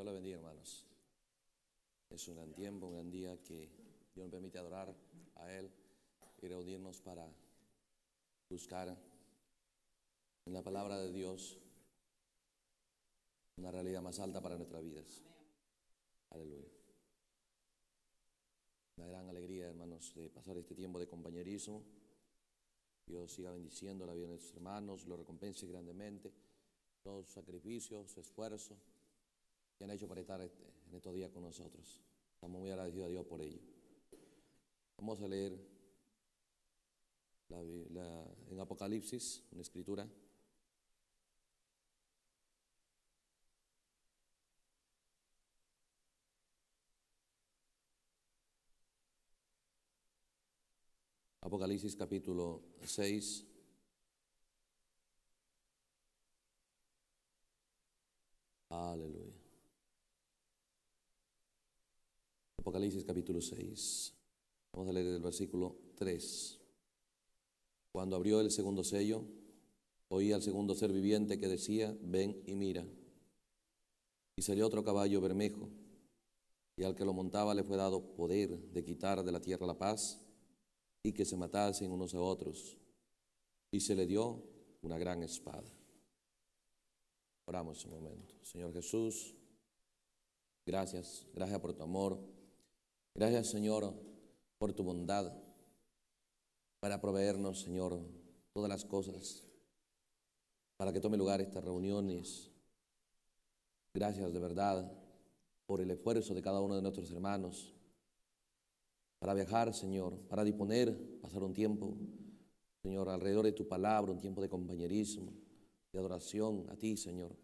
Dios la bendiga, hermanos. Es un gran tiempo, un gran día que Dios nos permite adorar a Él y reunirnos para buscar en la palabra de Dios una realidad más alta para nuestras vidas. Aleluya. Una gran alegría, hermanos, de pasar este tiempo de compañerismo. Dios siga bendiciendo la vida de nuestros hermanos, lo recompense grandemente, todo su sacrificio su esfuerzo han hecho para estar este, en estos días con nosotros. Estamos muy agradecidos a Dios por ello. Vamos a leer en Apocalipsis, una escritura. Apocalipsis capítulo 6. Aleluya. Apocalipsis capítulo 6. Vamos a leer el versículo 3. Cuando abrió el segundo sello, oí al segundo ser viviente que decía, ven y mira. Y salió otro caballo bermejo, y al que lo montaba le fue dado poder de quitar de la tierra la paz y que se matasen unos a otros. Y se le dio una gran espada. Oramos un momento. Señor Jesús, gracias, gracias por tu amor. Gracias, Señor, por tu bondad para proveernos, Señor, todas las cosas, para que tome lugar estas reuniones. Gracias de verdad por el esfuerzo de cada uno de nuestros hermanos para viajar, Señor, para disponer, pasar un tiempo, Señor, alrededor de tu palabra, un tiempo de compañerismo, de adoración a ti, Señor.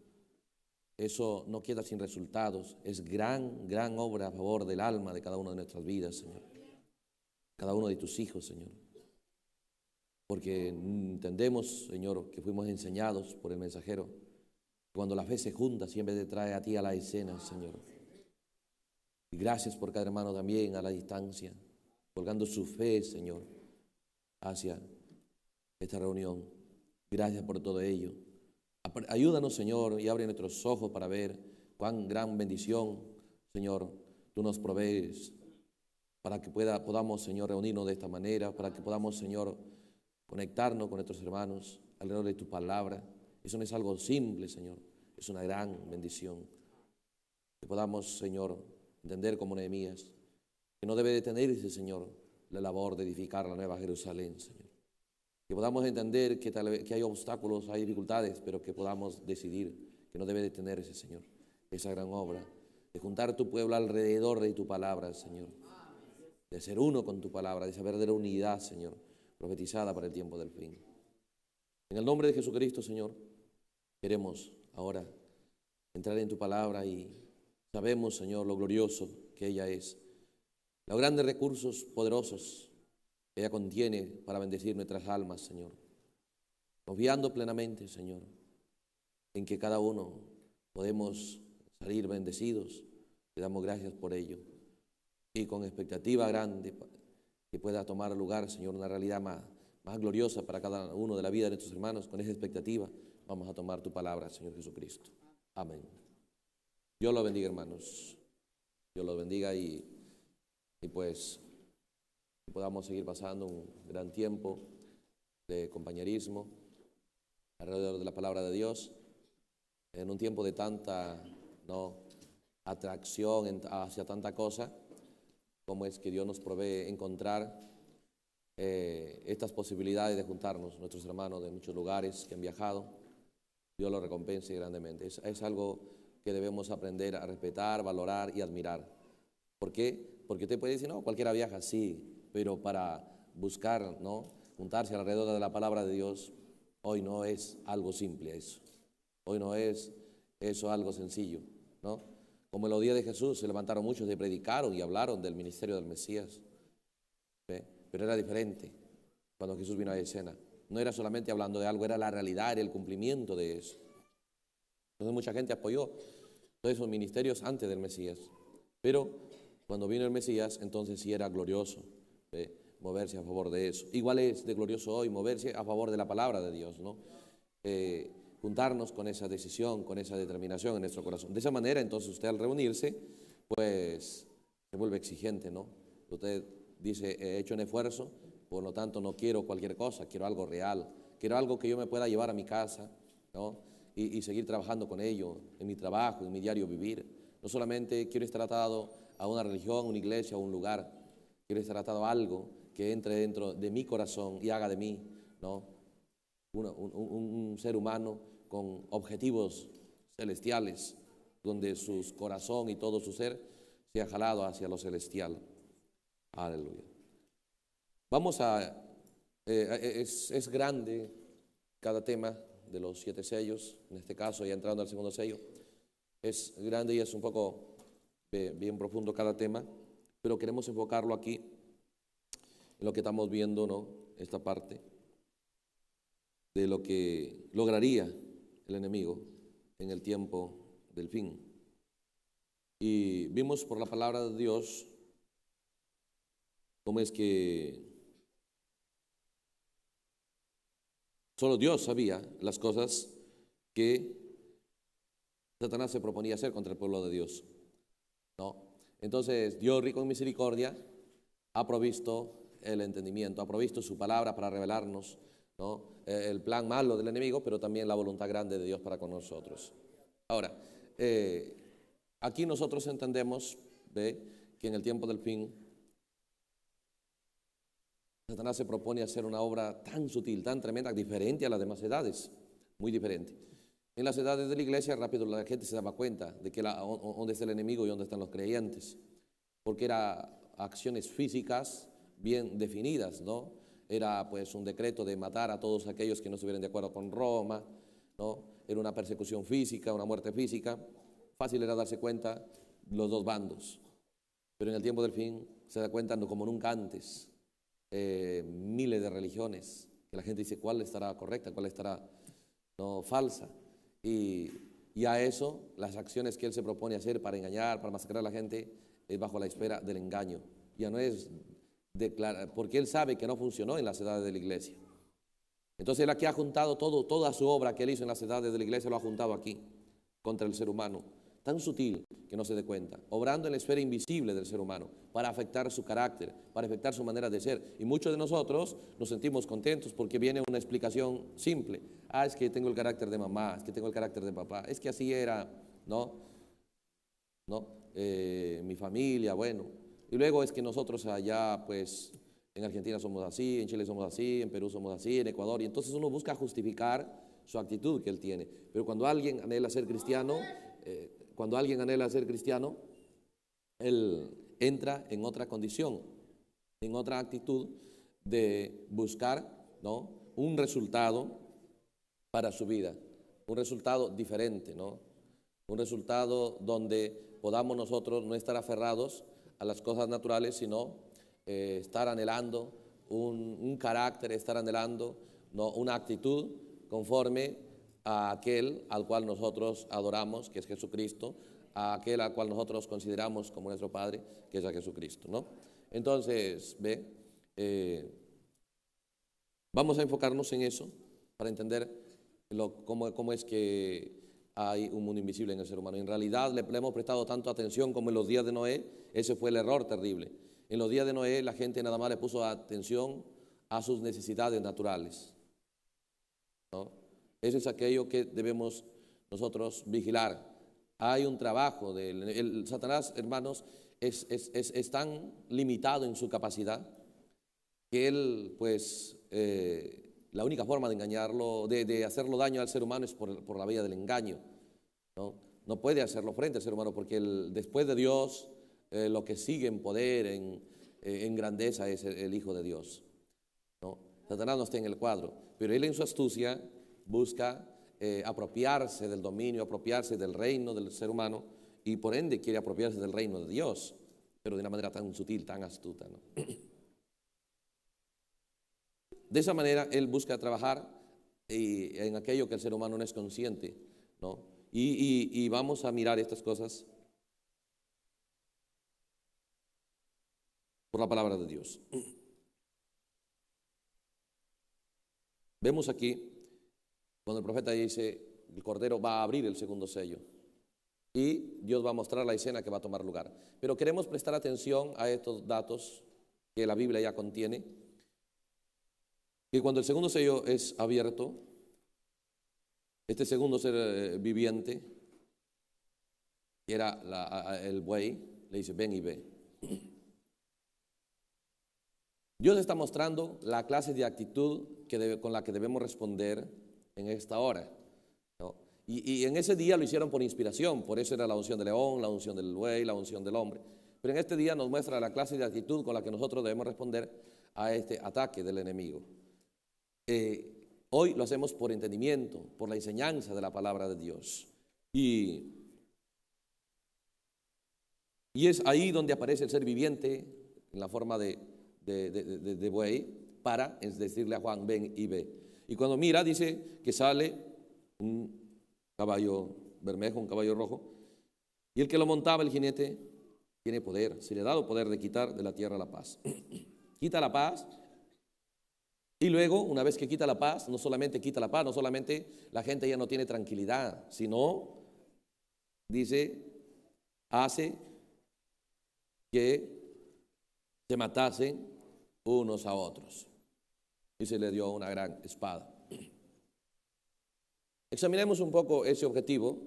Eso no queda sin resultados. Es gran, gran obra a favor del alma de cada una de nuestras vidas, Señor. Cada uno de tus hijos, Señor. Porque entendemos, Señor, que fuimos enseñados por el mensajero. Cuando la fe se junta, siempre te trae a ti a la escena, Señor. gracias por cada hermano también a la distancia, colgando su fe, Señor, hacia esta reunión. Gracias por todo ello. Ayúdanos, Señor, y abre nuestros ojos para ver cuán gran bendición, Señor, tú nos provees para que pueda, podamos, Señor, reunirnos de esta manera, para que podamos, Señor, conectarnos con nuestros hermanos alrededor de tu palabra. Eso no es algo simple, Señor, es una gran bendición. Que podamos, Señor, entender como Nehemías, que no debe detenerse, Señor, la labor de edificar la nueva Jerusalén, que podamos entender que, tal, que hay obstáculos, hay dificultades, pero que podamos decidir que no debe detener ese Señor, esa gran obra, de juntar tu pueblo alrededor de tu palabra, Señor, de ser uno con tu palabra, de saber de la unidad, Señor, profetizada para el tiempo del fin. En el nombre de Jesucristo, Señor, queremos ahora entrar en tu palabra y sabemos, Señor, lo glorioso que ella es, los grandes recursos poderosos ella contiene para bendecir nuestras almas, Señor. Confiando plenamente, Señor, en que cada uno podemos salir bendecidos. le damos gracias por ello. Y con expectativa grande que pueda tomar lugar, Señor, una realidad más, más gloriosa para cada uno de la vida de nuestros hermanos. Con esa expectativa vamos a tomar tu palabra, Señor Jesucristo. Amén. Dios lo bendiga, hermanos. Dios los bendiga y, y pues podamos seguir pasando un gran tiempo de compañerismo alrededor de la palabra de Dios, en un tiempo de tanta ¿no? atracción hacia tanta cosa, como es que Dios nos provee encontrar eh, estas posibilidades de juntarnos, nuestros hermanos de muchos lugares que han viajado, Dios lo recompense grandemente. Es, algo que debemos aprender a respetar, valorar y admirar. ¿Por qué? Porque usted puede decir, no, cualquiera viaja, sí, pero para buscar, ¿no? Juntarse alrededor de la palabra de Dios, hoy no es algo simple eso. Hoy no es eso algo sencillo, ¿no? Como en los días de Jesús se levantaron muchos y predicaron y hablaron del ministerio del Mesías. Pero era diferente cuando Jesús vino a la escena. No era solamente hablando de algo, era la realidad, era el cumplimiento de eso. Entonces mucha gente apoyó todos esos ministerios antes del Mesías. Pero cuando vino el Mesías, entonces sí era glorioso, eh, moverse a favor de eso. Igual es de glorioso hoy moverse a favor de la palabra de Dios, ¿no? Eh, juntarnos con esa decisión, con esa determinación en nuestro corazón. De esa manera, entonces, usted al reunirse, pues se vuelve exigente, ¿no? Usted dice, he hecho un esfuerzo, por lo tanto no quiero cualquier cosa, quiero algo real, quiero algo que yo me pueda llevar a mi casa, ¿no? Y, seguir trabajando con ello, en mi trabajo, en mi diario vivir. No solamente quiero estar atado a una religión, una iglesia, a un lugar, Quiero les tratado algo que entre dentro de mi corazón y haga de mí ¿no? un, ser humano con objetivos celestiales, donde su corazón y todo su ser sea jalado hacia lo celestial. Aleluya. Vamos a... Eh, eh, es, grande cada tema de los siete sellos, en este caso ya entrando al segundo sello. Es grande y es un poco eh, bien profundo cada tema pero queremos enfocarlo aquí, en lo que estamos viendo, ¿no? Esta parte de lo que lograría el enemigo en el tiempo del fin. Y vimos por la palabra de Dios cómo es que solo Dios sabía las cosas que Satanás se proponía hacer contra el pueblo de Dios. No, entonces, Dios rico en misericordia ha provisto el entendimiento, ha provisto su palabra para revelarnos eh, el plan malo del enemigo, pero también la voluntad grande de Dios para con nosotros. Ahora, eh, aquí nosotros entendemos que en el tiempo del fin, Satanás se propone hacer una obra tan sutil, tan tremenda, diferente a las demás edades, muy diferente. En las edades de la iglesia rápido la gente se daba cuenta de que dónde está el enemigo y dónde están los creyentes, porque eran acciones físicas bien definidas, ¿no? Era pues un decreto de matar a todos aquellos que no estuvieran de acuerdo con Roma, ¿no? Era una persecución física, una muerte física. Fácil era darse cuenta los dos bandos. Pero en el tiempo del fin se da cuenta como nunca antes eh, miles de religiones que la gente dice cuál estará correcta, cuál estará no falsa. Y, a eso, las acciones que él se propone hacer para engañar, para masacrar a la gente, es bajo la espera del engaño. Ya no es declarar, porque él sabe que no funcionó en las edades de la iglesia. Entonces él aquí ha juntado toda su obra que él hizo en las edades de la iglesia, lo ha juntado aquí, contra el ser humano tan sutil que no se dé cuenta, obrando en la esfera invisible del ser humano, para afectar su carácter, para afectar su manera de ser. Y muchos de nosotros nos sentimos contentos porque viene una explicación simple. Ah, es que tengo el carácter de mamá, es que tengo el carácter de papá, es que así era, ¿no? ¿No? Eh, mi familia, bueno. Y luego es que nosotros allá, pues, en Argentina somos así, en Chile somos así, en Perú somos así, en Ecuador. Y entonces uno busca justificar su actitud que él tiene. Pero cuando alguien anhela ser cristiano, eh, cuando alguien anhela ser cristiano, él entra en otra condición, en otra actitud de buscar ¿no? un resultado para su vida, un resultado diferente, ¿no? un resultado donde podamos nosotros no estar aferrados a las cosas naturales, sino eh, estar anhelando un, un, carácter, estar anhelando ¿no? una actitud conforme a aquel al cual nosotros adoramos, que es Jesucristo, a aquel al cual nosotros consideramos como nuestro Padre, que es a Jesucristo, ¿no? Entonces, ve, eh, vamos a enfocarnos en eso para entender cómo, es que hay un mundo invisible en el ser humano. En realidad le, le hemos prestado tanto atención como en los días de Noé, ese fue el error terrible. En los días de Noé la gente nada más le puso atención a sus necesidades naturales. ¿no? Eso es aquello que debemos nosotros vigilar. Hay un trabajo del Satanás, hermanos, es, tan limitado en su capacidad que él, pues, eh, la única forma de engañarlo, de, hacerlo daño al ser humano es por, la vía del engaño. ¿no? ¿no? puede hacerlo frente al ser humano porque después de Dios, eh, lo que sigue en poder, en, eh, grandeza, es el, Hijo de Dios. ¿no? Satanás no está en el cuadro, pero él en su astucia busca eh, apropiarse del dominio, apropiarse del reino del ser humano y por ende quiere apropiarse del reino de Dios, pero de una manera tan sutil, tan astuta. De esa manera él busca trabajar en aquello que el ser humano no es consciente. y vamos a mirar estas cosas por la palabra de Dios. Vemos aquí cuando el profeta dice, el Cordero va a abrir el segundo sello y Dios va a mostrar la escena que va a tomar lugar. Pero queremos prestar atención a estos datos que la Biblia ya contiene, que cuando el segundo sello es abierto, este segundo ser eh, viviente, que era el buey, le dice, ven y ve. Dios está mostrando la clase de actitud que con la que debemos responder en esta hora. Y, en ese día lo hicieron por inspiración, por eso era la unción del león, la unción del buey, la unción del hombre. Pero en este día nos muestra la clase de actitud con la que nosotros debemos responder a este ataque del enemigo. Eh, hoy lo hacemos por entendimiento, por la enseñanza de la palabra de Dios. Y, y es ahí donde aparece el ser viviente en la forma de, de buey para decirle a Juan, ven y ve. Y cuando mira, dice que sale un caballo bermejo, un caballo rojo, y el que lo montaba, el jinete, tiene poder, se le ha dado poder de quitar de la tierra la paz. quita la paz, y luego, una vez que quita la paz, no solamente quita la paz, no solamente la gente ya no tiene tranquilidad, sino, dice, hace que se matasen unos a otros y se le dio una gran espada. Examinemos un poco ese objetivo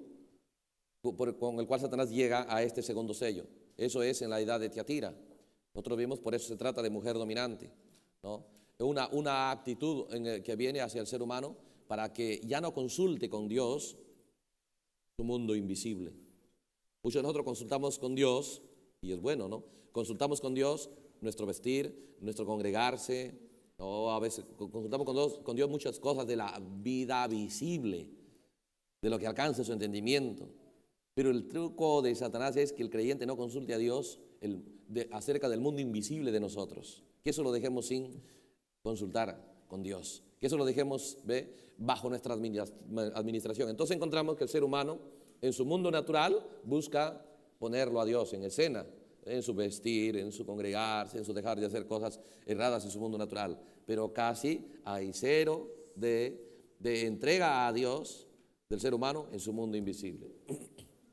con el cual Satanás llega a este segundo sello. Eso es en la edad de Tiatira. Nosotros vimos, por eso se trata de mujer dominante. ¿no? Una, una actitud que viene hacia el ser humano para que ya no consulte con Dios su mundo invisible. Muchos de nosotros consultamos con Dios, y es bueno, ¿no? Consultamos con Dios nuestro vestir, nuestro congregarse, a veces consultamos con Dios, muchas cosas de la vida visible, de lo que alcanza su entendimiento. Pero el truco de Satanás es que el creyente no consulte a Dios acerca del mundo invisible de nosotros. Que eso lo dejemos sin consultar con Dios. Que eso lo dejemos bajo nuestra administración. Entonces encontramos que el ser humano en su mundo natural busca ponerlo a Dios en escena, en su vestir, en su congregarse, en su dejar de hacer cosas erradas en su mundo natural pero casi hay cero de, entrega a Dios del ser humano en su mundo invisible.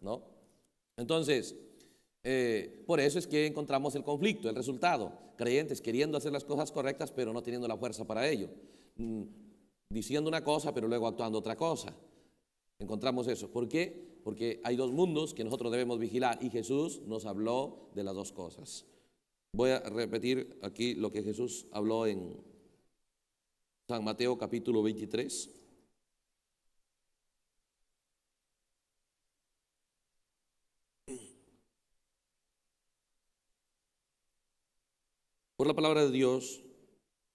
¿No? Entonces, eh, por eso es que encontramos el conflicto, el resultado. Creyentes queriendo hacer las cosas correctas, pero no teniendo la fuerza para ello. Mm, diciendo una cosa, pero luego actuando otra cosa. Encontramos eso. ¿Por qué? Porque hay dos mundos que nosotros debemos vigilar y Jesús nos habló de las dos cosas. Voy a repetir aquí lo que Jesús habló en San Mateo capítulo 23. Por la palabra de Dios,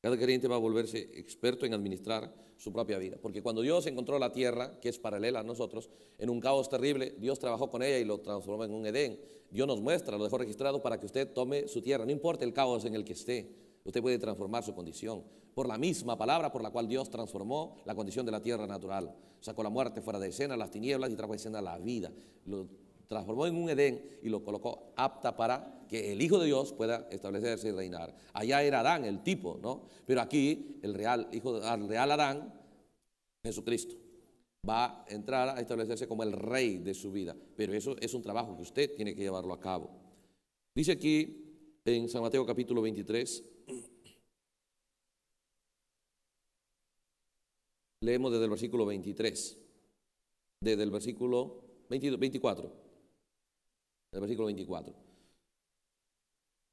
cada creyente va a volverse experto en administrar su propia vida. Porque cuando Dios encontró la tierra, que es paralela a nosotros, en un caos terrible, Dios trabajó con ella y lo transformó en un Edén. Dios nos muestra, lo dejó registrado para que usted tome su tierra, no importa el caos en el que esté. Usted puede transformar su condición por la misma palabra por la cual Dios transformó la condición de la tierra natural. Sacó la muerte fuera de escena, las tinieblas y trajo escena la vida. Lo transformó en un Edén y lo colocó apta para que el Hijo de Dios pueda establecerse y reinar. Allá era Adán, el tipo, ¿no? Pero aquí el real hijo, el real Adán, Jesucristo, va a entrar a establecerse como el rey de su vida. Pero eso es un trabajo que usted tiene que llevarlo a cabo. Dice aquí en San Mateo capítulo 23, Leemos desde el versículo 23, desde el versículo 22, 24, el versículo 24.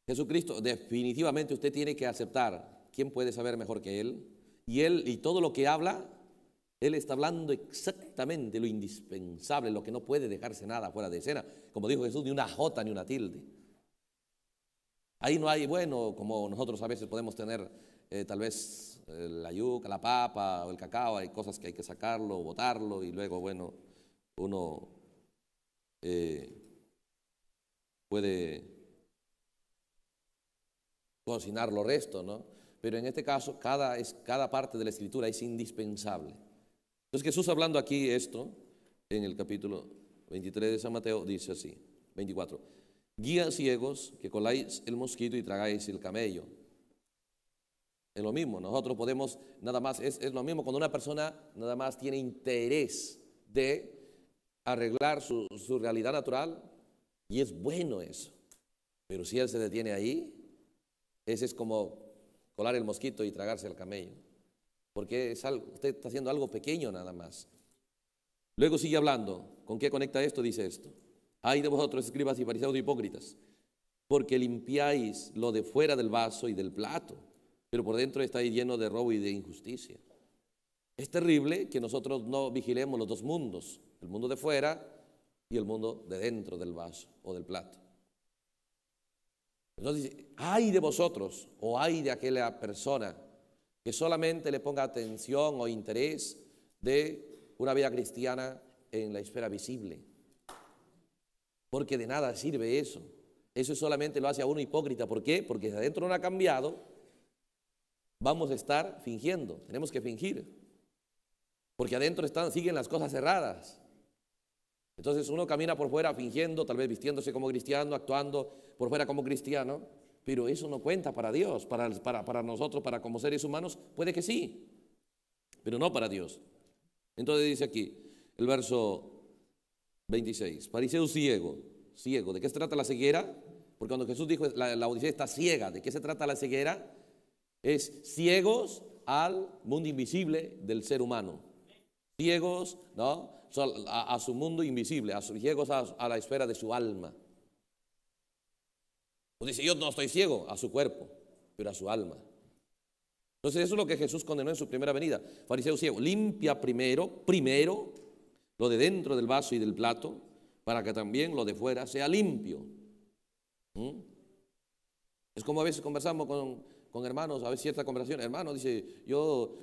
Jesucristo, definitivamente usted tiene que aceptar quién puede saber mejor que Él. Y Él y todo lo que habla, Él está hablando exactamente lo indispensable, lo que no puede dejarse nada fuera de escena. Como dijo Jesús, ni una jota ni una tilde. Ahí no hay, bueno, como nosotros a veces podemos tener eh, tal vez eh, la yuca, la papa o el cacao, hay cosas que hay que sacarlo, botarlo y luego, bueno, uno eh, puede cocinar lo resto, ¿no? Pero en este caso, cada, es, cada parte de la escritura es indispensable. Entonces Jesús hablando aquí esto, en el capítulo 23 de San Mateo, dice así, 24, guías ciegos que coláis el mosquito y tragáis el camello es lo mismo, nosotros podemos, nada más, es, lo mismo cuando una persona nada más tiene interés de arreglar su, realidad natural y es bueno eso. Pero si él se detiene ahí, ese es como colar el mosquito y tragarse el camello. Porque es algo, usted está haciendo algo pequeño nada más. Luego sigue hablando. ¿Con qué conecta esto? Dice esto. Hay de vosotros, escribas y fariseos hipócritas, porque limpiáis lo de fuera del vaso y del plato pero por dentro está lleno de robo y de injusticia. Es terrible que nosotros no vigilemos los dos mundos, el mundo de fuera y el mundo de dentro del vaso o del plato. Entonces hay de vosotros o hay de aquella persona que solamente le ponga atención o interés de una vida cristiana en la esfera visible. Porque de nada sirve eso. Eso solamente lo hace a uno hipócrita. ¿Por qué? Porque desde adentro no ha cambiado vamos a estar fingiendo, tenemos que fingir, porque adentro están, siguen las cosas cerradas. Entonces uno camina por fuera fingiendo, tal vez vistiéndose como cristiano, actuando por fuera como cristiano, pero eso no cuenta para Dios, para, para, nosotros, para como seres humanos, puede que sí, pero no para Dios. Entonces dice aquí el verso 26, pariseo ciego, ciego, ¿de qué se trata la ceguera? Porque cuando Jesús dijo, la, la Odisea está ciega, ¿de qué se trata la ceguera? es ciegos al mundo invisible del ser humano. Ciegos, ¿no? A, su mundo invisible, a ciegos a, la esfera de su alma. Pues dice, yo no estoy ciego a su cuerpo, pero a su alma. Entonces eso es lo que Jesús condenó en su primera venida. Fariseo ciego, limpia primero, primero, lo de dentro del vaso y del plato, para que también lo de fuera sea limpio. ¿Mm? Es como a veces conversamos con, con hermanos, a veces cierta conversación, hermano, dice, yo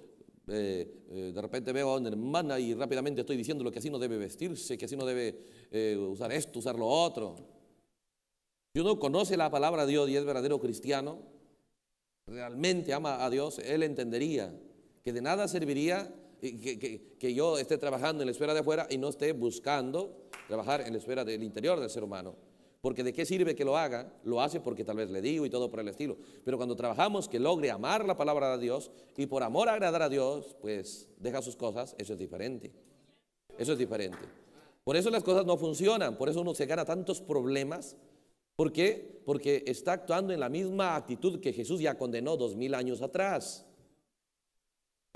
eh, eh, de repente veo a una hermana y rápidamente estoy lo que así no debe vestirse, que así no debe eh, usar esto, usar lo otro. Si uno conoce la palabra de Dios y es verdadero cristiano, realmente ama a Dios, él entendería que de nada serviría que yo esté trabajando en la esfera de afuera y no esté buscando trabajar en la esfera del interior del ser humano. Porque de qué sirve que lo haga, lo hace porque tal vez le digo y todo por el estilo. Pero cuando trabajamos que logre amar la palabra de Dios y por amor agradar a Dios, pues deja sus cosas, eso es diferente. Eso es diferente. Por eso las cosas no funcionan, por eso uno se gana tantos problemas. ¿Por qué? Porque está actuando en la misma actitud que Jesús ya condenó dos mil años atrás.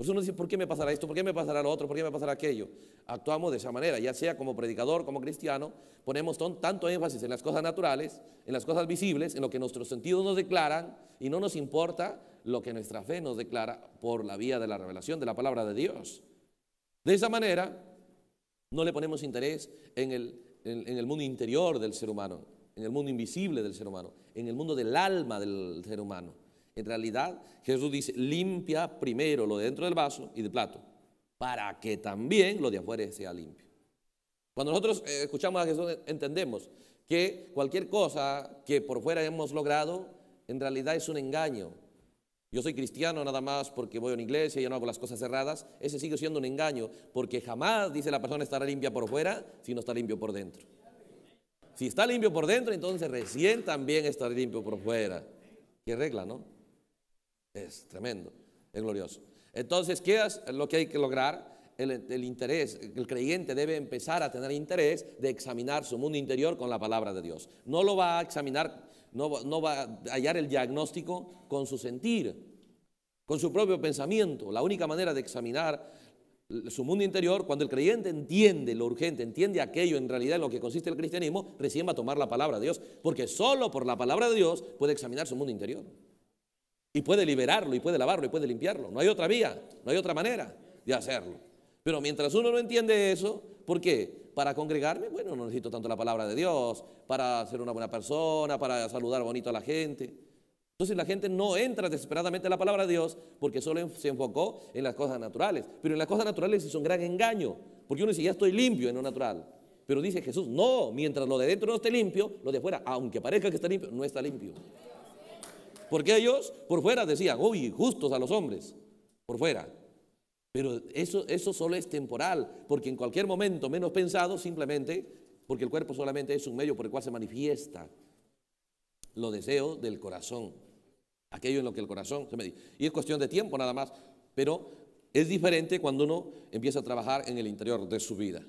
Pues uno dice, ¿por qué me pasará esto? ¿Por qué me pasará lo otro? ¿Por qué me pasará aquello? Actuamos de esa manera, ya sea como predicador, como cristiano, ponemos tanto énfasis en las cosas naturales, en las cosas visibles, en lo que nuestros sentidos nos declaran y no nos importa lo que nuestra fe nos declara por la vía de la revelación de la palabra de Dios. De esa manera, no le ponemos interés en el, en el mundo interior del ser humano, en el mundo invisible del ser humano, en el mundo del alma del ser humano. En realidad, Jesús dice, limpia primero lo de dentro del vaso y del plato, para que también lo de afuera sea limpio. Cuando nosotros eh, escuchamos a Jesús, entendemos que cualquier cosa que por fuera hemos logrado, en realidad es un engaño. Yo soy cristiano nada más porque voy a una iglesia y no hago las cosas cerradas. Ese sigue siendo un engaño, porque jamás, dice la persona, estará limpia por fuera si no está limpio por dentro. Si está limpio por dentro, entonces recién también estará limpio por fuera. Qué regla, ¿no? Es tremendo, es glorioso. Entonces, ¿qué es lo que hay que lograr? El, interés, el creyente debe empezar a tener interés de examinar su mundo interior con la palabra de Dios. No lo va a examinar, no, va a hallar el diagnóstico con su sentir, con su propio pensamiento. La única manera de examinar su mundo interior, cuando el creyente entiende lo urgente, entiende aquello en realidad en lo que consiste el cristianismo, recién va a tomar la palabra de Dios, porque solo por la palabra de Dios puede examinar su mundo interior. Y puede liberarlo, y puede lavarlo, y puede limpiarlo. No hay otra vía, no hay otra manera de hacerlo. Pero mientras uno no entiende eso, ¿por qué? Para congregarme, bueno, no necesito tanto la palabra de Dios, para ser una buena persona, para saludar bonito a la gente. Entonces la gente no entra desesperadamente a la palabra de Dios porque solo se enfocó en las cosas naturales. Pero en las cosas naturales es un gran engaño, porque uno dice, ya estoy limpio en lo natural. Pero dice Jesús, no, mientras lo de dentro no esté limpio, lo de afuera, aunque parezca que está limpio, no está limpio. Porque ellos por fuera decían, uy, justos a los hombres, por fuera. Pero eso, eso solo es temporal, porque en cualquier momento menos pensado, simplemente, porque el cuerpo solamente es un medio por el cual se manifiesta lo deseo del corazón. Aquello en lo que el corazón se me Y es cuestión de tiempo nada más, pero es diferente cuando uno empieza a trabajar en el interior de su vida.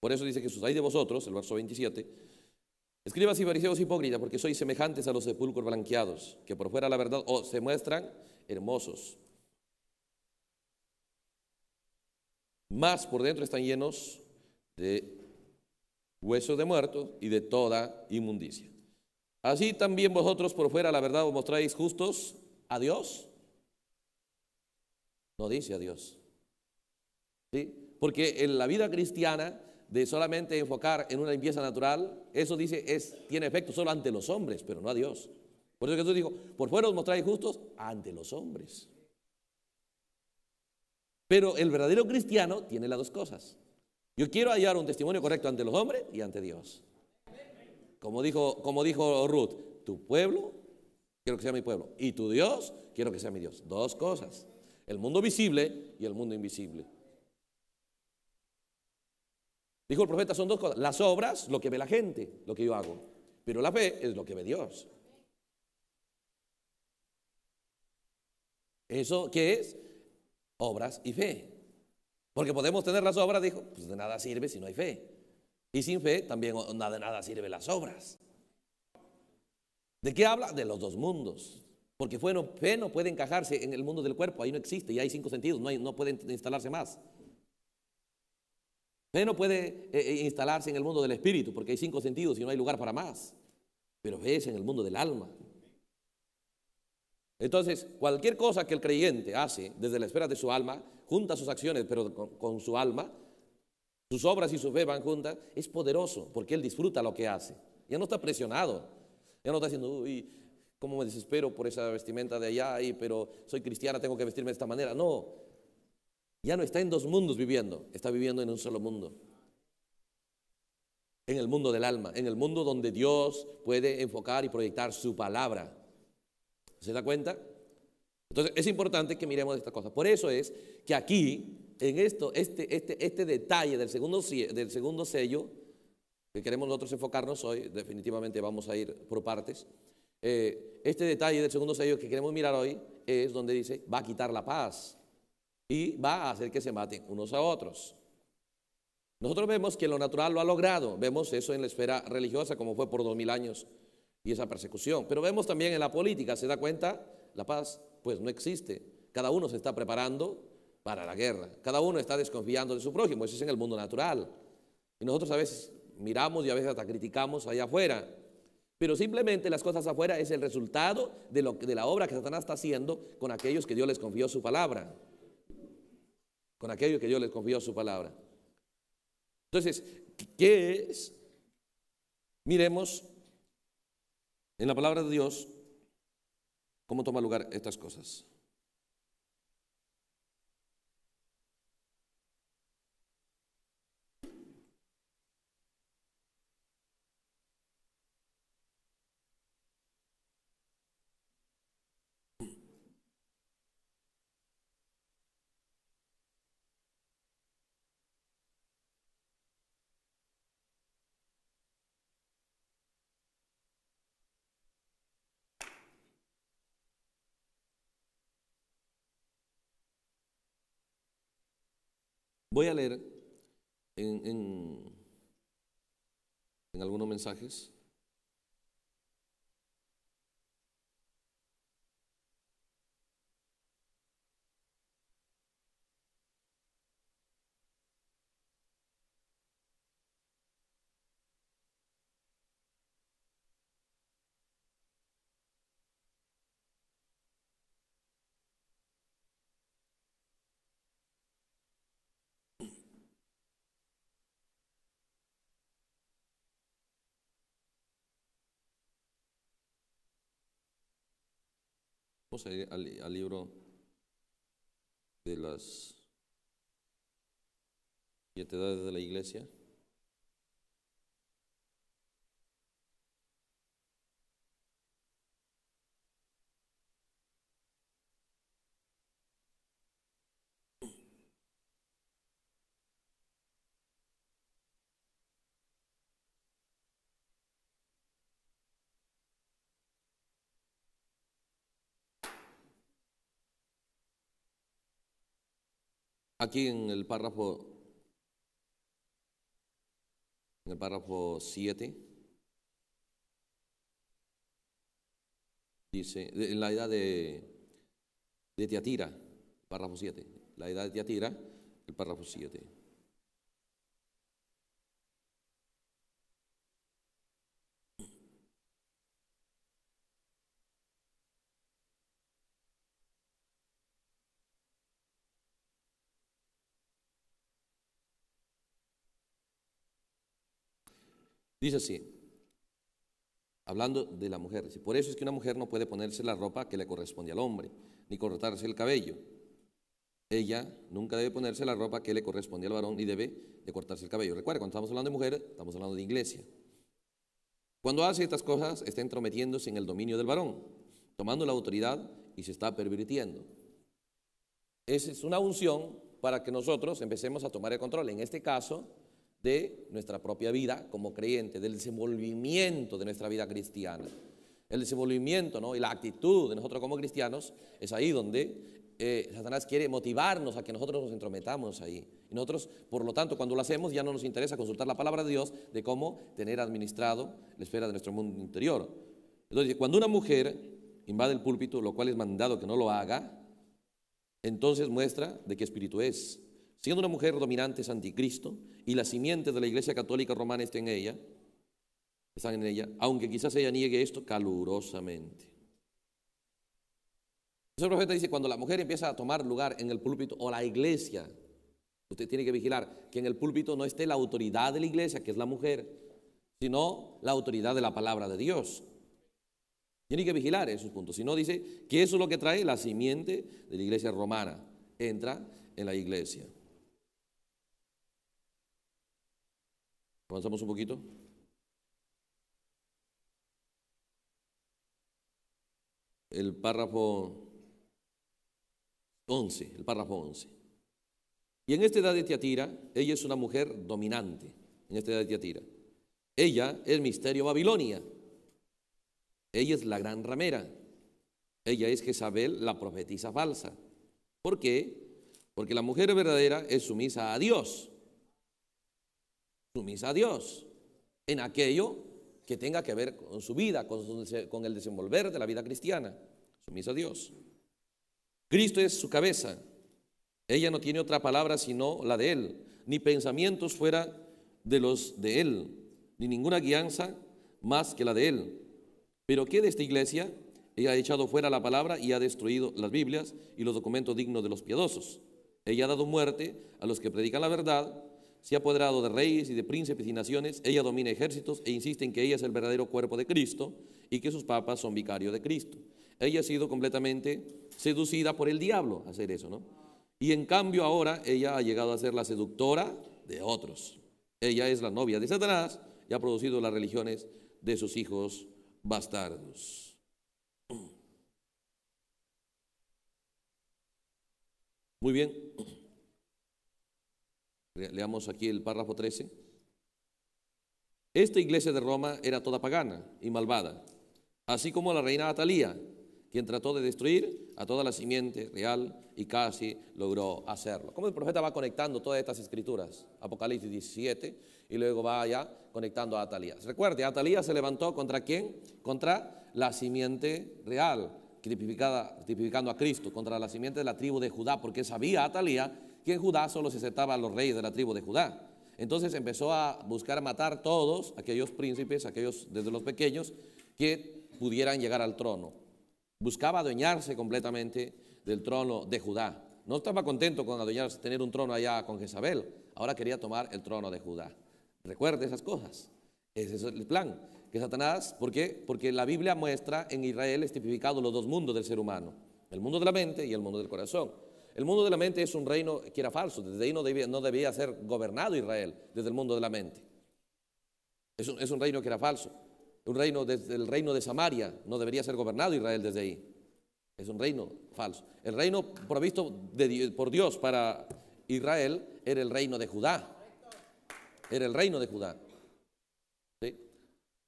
Por eso dice Jesús, hay de vosotros, el verso 27, Escribas y fariseos hipócritas, porque sois semejantes a los sepulcros blanqueados, que por fuera la verdad os oh, se muestran hermosos. Mas por dentro están llenos de huesos de muertos y de toda inmundicia. Así también vosotros por fuera la verdad os mostráis justos a Dios. No dice a Dios. Porque en la vida cristiana de solamente enfocar en una limpieza natural, eso dice, es, tiene efecto solo ante los hombres, pero no a Dios. Por eso Jesús dijo, por fuera os mostráis justos ante los hombres. Pero el verdadero cristiano tiene las dos cosas. Yo quiero hallar un testimonio correcto ante los hombres y ante Dios. Como dijo, como dijo Ruth, tu pueblo, quiero que sea mi pueblo, y tu Dios, quiero que sea mi Dios. Dos cosas, el mundo visible y el mundo invisible. Dijo el profeta, son dos cosas. Las obras, lo que ve la gente, lo que yo hago. Pero la fe es lo que ve Dios. ¿Eso qué es? Obras y fe. Porque podemos tener las obras, dijo, pues de nada sirve si no hay fe. Y sin fe también de nada sirve las obras. ¿De qué habla? De los dos mundos. Porque fe no, puede encajarse en el mundo del cuerpo, ahí no existe, y hay cinco sentidos, no, hay, no pueden instalarse más no puede eh, eh, instalarse en el mundo del espíritu porque hay cinco sentidos y no hay lugar para más. Pero es en el mundo del alma. Entonces, cualquier cosa que el creyente hace desde la esfera de su alma, junta sus acciones, pero con, su alma, sus obras y su fe van juntas, es poderoso porque él disfruta lo que hace. Ya no está presionado. Ya no está diciendo, uy, cómo me desespero por esa vestimenta de allá, pero soy cristiana, tengo que vestirme de esta manera. No, ya no está en dos mundos viviendo, está viviendo en un solo mundo. En el mundo del alma, en el mundo donde Dios puede enfocar y proyectar su palabra. ¿Se da cuenta? Entonces es importante que miremos esta cosa. Por eso es que aquí, en esto, este, este, este detalle del segundo, del segundo sello, que queremos nosotros enfocarnos hoy, definitivamente vamos a ir por partes. Eh, este detalle del segundo sello que queremos mirar hoy es donde dice, va a quitar la paz y va a hacer que se maten unos a otros. Nosotros vemos que lo natural lo ha logrado, vemos eso en la esfera religiosa como fue por dos mil años y esa persecución, pero vemos también en la política, ¿se da cuenta? La paz pues no existe, cada uno se está preparando para la guerra, cada uno está desconfiando de su prójimo, eso es en el mundo natural. Y nosotros a veces miramos y a veces hasta criticamos allá afuera, pero simplemente las cosas afuera es el resultado de, lo, de la obra que Satanás está haciendo con aquellos que Dios les confió su palabra con aquello que yo les confío su palabra. Entonces, ¿qué es? Miremos en la palabra de Dios cómo toma lugar estas cosas. Voy a leer en, algunos mensajes al, libro de las siete de la iglesia. Aquí en el párrafo el párrafo 7 dice en la edad de, de párrafo 7, la edad de Teatira, el párrafo 7. Dice así, hablando de la mujer, dice, por eso es que una mujer no puede ponerse la ropa que le corresponde al hombre, ni cortarse el cabello. Ella nunca debe ponerse la ropa que le corresponde al varón, ni debe de cortarse el cabello. Recuerda, cuando estamos hablando de mujer, estamos hablando de iglesia. Cuando hace estas cosas, está entrometiéndose en el dominio del varón, tomando la autoridad y se está pervirtiendo. Esa es una unción para que nosotros empecemos a tomar el control. En este caso, de nuestra propia vida como creyente, del desenvolvimiento de nuestra vida cristiana. El desenvolvimiento ¿no? y la actitud de nosotros como cristianos es ahí donde eh, Satanás quiere motivarnos a que nosotros nos entrometamos ahí. Y nosotros, por lo tanto, cuando lo hacemos ya no nos interesa consultar la palabra de Dios de cómo tener administrado la esfera de nuestro mundo interior. Entonces, cuando una mujer invade el púlpito, lo cual es mandado que no lo haga, entonces muestra de qué espíritu es siendo una mujer dominante es anticristo y la simiente de la Iglesia Católica Romana está en ella, están en ella, aunque quizás ella niegue esto calurosamente. El profeta dice, cuando la mujer empieza a tomar lugar en el púlpito o la iglesia, usted tiene que vigilar que en el púlpito no esté la autoridad de la iglesia, que es la mujer, sino la autoridad de la palabra de Dios. Tiene que vigilar esos puntos. Si no, dice que eso es lo que trae la simiente de la iglesia romana. Entra en la iglesia. Avanzamos un poquito. El párrafo 11, el párrafo 11. Y en esta edad de Tiatira, ella es una mujer dominante, en esta edad de Tiatira. Ella es misterio Babilonia. Ella es la gran ramera. Ella es Jezabel, la profetisa falsa. ¿Por qué? Porque la mujer verdadera es sumisa a Dios sumisa a Dios en aquello que tenga que ver con su vida, con, el desenvolver de la vida cristiana. Sumisa a Dios. Cristo es su cabeza. Ella no tiene otra palabra sino la de Él, ni pensamientos fuera de los de Él, ni ninguna guianza más que la de Él. Pero ¿qué de esta iglesia? Ella ha echado fuera la palabra y ha destruido las Biblias y los documentos dignos de los piadosos. Ella ha dado muerte a los que predican la verdad se ha apoderado de reyes y de príncipes y naciones, ella domina ejércitos e insiste en que ella es el verdadero cuerpo de Cristo y que sus papas son vicarios de Cristo. Ella ha sido completamente seducida por el diablo a hacer eso, ¿no? Y en cambio ahora ella ha llegado a ser la seductora de otros. Ella es la novia de Satanás y ha producido las religiones de sus hijos bastardos. Muy bien. Leamos aquí el párrafo 13. Esta iglesia de Roma era toda pagana y malvada, así como la reina Atalía, quien trató de destruir a toda la simiente real y casi logró hacerlo. Como el profeta va conectando todas estas escrituras, Apocalipsis 17, y luego va allá conectando a Atalía. Recuerde, Atalía se levantó contra quién? Contra la simiente real, tipificando a Cristo, contra la simiente de la tribu de Judá, porque sabía Atalía que Judá solo se a los reyes de la tribu de Judá. Entonces empezó a buscar matar todos aquellos príncipes, aquellos desde los pequeños, que pudieran llegar al trono. Buscaba adueñarse completamente del trono de Judá. No estaba contento con adueñarse, tener un trono allá con Jezabel. Ahora quería tomar el trono de Judá. Recuerde esas cosas. Ese es el plan. Que Satanás, ¿por qué? Porque la Biblia muestra en Israel ...estipificados los dos mundos del ser humano. El mundo de la mente y el mundo del corazón. El mundo de la mente es un reino que era falso, desde ahí no debía, no debía ser gobernado Israel, desde el mundo de la mente. Es un, reino que era falso. Un reino desde el reino de Samaria no debería ser gobernado Israel desde ahí. Es un reino falso. El reino provisto por Dios para Israel era el reino de Judá. Era el reino de Judá.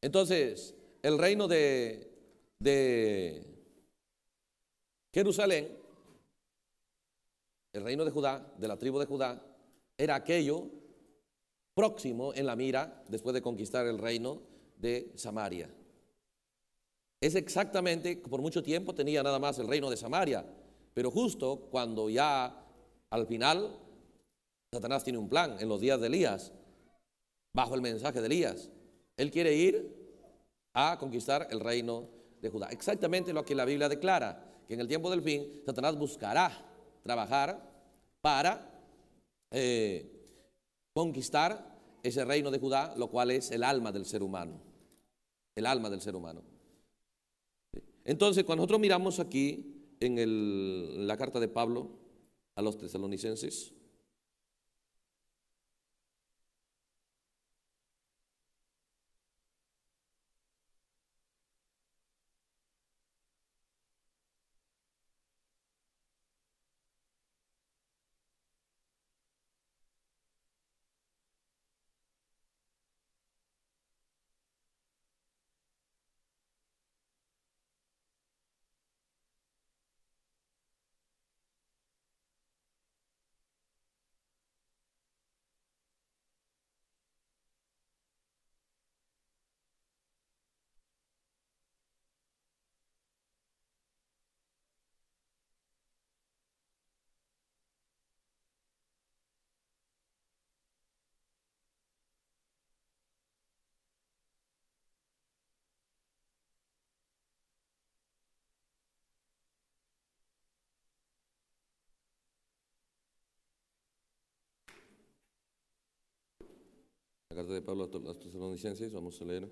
Entonces, el reino de Jerusalén el reino de Judá, de la tribu de Judá, era aquello próximo en la mira después de conquistar el reino de Samaria. Es exactamente, por mucho tiempo tenía nada más el reino de Samaria, pero justo cuando ya al final Satanás tiene un plan en los días de Elías, bajo el mensaje de Elías, él quiere ir a conquistar el reino de Judá. Exactamente lo que la Biblia declara, que en el tiempo del fin Satanás buscará trabajar para eh, conquistar ese reino de Judá, lo cual es el alma del ser humano. El alma del ser humano. Entonces, cuando nosotros miramos aquí en la carta de Pablo a los tesalonicenses, carta de Pablo a los tesalonicenses, vamos a leer.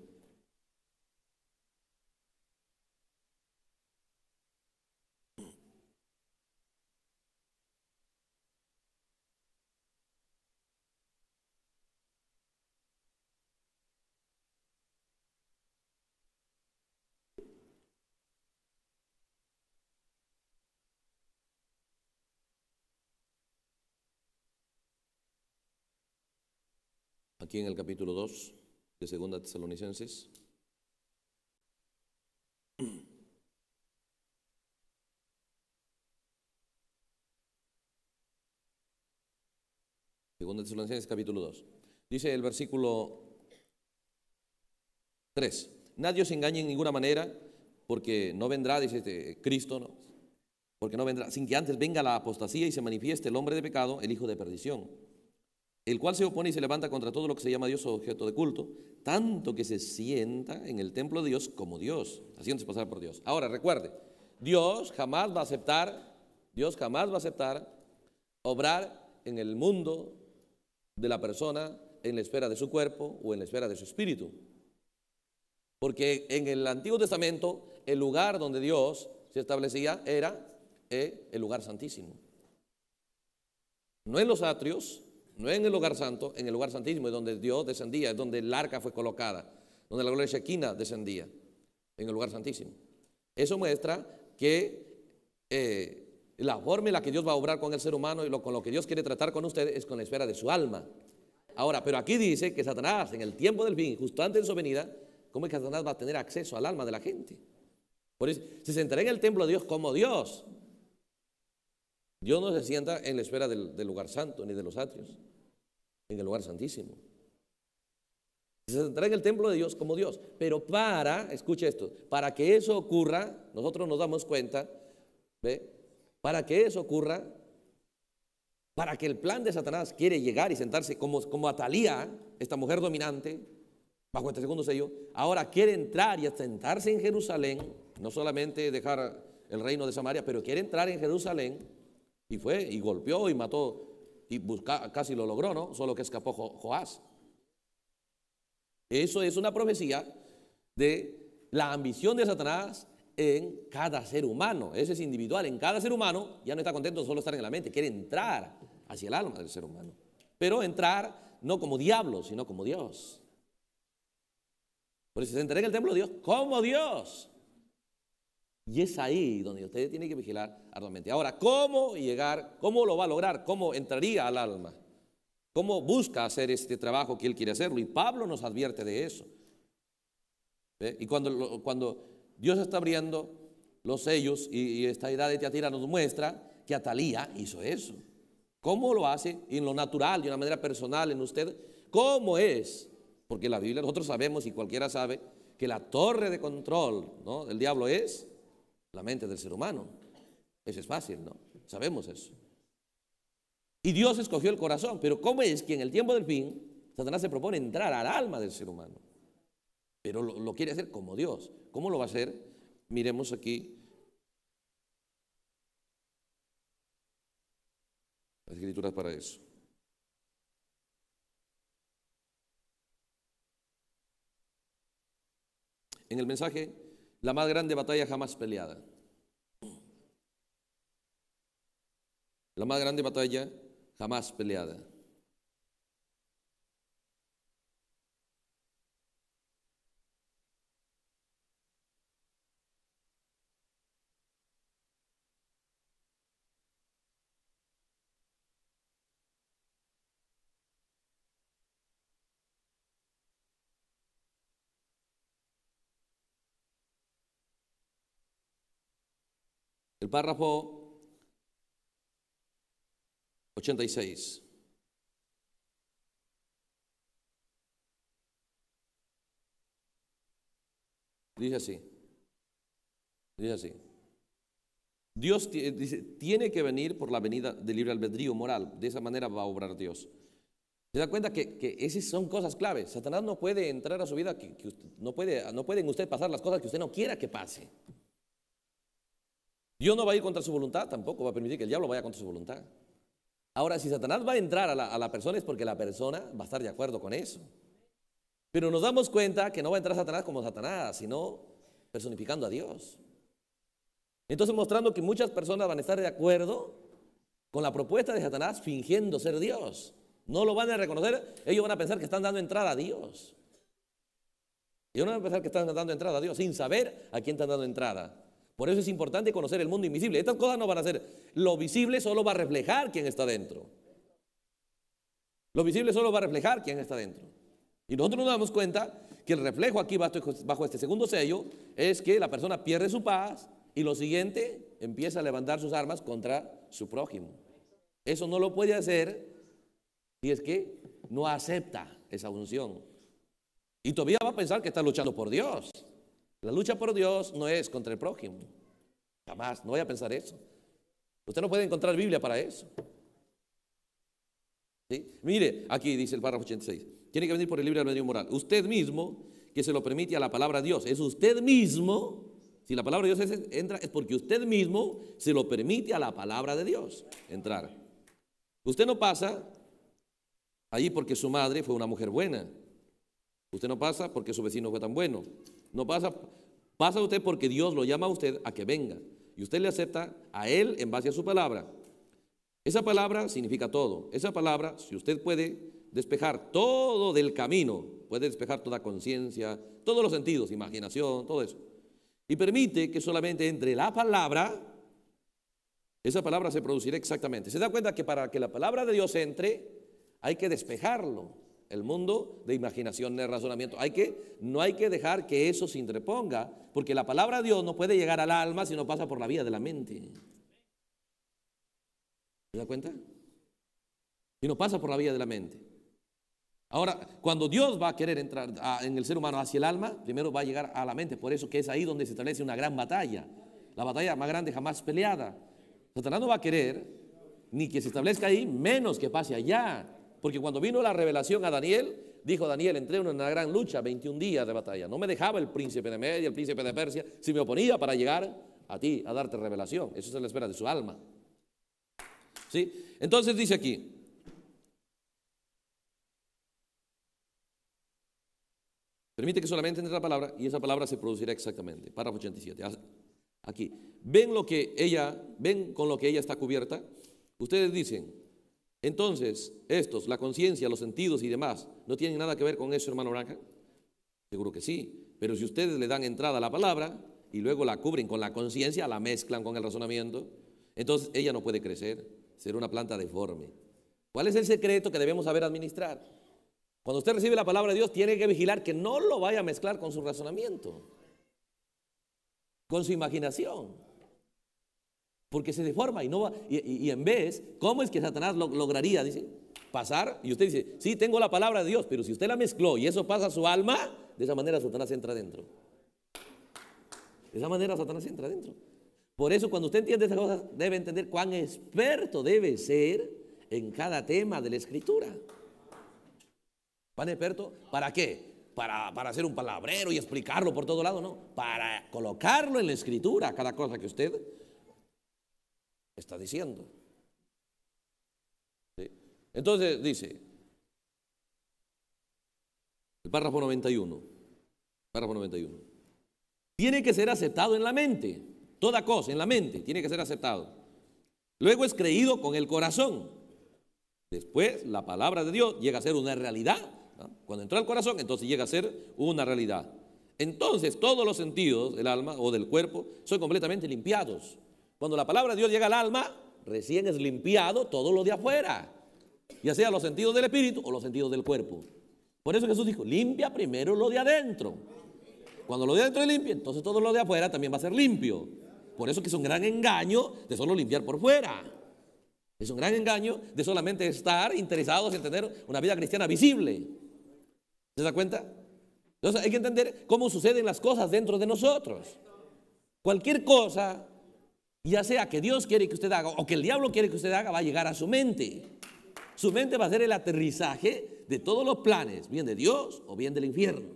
aquí en el capítulo 2 de Segunda Tesalonicenses. Segunda Tesalonicenses capítulo 2. Dice el versículo 3. Nadie os engañe en ninguna manera, porque no vendrá, dice este Cristo, Porque no vendrá, sin que antes venga la apostasía y se manifieste el hombre de pecado, el hijo de perdición el cual se opone y se levanta contra todo lo que se llama Dios objeto de culto, tanto que se sienta en el templo de Dios como Dios, haciéndose pasar por Dios. Ahora, recuerde, Dios jamás va a aceptar, Dios jamás va a aceptar obrar en el mundo de la persona, en la esfera de su cuerpo o en la esfera de su espíritu. Porque en el Antiguo Testamento el lugar donde Dios se establecía era eh, el lugar santísimo. No en los atrios, no en el lugar santo, en el lugar santísimo es donde Dios descendía, es donde el arca fue colocada, donde la gloria de Shekinah descendía, en el lugar santísimo. Eso muestra que eh, la forma en la que Dios va a obrar con el ser humano y lo, con lo que Dios quiere tratar con ustedes es con la esfera de su alma. Ahora, pero aquí dice que Satanás, en el tiempo del fin, justo antes de su venida, ¿cómo es que Satanás va a tener acceso al alma de la gente? Por eso, se sentará en el templo de Dios como Dios, Dios no se sienta en la esfera del, lugar santo ni de los atrios, en el lugar santísimo. Se sentará en el templo de Dios como Dios. Pero para, escuche esto, para que eso ocurra, nosotros nos damos cuenta, ¿ve? Para que eso ocurra, para que el plan de Satanás quiere llegar y sentarse como, como Atalía, esta mujer dominante, bajo este segundo sello, ahora quiere entrar y sentarse en Jerusalén, no solamente dejar el reino de Samaria, pero quiere entrar en Jerusalén y fue y golpeó y mató y busca, casi lo logró, ¿no? Solo que escapó Joás. Eso es una profecía de la ambición de Satanás en cada ser humano. Ese es individual. En cada ser humano ya no está contento solo estar en la mente, quiere entrar hacia el alma del ser humano. Pero entrar no como diablo, sino como Dios. Por eso se en el templo de Dios como Dios. Y es ahí donde usted tiene que vigilar arduamente. Ahora, ¿cómo llegar? ¿Cómo lo va a lograr? ¿Cómo entraría al alma? ¿Cómo busca hacer este trabajo que él quiere hacerlo? Y Pablo nos advierte de eso. Y cuando, cuando Dios está abriendo los sellos y, esta edad de Teatira nos muestra que Atalía hizo eso. ¿Cómo lo hace? En lo natural, de una manera personal, en usted. ¿Cómo es? Porque la Biblia nosotros sabemos y cualquiera sabe que la torre de control ¿no? del diablo es la mente del ser humano. Eso es fácil, ¿no? Sabemos eso. Y Dios escogió el corazón, pero ¿cómo es que en el tiempo del fin Satanás se propone entrar al alma del ser humano? Pero lo, quiere hacer como Dios. ¿Cómo lo va a hacer? Miremos aquí. Las escrituras para eso. En el mensaje la más grande batalla jamás peleada. La más grande batalla jamás peleada. El párrafo 86. Dice así. así. Dios eh, tiene que venir por la venida del libre albedrío moral. De esa manera va a obrar Dios. ¿Se da cuenta que, esas son cosas claves? Satanás no puede entrar a su vida, que, no, puede, no pueden usted pasar las cosas que usted no quiera que pase. Dios no va a ir contra su voluntad tampoco, va a permitir que el diablo vaya contra su voluntad. Ahora, si Satanás va a entrar a la, persona es porque la persona va a estar de acuerdo con eso. Pero nos damos cuenta que no va a entrar Satanás como Satanás, sino personificando a Dios. Entonces mostrando que muchas personas van a estar de acuerdo con la propuesta de Satanás fingiendo ser Dios. No lo van a reconocer, ellos van a pensar que están dando entrada a Dios. Ellos van a pensar que están dando entrada a Dios sin saber a quién están dando entrada. Por eso es importante conocer el mundo invisible. Estas cosas no van a ser. Lo visible solo va a reflejar quién está dentro. Lo visible solo va a reflejar quién está dentro. Y nosotros nos damos cuenta que el reflejo aquí bajo este segundo sello es que la persona pierde su paz y lo siguiente empieza a levantar sus armas contra su prójimo. Eso no lo puede hacer si es que no acepta esa unción. Y todavía va a pensar que está luchando por Dios. La lucha por Dios no es contra el prójimo. Jamás, no vaya a pensar eso. Usted no puede encontrar Biblia para eso. Mire, aquí dice el párrafo 86. Tiene que venir por el libro libre medio moral. Usted mismo que se lo permite a la palabra de Dios. Es usted mismo. Si la palabra de Dios entra, es porque usted mismo se lo permite a la palabra de Dios entrar. Usted no pasa allí porque su madre fue una mujer buena. Usted no pasa porque su vecino fue tan bueno. No pasa, pasa usted porque Dios lo llama a usted a que venga. Y usted le acepta a Él en base a su palabra. Esa palabra significa todo. Esa palabra, si usted puede despejar todo del camino, puede despejar toda conciencia, todos los sentidos, imaginación, todo eso. Y permite que solamente entre la palabra, esa palabra se producirá exactamente. Se da cuenta que para que la palabra de Dios entre, hay que despejarlo el mundo de imaginación, de razonamiento. Hay que, no hay que dejar que eso se interponga, porque la palabra de Dios no puede llegar al alma si no pasa por la vía de la mente. ¿Se da cuenta? Si no pasa por la vía de la mente. Ahora, cuando Dios va a querer entrar en el ser humano hacia el alma, primero va a llegar a la mente. Por eso que es ahí donde se establece una gran batalla. La batalla más grande jamás peleada. Satanás no va a querer ni que se establezca ahí, menos que pase allá. Porque cuando vino la revelación a Daniel, dijo Daniel, entré en una gran lucha, 21 días de batalla. No me dejaba el príncipe de Media, el príncipe de Persia, si me oponía para llegar a ti, a darte revelación. Eso es la espera de su alma. ¿Sí? Entonces dice aquí, Permite que solamente entre la palabra y esa palabra se producirá exactamente. Párrafo 87. Aquí. Ven lo que ella, ven con lo que ella está cubierta. Ustedes dicen, entonces, estos, la conciencia, los sentidos y demás, ¿no tienen nada que ver con eso, hermano Branca? Seguro que sí. Pero si ustedes le dan entrada a la palabra y luego la cubren con la conciencia, la mezclan con el razonamiento, entonces ella no puede crecer, será una planta deforme. ¿Cuál es el secreto que debemos saber administrar? Cuando usted recibe la palabra de Dios, tiene que vigilar que no lo vaya a mezclar con su razonamiento, con su imaginación. Porque se deforma y no va. Y, en vez, ¿cómo es que Satanás lo, lograría? Dice, pasar. Y usted dice, sí, tengo la palabra de Dios, pero si usted la mezcló y eso pasa a su alma, de esa manera Satanás entra dentro. De esa manera Satanás entra dentro. Por eso cuando usted entiende esas cosas, debe entender cuán experto debe ser en cada tema de la escritura. ¿Cuán experto? ¿Para qué? Para, para hacer un palabrero y explicarlo por todo lado, no. Para colocarlo en la escritura, cada cosa que usted está diciendo. Entonces dice, el párrafo 91, párrafo 91, tiene que ser aceptado en la mente, toda cosa, en la mente, tiene que ser aceptado. Luego es creído con el corazón. Después la palabra de Dios llega a ser una realidad. Cuando entra al corazón, entonces llega a ser una realidad. Entonces todos los sentidos del alma o del cuerpo son completamente limpiados cuando la palabra de Dios llega al alma, recién es limpiado todo lo de afuera, ya sea los sentidos del espíritu o los sentidos del cuerpo. Por eso Jesús dijo, limpia primero lo de adentro. Cuando lo de adentro es limpio, entonces todo lo de afuera también va a ser limpio. Por eso que es un gran engaño de solo limpiar por fuera. Es un gran engaño de solamente estar interesados en tener una vida cristiana visible. ¿Se da cuenta? Entonces hay que entender cómo suceden las cosas dentro de nosotros. Cualquier cosa ya sea que Dios quiere que usted haga o que el diablo quiere que usted haga, va a llegar a su mente. Su mente va a ser el aterrizaje de todos los planes, bien de Dios o bien del infierno.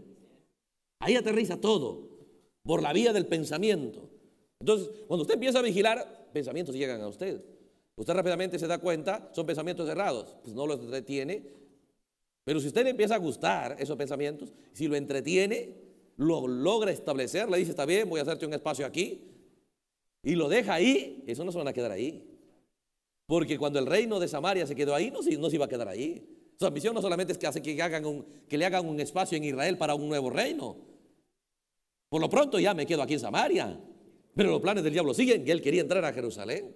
Ahí aterriza todo, por la vía del pensamiento. Entonces, cuando usted empieza a vigilar, pensamientos llegan a usted. Usted rápidamente se da cuenta, son pensamientos errados, pues no los entretiene. Pero si usted empieza a gustar esos pensamientos, si lo entretiene, lo logra establecer, le dice, está bien, voy a hacerte un espacio aquí, y lo deja ahí, eso no se va a quedar ahí. Porque cuando el reino de Samaria se quedó ahí, no se, no se iba a quedar ahí. Su ambición no solamente es que, hace que, le hagan un espacio en Israel para un nuevo reino. Por lo pronto ya me quedo aquí en Samaria. Pero los planes del diablo siguen Que él quería entrar a Jerusalén.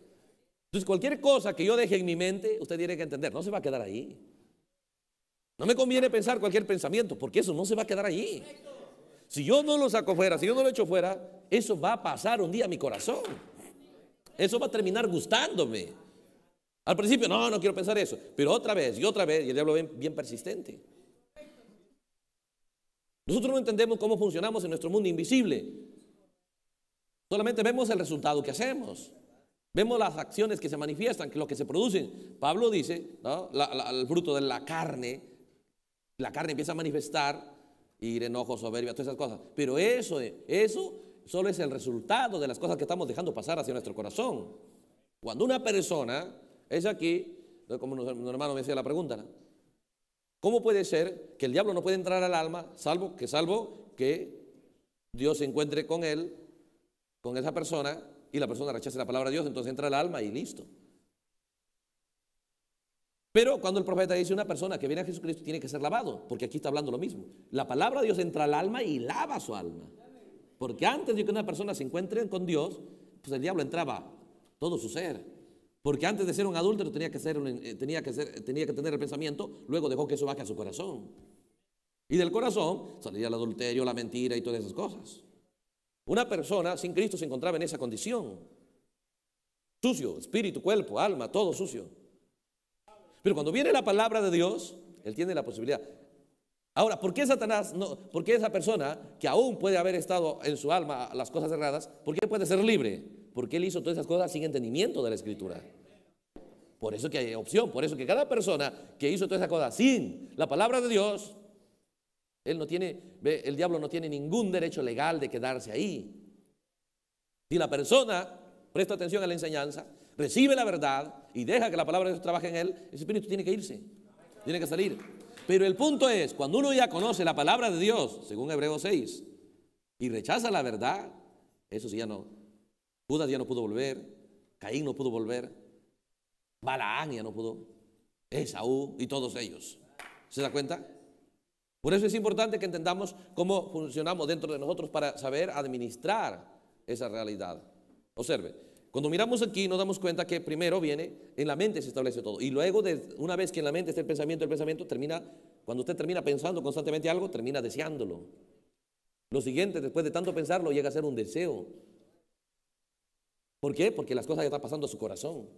Entonces cualquier cosa que yo deje en mi mente, usted tiene que entender, no se va a quedar ahí. No me conviene pensar cualquier pensamiento, porque eso no se va a quedar ahí si yo no lo saco fuera, si yo no lo echo fuera, eso va a pasar un día a mi corazón. Eso va a terminar gustándome. Al principio, no, no quiero pensar eso. Pero otra vez y otra vez, y el diablo bien, bien persistente. Nosotros no entendemos cómo funcionamos en nuestro mundo invisible. Solamente vemos el resultado que hacemos. Vemos las acciones que se manifiestan, que lo que se producen. Pablo dice, ¿no? el fruto de la carne, la carne empieza a manifestar Ir enojo, soberbia, todas esas cosas. Pero eso, eh, eso solo es el resultado de las cosas que estamos dejando pasar hacia nuestro corazón. Cuando una persona es aquí, como mi hermano me decía la pregunta, ¿cómo puede ser que el diablo no puede entrar al alma, salvo que salvo que Dios se encuentre con él, con esa persona, y la persona rechace la palabra de Dios, entonces entra al alma y listo. Pero cuando el profeta dice una persona que viene a Jesucristo tiene que ser lavado, porque aquí está hablando lo mismo. La palabra de Dios entra al alma y lava su alma. Porque antes de que una persona se encuentre con Dios, pues el diablo entraba todo su ser. Porque antes de ser un adúltero tenía que, eh, tenía, que tenía que tener el pensamiento, luego dejó que eso baje a su corazón. Y del corazón salía el adulterio, la mentira y todas esas cosas. Una persona sin Cristo se encontraba en esa condición. Sucio, espíritu, cuerpo, alma, todo sucio. Pero cuando viene la palabra de Dios, él tiene la posibilidad. Ahora, ¿por qué Satanás, no, por qué esa persona que aún puede haber estado en su alma las cosas cerradas, por qué puede ser libre? Porque él hizo todas esas cosas sin entendimiento de la escritura. Por eso que hay opción, por eso que cada persona que hizo todas esas cosas sin la palabra de Dios, él no tiene, el diablo no tiene ningún derecho legal de quedarse ahí. Si la persona presta atención a la enseñanza recibe la verdad y deja que la palabra de Dios trabaje en él, ese espíritu tiene que irse, tiene que salir. Pero el punto es, cuando uno ya conoce la palabra de Dios, según Hebreos 6, y rechaza la verdad, eso sí ya no. Judas ya no pudo volver, Caín no pudo volver, Balaán ya no pudo, Esaú y todos ellos. ¿Se da cuenta? Por eso es importante que entendamos cómo funcionamos dentro de nosotros para saber administrar esa realidad. Observe, cuando miramos aquí nos damos cuenta que primero viene, en la mente se establece todo. Y luego, de, una vez que en la mente está el pensamiento, el pensamiento termina, cuando usted termina pensando constantemente algo, termina deseándolo. Lo siguiente, después de tanto pensarlo, llega a ser un deseo. ¿Por qué? Porque las cosas ya están pasando a su corazón.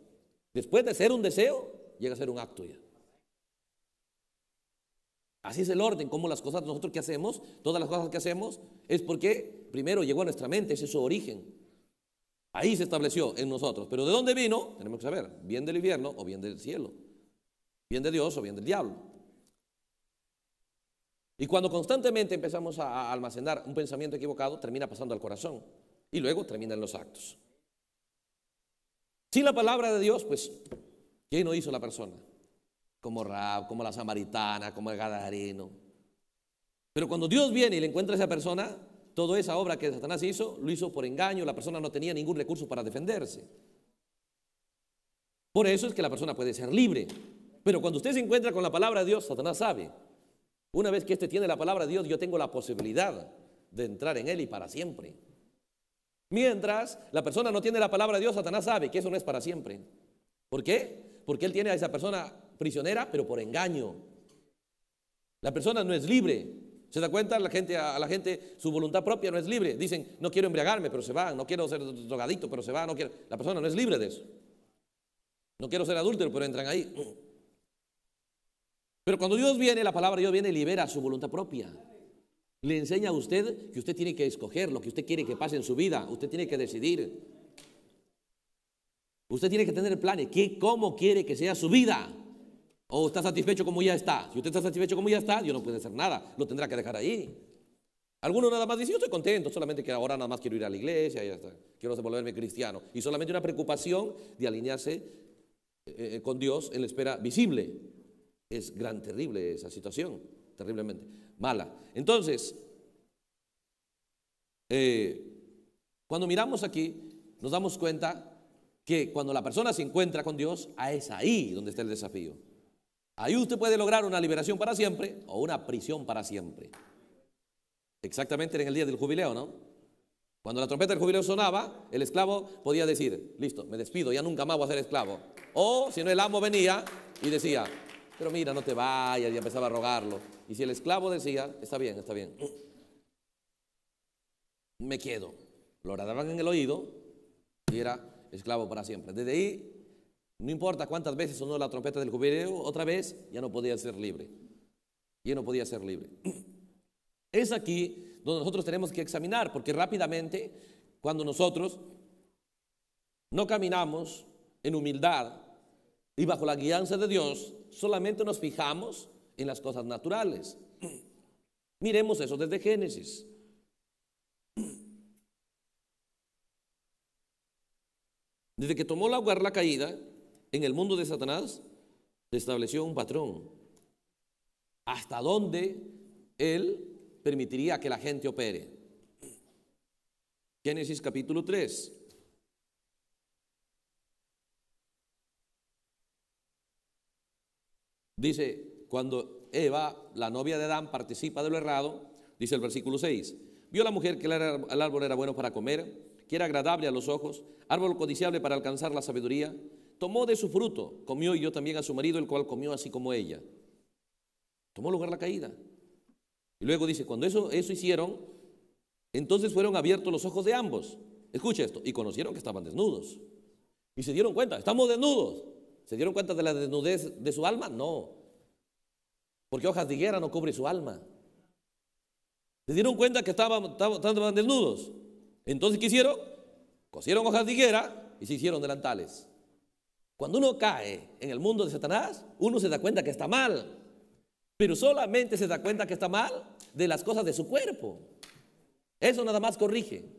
Después de ser un deseo, llega a ser un acto ya. Así es el orden, como las cosas nosotros que hacemos, todas las cosas que hacemos, es porque primero llegó a nuestra mente, ese es su origen. Ahí se estableció en nosotros. Pero ¿de dónde vino? Tenemos que saber. Bien del invierno o bien del cielo. Bien de Dios o bien del diablo. Y cuando constantemente empezamos a almacenar un pensamiento equivocado, termina pasando al corazón. Y luego terminan los actos. si la palabra de Dios, pues, ¿qué no hizo la persona? Como Rab, como la samaritana, como el gadareno. Pero cuando Dios viene y le encuentra a esa persona, Toda esa obra que Satanás hizo, lo hizo por engaño, la persona no tenía ningún recurso para defenderse. Por eso es que la persona puede ser libre. Pero cuando usted se encuentra con la palabra de Dios, Satanás sabe. Una vez que éste tiene la palabra de Dios, yo tengo la posibilidad de entrar en él y para siempre. Mientras la persona no tiene la palabra de Dios, Satanás sabe que eso no es para siempre. ¿Por qué? Porque él tiene a esa persona prisionera, pero por engaño. La persona no es libre, ¿Se da cuenta? La gente, a la gente su voluntad propia no es libre. Dicen, no quiero embriagarme, pero se va No quiero ser drogadicto, pero se va No quiero... La persona no es libre de eso. No quiero ser adúltero, pero entran ahí. Pero cuando Dios viene, la palabra de Dios viene libera su voluntad propia. Le enseña a usted que usted tiene que escoger lo que usted quiere que pase en su vida. Usted tiene que decidir. Usted tiene que tener planes. ¿Qué, ¿Cómo quiere que sea su vida? ¿O está satisfecho como ya está? Si usted está satisfecho como ya está, yo no puede hacer nada, lo tendrá que dejar ahí. Alguno nada más dice, yo estoy contento, solamente que ahora nada más quiero ir a la iglesia, y ya está. quiero devolverme cristiano. Y solamente una preocupación de alinearse eh, eh, con Dios en la espera visible. Es gran, terrible esa situación, terriblemente mala. Entonces, eh, cuando miramos aquí, nos damos cuenta que cuando la persona se encuentra con Dios, ah, es ahí donde está el desafío. Ahí usted puede lograr una liberación para siempre o una prisión para siempre. Exactamente en el día del jubileo, ¿no? Cuando la trompeta del jubileo sonaba, el esclavo podía decir, listo, me despido, ya nunca más voy a ser esclavo. O si no, el amo venía y decía, pero mira, no te vayas, y empezaba a rogarlo. Y si el esclavo decía, está bien, está bien, me quedo. Lo agradaban en el oído y era esclavo para siempre. Desde ahí no importa cuántas veces sonó la trompeta del jubileo, otra vez ya no podía ser libre. Ya no podía ser libre. Es aquí donde nosotros tenemos que examinar, porque rápidamente, cuando nosotros no caminamos en humildad y bajo la guianza de Dios, solamente nos fijamos en las cosas naturales. Miremos eso desde Génesis. Desde que tomó la la caída, en el mundo de Satanás se estableció un patrón. Hasta dónde él permitiría que la gente opere. Génesis capítulo 3. Dice, cuando Eva, la novia de Adán, participa de lo errado, dice el versículo 6, vio la mujer que el árbol era bueno para comer, que era agradable a los ojos, árbol codiciable para alcanzar la sabiduría, tomó de su fruto, comió y yo también a su marido, el cual comió así como ella. Tomó lugar la caída. Y luego dice, cuando eso, eso hicieron, entonces fueron abiertos los ojos de ambos. Escucha esto, y conocieron que estaban desnudos. Y se dieron cuenta, estamos desnudos. ¿Se dieron cuenta de la desnudez de su alma? No. Porque hojas de higuera no cubre su alma. Se dieron cuenta que estaban, estaban desnudos. Entonces, ¿qué hicieron? Cosieron hojas de higuera y se hicieron delantales. Cuando uno cae en el mundo de Satanás, uno se da cuenta que está mal, pero solamente se da cuenta que está mal de las cosas de su cuerpo. Eso nada más corrige.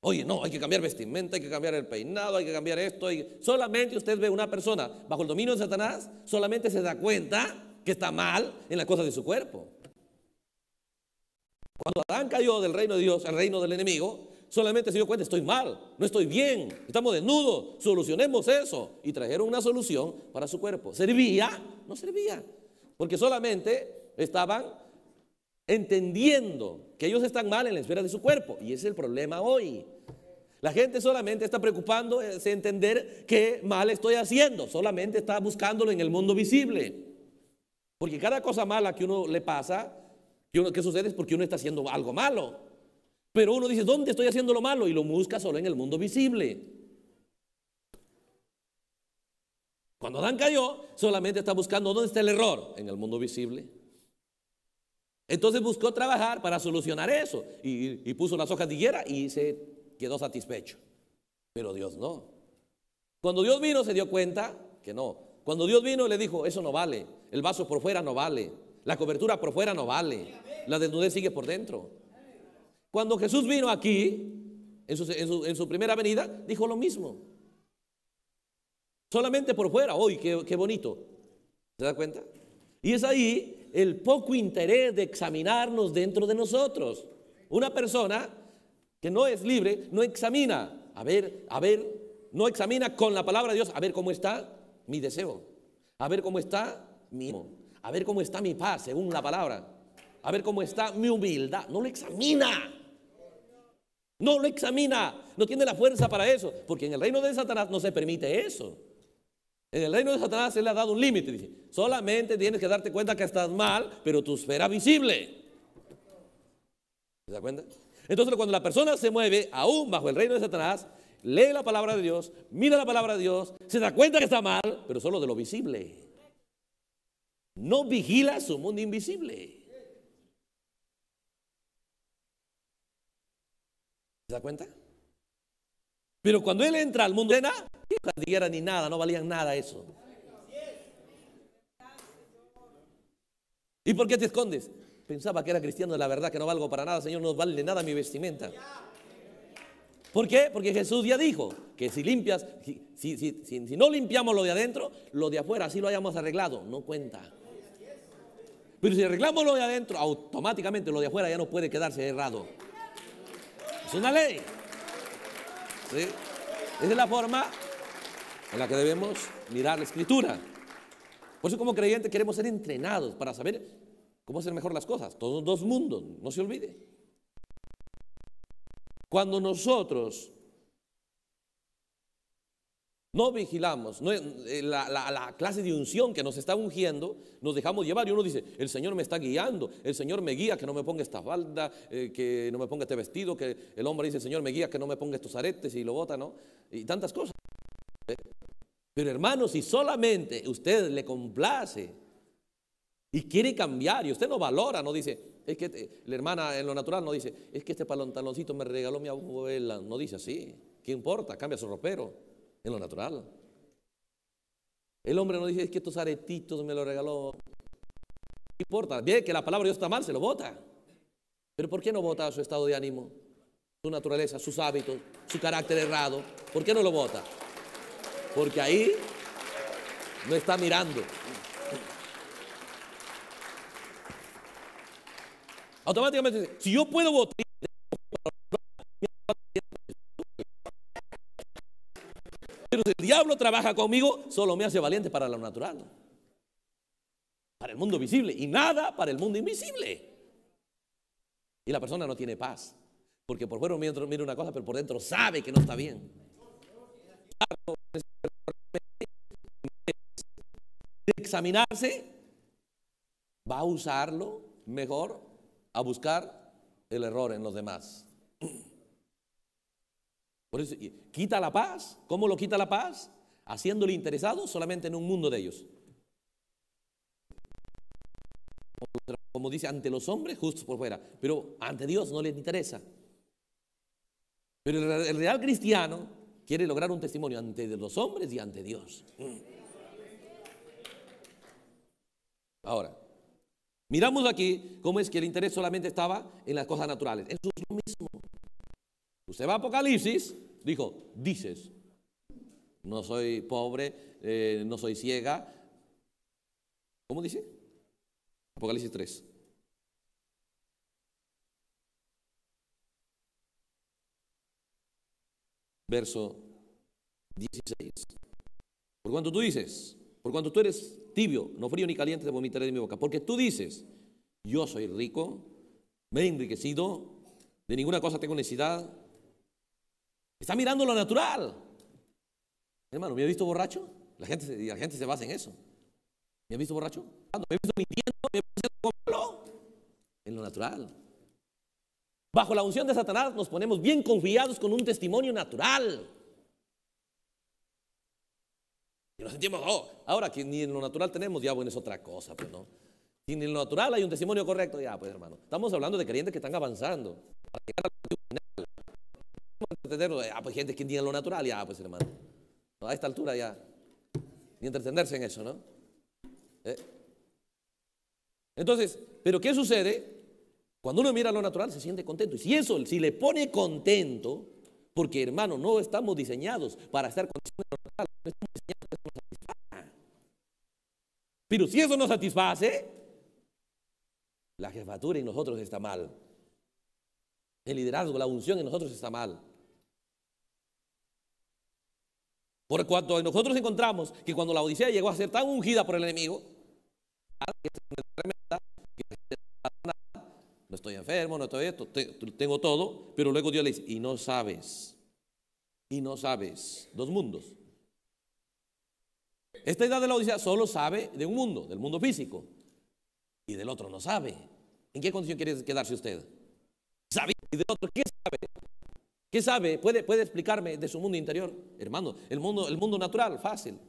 Oye, no, hay que cambiar vestimenta, hay que cambiar el peinado, hay que cambiar esto. Solamente usted ve una persona bajo el dominio de Satanás, solamente se da cuenta que está mal en las cosas de su cuerpo. Cuando Adán cayó del reino de Dios al reino del enemigo, Solamente se dio cuenta, estoy mal, no estoy bien, estamos desnudos, solucionemos eso. Y trajeron una solución para su cuerpo. ¿Servía? No servía. Porque solamente estaban entendiendo que ellos están mal en la esfera de su cuerpo. Y ese es el problema hoy. La gente solamente está preocupando de eh, entender qué mal estoy haciendo, solamente está buscándolo en el mundo visible. Porque cada cosa mala que uno le pasa, que, que sucede es porque uno está haciendo algo malo. Pero uno dice, ¿dónde estoy haciendo lo malo? Y lo busca solo en el mundo visible. Cuando Adán cayó, solamente está buscando dónde está el error, en el mundo visible. Entonces buscó trabajar para solucionar eso y, puso las hojas de higuera y se quedó satisfecho. Pero Dios no. Cuando Dios vino se dio cuenta que no. Cuando Dios vino le dijo, eso no vale, el vaso por fuera no vale, la cobertura por fuera no vale, la desnudez sigue por dentro. Cuando Jesús vino aquí, en su, primera venida, dijo lo mismo. Solamente por fuera, hoy, qué, bonito. ¿Se da cuenta? Y es ahí el poco interés de examinarnos dentro de nosotros. Una persona que no es libre no examina, a ver, a ver, no examina con la palabra de Dios, a ver cómo está mi deseo, a ver cómo está mi amor, a ver cómo está mi paz según la palabra, a ver cómo está mi humildad. No lo examina. No lo examina, no tiene la fuerza para eso, porque en el reino de Satanás no se permite eso. En el reino de Satanás se le ha dado un límite, dice, solamente tienes que darte cuenta que estás mal, pero tu esfera visible. ¿Se da cuenta? Entonces cuando la persona se mueve, aún bajo el reino de Satanás, lee la palabra de Dios, mira la palabra de Dios, se da cuenta que está mal, pero solo de lo visible. No vigila su mundo invisible. da cuenta? Pero cuando él entra al mundo, nada, ni, ni nada, no valían nada eso. ¿Y por qué te escondes? Pensaba que era cristiano, la verdad que no valgo para nada, Señor, no vale nada mi vestimenta. ¿Por qué? Porque Jesús ya dijo que si limpias, si, si, si, no limpiamos lo de adentro, lo de afuera, así lo hayamos arreglado, no cuenta. Pero si arreglamos lo de adentro, automáticamente lo de afuera ya no puede quedarse errado. Es una ley. es la forma en la que debemos mirar la escritura. Por eso como creyentes queremos ser entrenados para saber cómo hacer mejor las cosas. Todos dos mundos, no se olvide. Cuando nosotros no vigilamos, eh, la, clase de unción que nos está ungiendo, nos dejamos llevar y uno dice, el Señor me está guiando, el Señor me guía, que no me ponga esta falda, eh, que no me ponga este vestido, que el hombre dice, el Señor me guía, que no me ponga estos aretes y lo bota, ¿no? Y tantas cosas. Pero hermano, si solamente usted le complace y quiere cambiar y usted no valora, no dice, es que la hermana en lo natural no dice, es que este pantaloncito me regaló mi abuela, no dice así, ¿qué importa? Cambia su ropero en lo natural. El hombre no dice, es que estos aretitos me lo regaló. importa, bien que la palabra de Dios está mal, se lo vota. Pero ¿por qué no vota su estado de ánimo, su naturaleza, sus hábitos, su carácter errado? ¿Por qué no lo vota? Porque ahí no está mirando. Automáticamente, si yo puedo votar diablo trabaja conmigo, solo me hace valiente para lo natural, para el mundo visible y nada para el mundo invisible. Y la persona no tiene paz, porque por fuera mira una cosa, pero por dentro sabe que no está bien. De examinarse, va a usarlo mejor a buscar el error en los demás. Por eso, quita la paz. ¿Cómo lo quita la paz? Haciéndole interesado solamente en un mundo de ellos. Como dice, ante los hombres, justos por fuera. Pero ante Dios no les interesa. Pero el real cristiano quiere lograr un testimonio ante los hombres y ante Dios. Mm. Ahora, miramos aquí cómo es que el interés solamente estaba en las cosas naturales. Eso es lo mismo. Usted va a Apocalipsis, dijo, dices, no soy pobre, eh, no soy ciega. ¿Cómo dice? Apocalipsis 3. Verso 16. Por cuanto tú dices, por cuanto tú eres tibio, no frío ni caliente, te vomitaré de mi boca. Porque tú dices, yo soy rico, me he enriquecido, de ninguna cosa tengo necesidad, Está mirando lo natural. Hermano, ¿me ha visto borracho? La gente, la gente se basa en eso. ¿Me ha visto borracho? ¿Me ha visto mintiendo? ¿Me visto En lo natural. Bajo la unción de Satanás nos ponemos bien confiados con un testimonio natural. Y nos sentimos, oh, ahora que ni en lo natural tenemos, ya bueno, es otra cosa, pues no. Si en lo natural hay un testimonio correcto, ya pues hermano. Estamos hablando de creyentes que están avanzando. Para llegar a Ah, pues gente que entiende lo natural, ya, pues hermano. a esta altura ya. Ni entretenerse en eso, ¿no? ¿Eh? Entonces, ¿pero qué sucede? Cuando uno mira lo natural se siente contento. Y si eso, si le pone contento, porque hermano, no estamos diseñados para estar contentos lo natural, estamos diseñados para Pero si eso no satisface, la jefatura en nosotros está mal. El liderazgo, la unción en nosotros está mal. Por cuanto nosotros encontramos que cuando la Odisea llegó a ser tan ungida por el enemigo, no estoy enfermo, no estoy esto, tengo todo, pero luego Dios le dice, y no sabes, y no sabes, dos mundos. Esta idea de la Odisea solo sabe de un mundo, del mundo físico, y del otro no sabe. ¿En qué condición quiere quedarse usted? ¿Sabe? ¿Y del otro qué sabe? ¿Qué sabe? ¿Puede, ¿Puede, explicarme de su mundo interior? Hermano, el mundo, el mundo natural, fácil.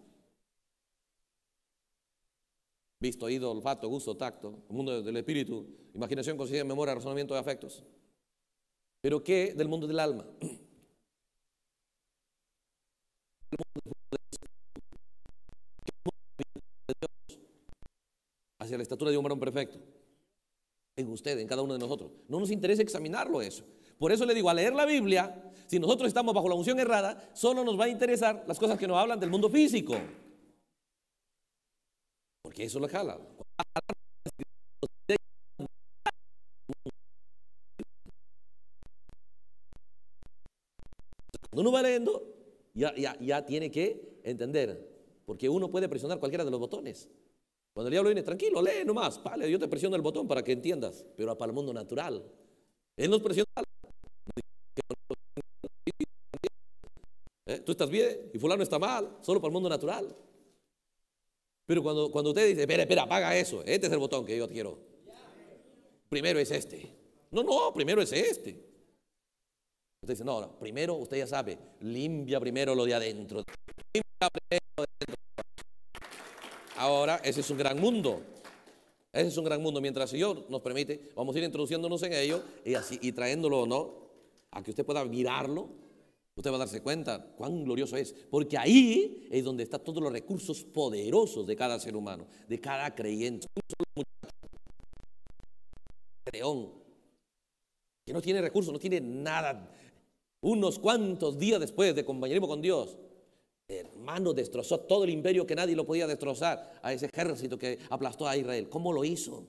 Visto, oído, olfato, gusto, tacto, el mundo del espíritu, imaginación, conciencia, memoria, razonamiento de afectos. Pero ¿qué del mundo del alma? El mundo de Dios, hacia la estatura de un varón perfecto. En usted, en cada uno de nosotros. No nos interesa examinarlo eso. Por eso le digo, a leer la Biblia, si nosotros estamos bajo la unción errada, solo nos va a interesar las cosas que nos hablan del mundo físico. Porque eso lo jala. Cuando uno va leyendo, ya, tiene que entender. Porque uno puede presionar cualquiera de los botones. Cuando el diablo viene, tranquilo, lee nomás, vale, yo te presiono el botón para que entiendas. Pero para el mundo natural. Él nos presiona ¿Eh? Tú estás bien y fulano está mal, solo para el mundo natural. Pero cuando, cuando usted dice, espera, espera, apaga eso, este es el botón que yo quiero. Primero es este. No, no, primero es este. Usted dice, no, primero usted ya sabe, limpia primero lo de adentro. Limpia primero lo de adentro. Ahora, ese es un gran mundo. Ese es un gran mundo. Mientras el Señor nos permite, vamos a ir introduciéndonos en ello y así y trayéndolo, ¿no? A que usted pueda mirarlo Usted va a darse cuenta cuán glorioso es, porque ahí es donde están todos los recursos poderosos de cada ser humano, de cada creyente. Un solo muchacho, creón, que no tiene recursos, no tiene nada. Unos cuantos días después de compañerismo con Dios, hermano destrozó todo el imperio que nadie lo podía destrozar a ese ejército que aplastó a Israel. ¿Cómo lo hizo?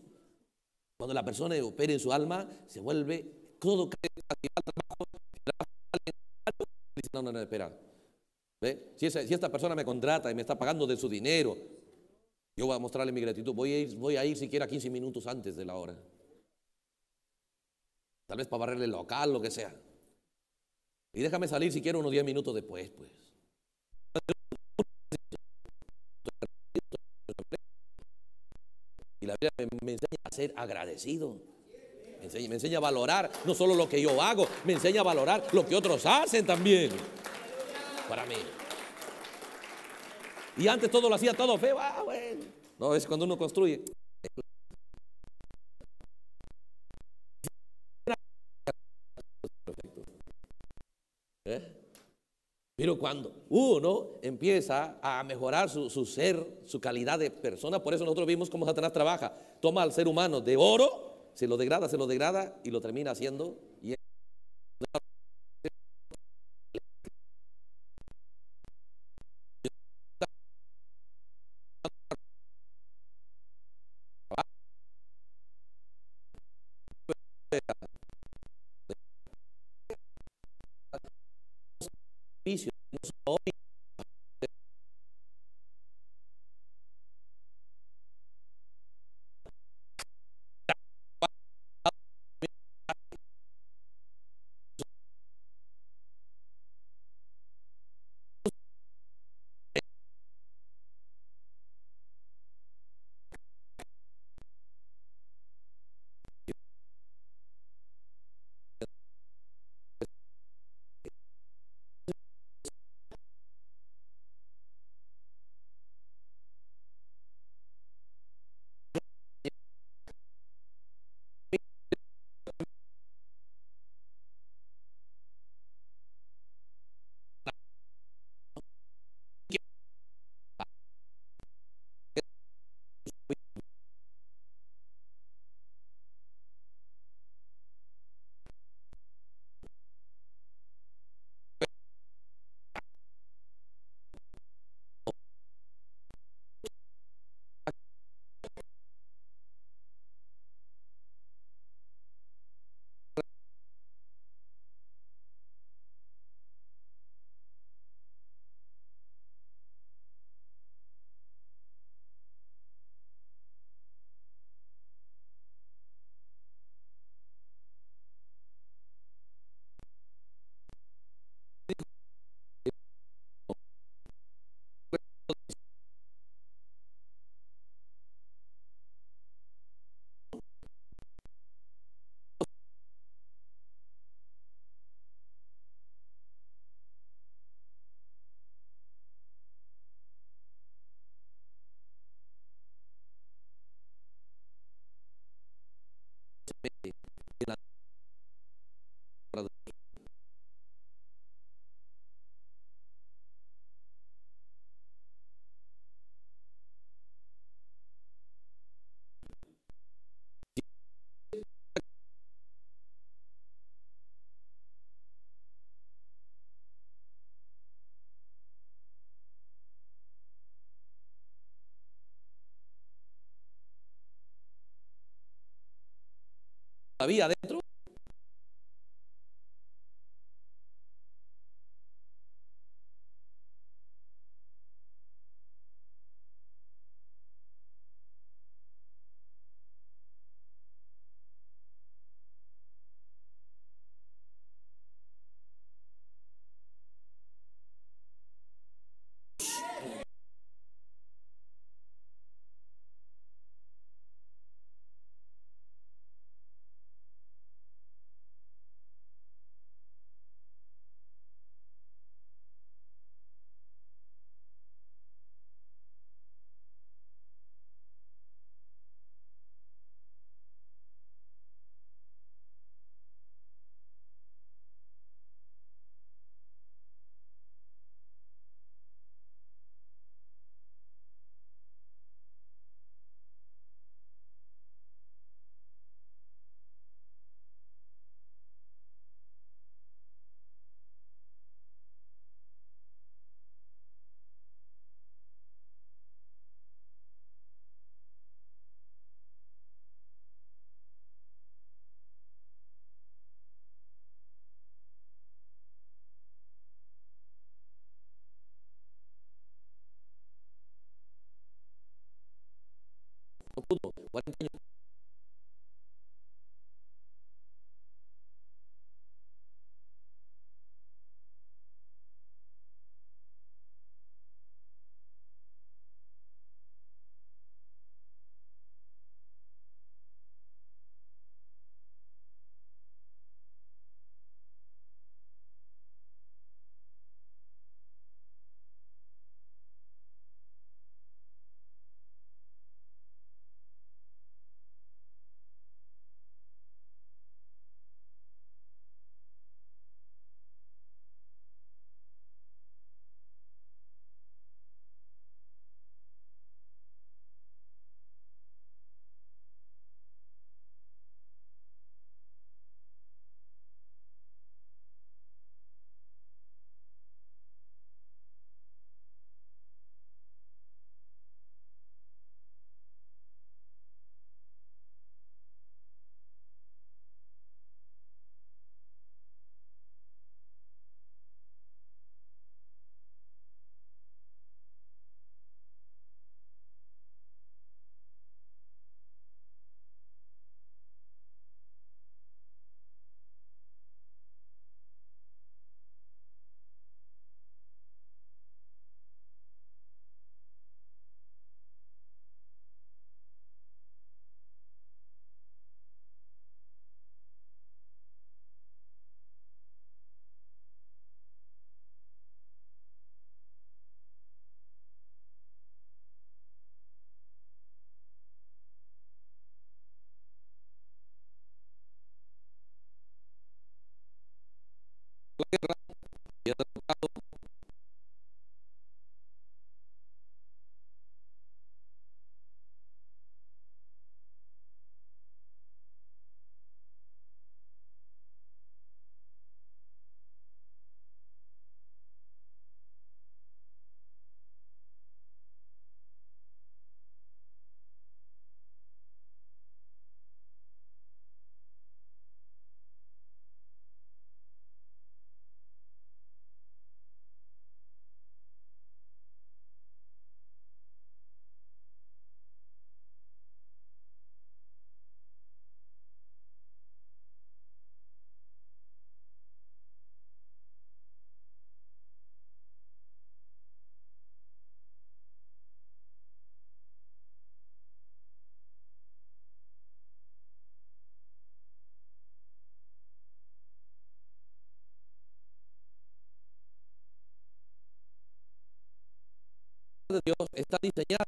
Cuando la persona opera en su alma, se vuelve todo no, no, no, espera. Si, esta persona me contrata y me está pagando de su dinero, yo voy a mostrarle mi gratitud. Voy a ir, voy a ir siquiera 15 minutos antes de la hora. Tal vez para barrerle el local, lo que sea. Y déjame salir siquiera unos 10 minutos después, pues. Y la vida me enseña a ser agradecido. Me enseña, a valorar no solo lo que yo hago, me enseña a valorar lo que otros hacen también. Para mí. Y antes todo lo hacía todo feo. Ah, no, es cuando uno construye. ¿Eh? Pero cuando uno empieza a mejorar su, su, ser, su calidad de persona, por eso nosotros vimos cómo Satanás trabaja. Toma al ser humano de oro se lo degrada, se lo degrada y lo termina haciendo había dentro What can you Dios está diseñado,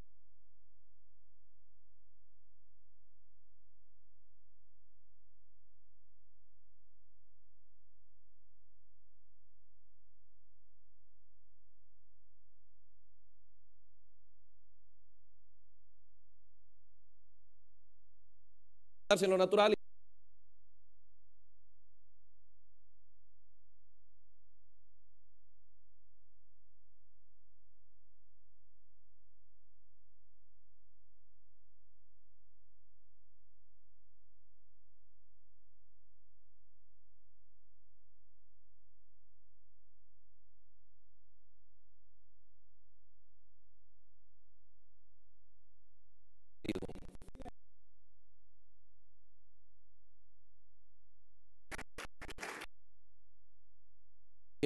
en lo natural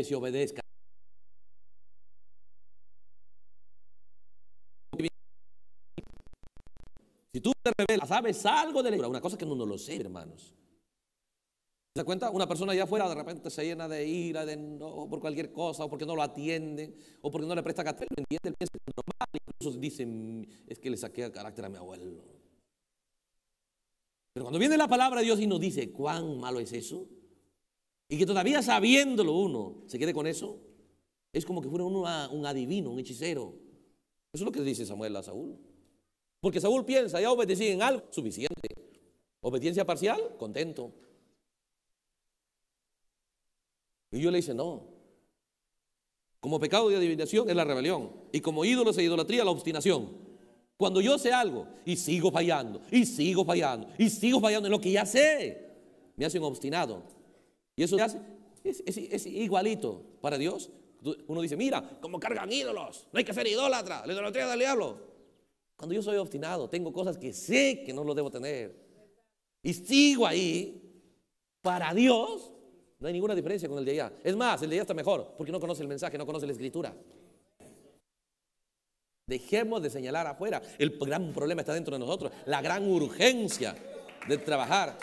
Si obedezca. Si tú te revelas, sabes algo de la una cosa que no, no lo sé, hermanos. ¿Se das cuenta? Una persona allá afuera de repente se llena de ira, de no, por cualquier cosa, o porque no lo atienden, o porque no le presta carácter, lo entiende, piensa normal, incluso dicen, es que le saqué el carácter a mi abuelo. Pero cuando viene la palabra de Dios y nos dice, ¿cuán malo es eso? Y que todavía sabiéndolo uno se quede con eso. Es como que fuera uno un adivino, un hechicero. Eso es lo que dice Samuel a Saúl. Porque Saúl piensa, ya obedecí en algo suficiente. Obediencia parcial, contento. Y yo le dice, no. Como pecado de adivinación es la rebelión. Y como ídolos e idolatría, la obstinación. Cuando yo sé algo y sigo fallando, y sigo fallando, y sigo fallando en lo que ya sé, me hacen obstinado. Y eso es, es, igualito para Dios. Uno dice, mira, como cargan ídolos, no hay que ser idólatra, la idolatría del diablo. Cuando yo soy obstinado, tengo cosas que sé que no lo debo tener. Y sigo ahí, para Dios, no hay ninguna diferencia con el de allá. Es más, el de allá está mejor, porque no conoce el mensaje, no conoce la escritura. Dejemos de señalar afuera. El gran problema está dentro de nosotros, la gran urgencia de trabajar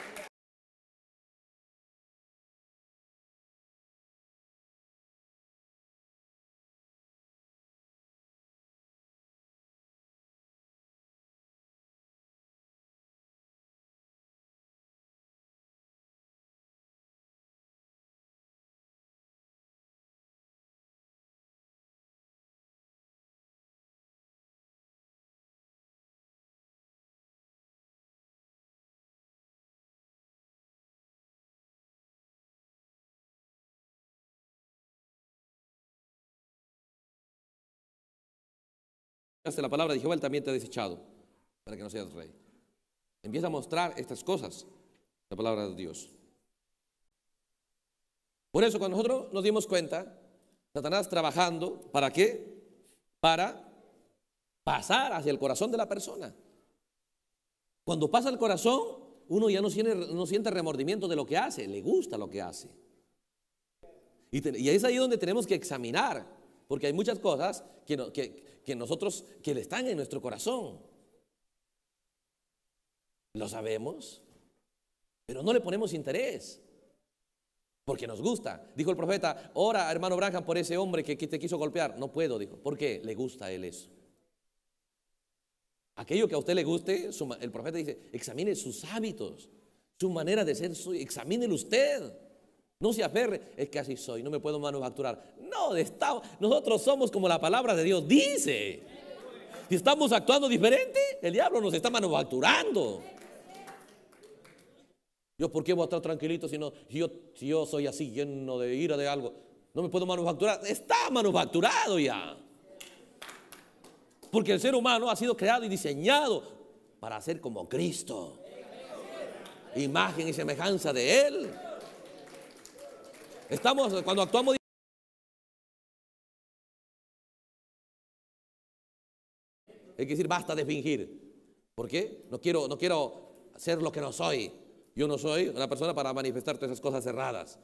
la palabra de Jehová, él también te ha desechado para que no seas rey. Empieza a mostrar estas cosas, la palabra de Dios. Por eso, cuando nosotros nos dimos cuenta, Satanás trabajando, ¿para qué? Para pasar hacia el corazón de la persona. Cuando pasa el corazón, uno ya no siente, remordimiento de lo que hace, le gusta lo que hace. Y, y es ahí donde tenemos que examinar porque hay muchas cosas que, nosotros, que le están en nuestro corazón. Lo sabemos, pero no le ponemos interés. Porque nos gusta. Dijo el profeta, ora hermano Branham por ese hombre que te quiso golpear. No puedo, dijo. ¿Por qué? Le gusta a él eso. Aquello que a usted le guste, el profeta dice, examine sus hábitos, su manera de ser, examínelo usted. No se aferre, es que así soy, no me puedo manufacturar. No, nosotros somos como la palabra de Dios dice. Si estamos actuando diferente, el diablo nos está manufacturando. Yo, ¿por qué voy a estar tranquilito si, no, yo, yo soy así, lleno de ira de algo? No me puedo manufacturar. Está manufacturado ya. Porque el ser humano ha sido creado y diseñado para ser como Cristo. Imagen y semejanza de Él. Estamos, cuando actuamos Hay que decir, basta de fingir. ¿Por qué? No quiero, no quiero ser lo que no soy. Yo no soy una persona para manifestar todas esas cosas cerradas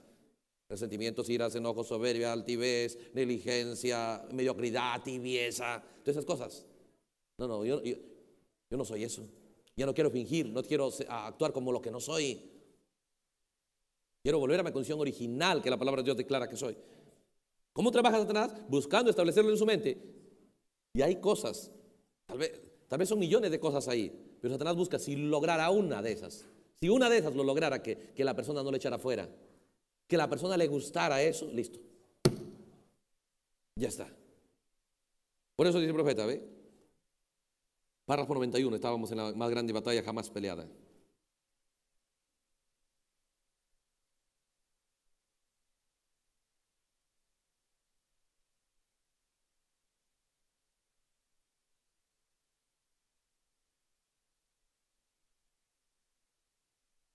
Resentimientos, iras, enojos, soberbia, altivez, negligencia, mediocridad, tibieza, todas esas cosas. No, no, yo, yo, yo no soy eso. Ya no quiero fingir, no quiero actuar como lo que no soy. Quiero volver a mi condición original que la palabra de Dios declara que soy. ¿Cómo trabaja Satanás? Buscando establecerlo en su mente. Y hay cosas, tal vez, tal vez son millones de cosas ahí, pero Satanás busca si lograra una de esas. Si una de esas lo lograra, que, que la persona no le echara fuera, que la persona le gustara eso, listo. Ya está. Por eso dice el profeta, ¿ve? Párrafo 91, estábamos en la más grande batalla jamás peleada.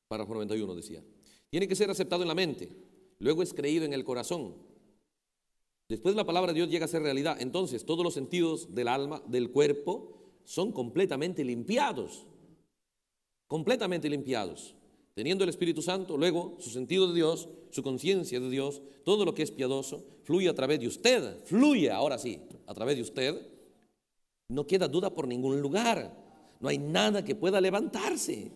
Párrafo 91 decía. Tiene que ser aceptado en la mente, luego es creído en el corazón. Después la palabra de Dios llega a ser realidad. Entonces todos los sentidos del alma, del cuerpo, son completamente limpiados. Completamente limpiados. Teniendo el Espíritu Santo, luego su sentido de Dios, su conciencia de Dios, todo lo que es piadoso, fluye a través de usted. Fluye ahora sí, a través de usted. No queda duda por ningún lugar. No hay nada que pueda levantarse.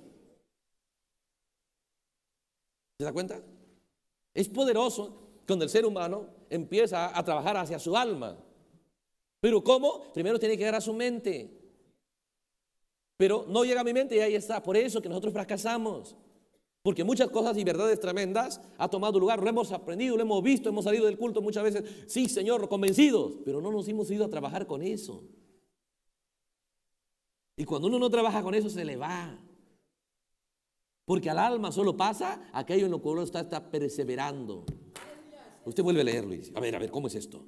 ¿Se da cuenta? Es poderoso cuando el ser humano empieza a trabajar hacia su alma. Pero ¿cómo? Primero tiene que llegar a su mente. Pero no llega a mi mente y ahí está. Por eso que nosotros fracasamos. Porque muchas cosas y verdades tremendas ha tomado lugar, lo hemos aprendido, lo hemos visto, hemos salido del culto muchas veces, sí, Señor, convencidos, pero no nos hemos ido a trabajar con eso. Y cuando uno no trabaja con eso, se le va. Porque al alma solo pasa aquello en lo que uno está, está perseverando. Usted vuelve a leerlo y dice, a ver, a ver, ¿cómo es esto?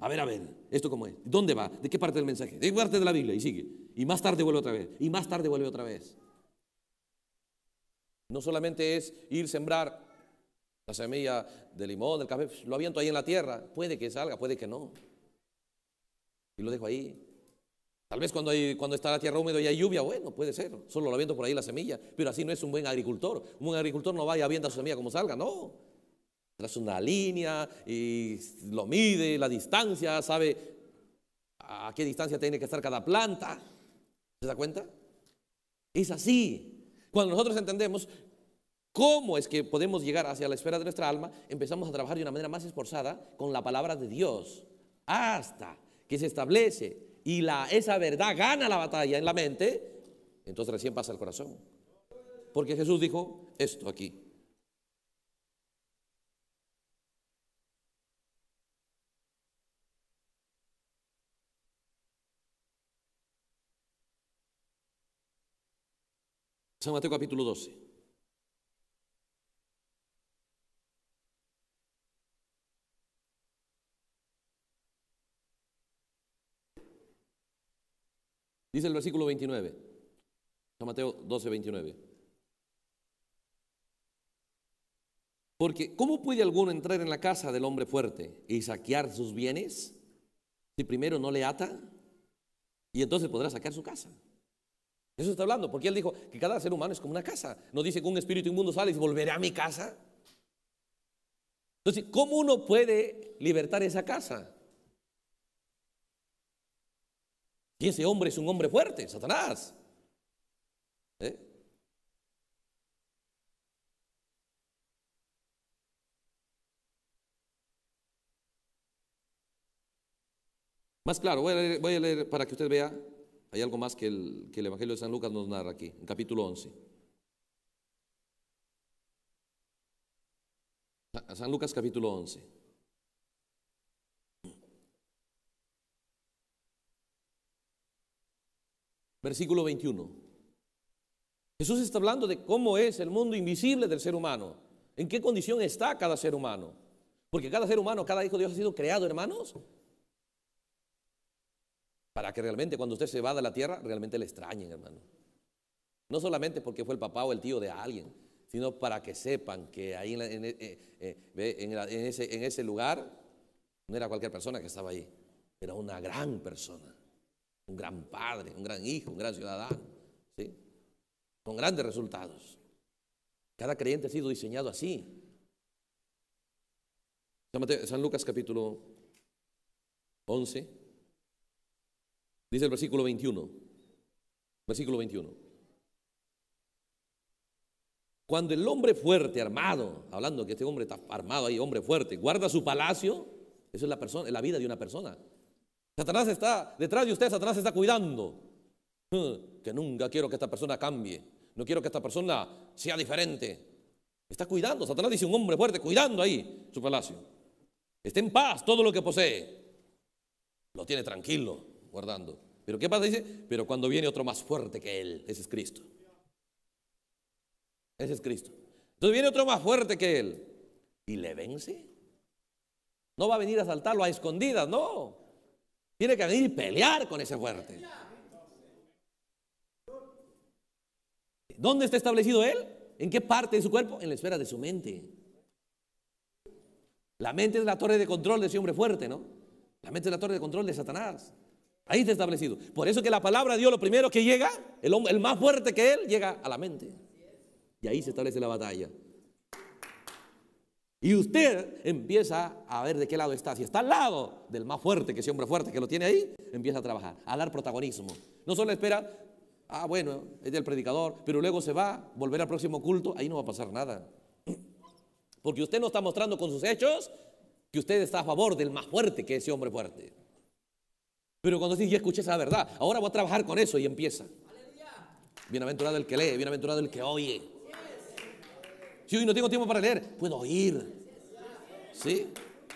A ver, a ver, ¿esto cómo es? ¿Dónde va? ¿De qué parte del mensaje? ¿De qué parte de la Biblia? Y sigue. Y más tarde vuelve otra vez. Y más tarde vuelve otra vez. No solamente es ir sembrar la semilla de limón, del café, lo aviento ahí en la tierra. Puede que salga, puede que no. Y lo dejo ahí. Tal vez cuando, hay, cuando está la tierra húmeda y hay lluvia, bueno, puede ser, solo lo viendo por ahí la semilla, pero así no es un buen agricultor. Un buen agricultor no va y avienta su semilla como salga, no. Tras una línea y lo mide, la distancia, sabe a qué distancia tiene que estar cada planta. ¿Se da cuenta? Es así. Cuando nosotros entendemos cómo es que podemos llegar hacia la esfera de nuestra alma, empezamos a trabajar de una manera más esforzada con la palabra de Dios, hasta que se establece y la, esa verdad gana la batalla en la mente, entonces recién pasa el corazón. Porque Jesús dijo esto aquí. San Mateo capítulo 12. Dice el versículo 29, Mateo 12, 29. Porque ¿cómo puede alguno entrar en la casa del hombre fuerte y saquear sus bienes si primero no le ata? Y entonces podrá saquear su casa. Eso está hablando, porque él dijo que cada ser humano es como una casa. No dice que un espíritu inmundo sale y volverá a mi casa. Entonces, ¿cómo uno puede libertar esa casa? Y ese hombre es un hombre fuerte, Satanás. ¿Eh? Más claro, voy a, leer, para que usted vea, hay algo más que el, que el Evangelio de San Lucas nos narra aquí, en capítulo 11. San Lucas capítulo 11. versículo 21. Jesús está hablando de cómo es el mundo invisible del ser humano, en qué condición está cada ser humano. Porque cada ser humano, cada hijo de Dios ha sido creado, hermanos, para que realmente cuando usted se va de la tierra, realmente le extrañen, hermano. No solamente porque fue el papá o el tío de alguien, sino para que sepan que ahí en, ese lugar no era cualquier persona que estaba ahí, era una gran persona un gran padre, un gran hijo, un gran ciudadano, ¿sí? con grandes resultados. Cada creyente ha sido diseñado así. San Lucas capítulo 11, dice el versículo 21, versículo 21. Cuando el hombre fuerte, armado, hablando que este hombre está armado ahí, hombre fuerte, guarda su palacio, eso es la persona, es la vida de una persona. Satanás está detrás de usted, Satanás está cuidando. Que nunca quiero que esta persona cambie. No quiero que esta persona sea diferente. Está cuidando. Satanás dice un hombre fuerte, cuidando ahí su palacio. Está en paz todo lo que posee. Lo tiene tranquilo, guardando. Pero ¿qué pasa? Dice, pero cuando viene otro más fuerte que él, ese es Cristo. Ese es Cristo. Entonces viene otro más fuerte que él y le vence. No va a venir a saltarlo a escondidas, no. Tiene que venir y pelear con ese fuerte. ¿Dónde está establecido él? ¿En qué parte de su cuerpo? En la esfera de su mente. La mente es la torre de control de ese hombre fuerte, ¿no? La mente es la torre de control de Satanás. Ahí está establecido. Por eso que la palabra de Dios, lo primero que llega, el, hombre, el más fuerte que él, llega a la mente. Y ahí se establece la batalla. Y usted empieza a ver de qué lado está. Si está al lado del más fuerte, que ese hombre fuerte que lo tiene ahí, empieza a trabajar, a dar protagonismo. No solo espera, ah, bueno, es del predicador, pero luego se va, volver al próximo culto, ahí no va a pasar nada. Porque usted no está mostrando con sus hechos que usted está a favor del más fuerte que ese hombre fuerte. Pero cuando dice, ya escuché esa verdad, ahora voy a trabajar con eso y empieza. Bienaventurado el que lee, bienaventurado el que oye. Si hoy no tengo tiempo para leer, puedo oír. ¿Sí?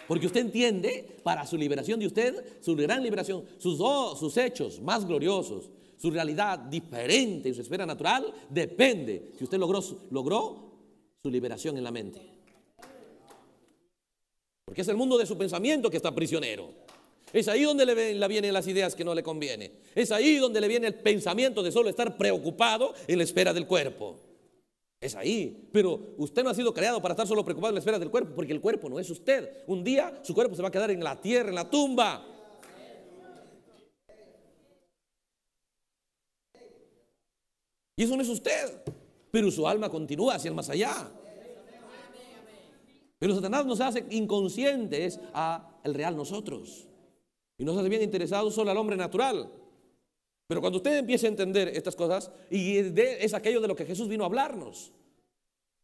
Porque usted entiende, para su liberación de usted, su gran liberación, sus, sus hechos más gloriosos, su realidad diferente y su esfera natural, depende si usted logró, logró su liberación en la mente. Porque es el mundo de su pensamiento que está prisionero. Es ahí donde le, vienen las ideas que no le conviene. Es ahí donde le viene el pensamiento de solo estar preocupado en la espera del cuerpo. Es ahí. Pero usted no ha sido creado para estar solo preocupado en la esfera del cuerpo, porque el cuerpo no es usted. Un día su cuerpo se va a quedar en la tierra, en la tumba. Y eso no es usted. Pero su alma continúa hacia el más allá. Pero Satanás nos hace inconscientes a el real nosotros. Y nos hace bien interesados solo al hombre natural. Pero cuando usted empiece a entender estas cosas, y es aquello de lo que Jesús vino a hablarnos.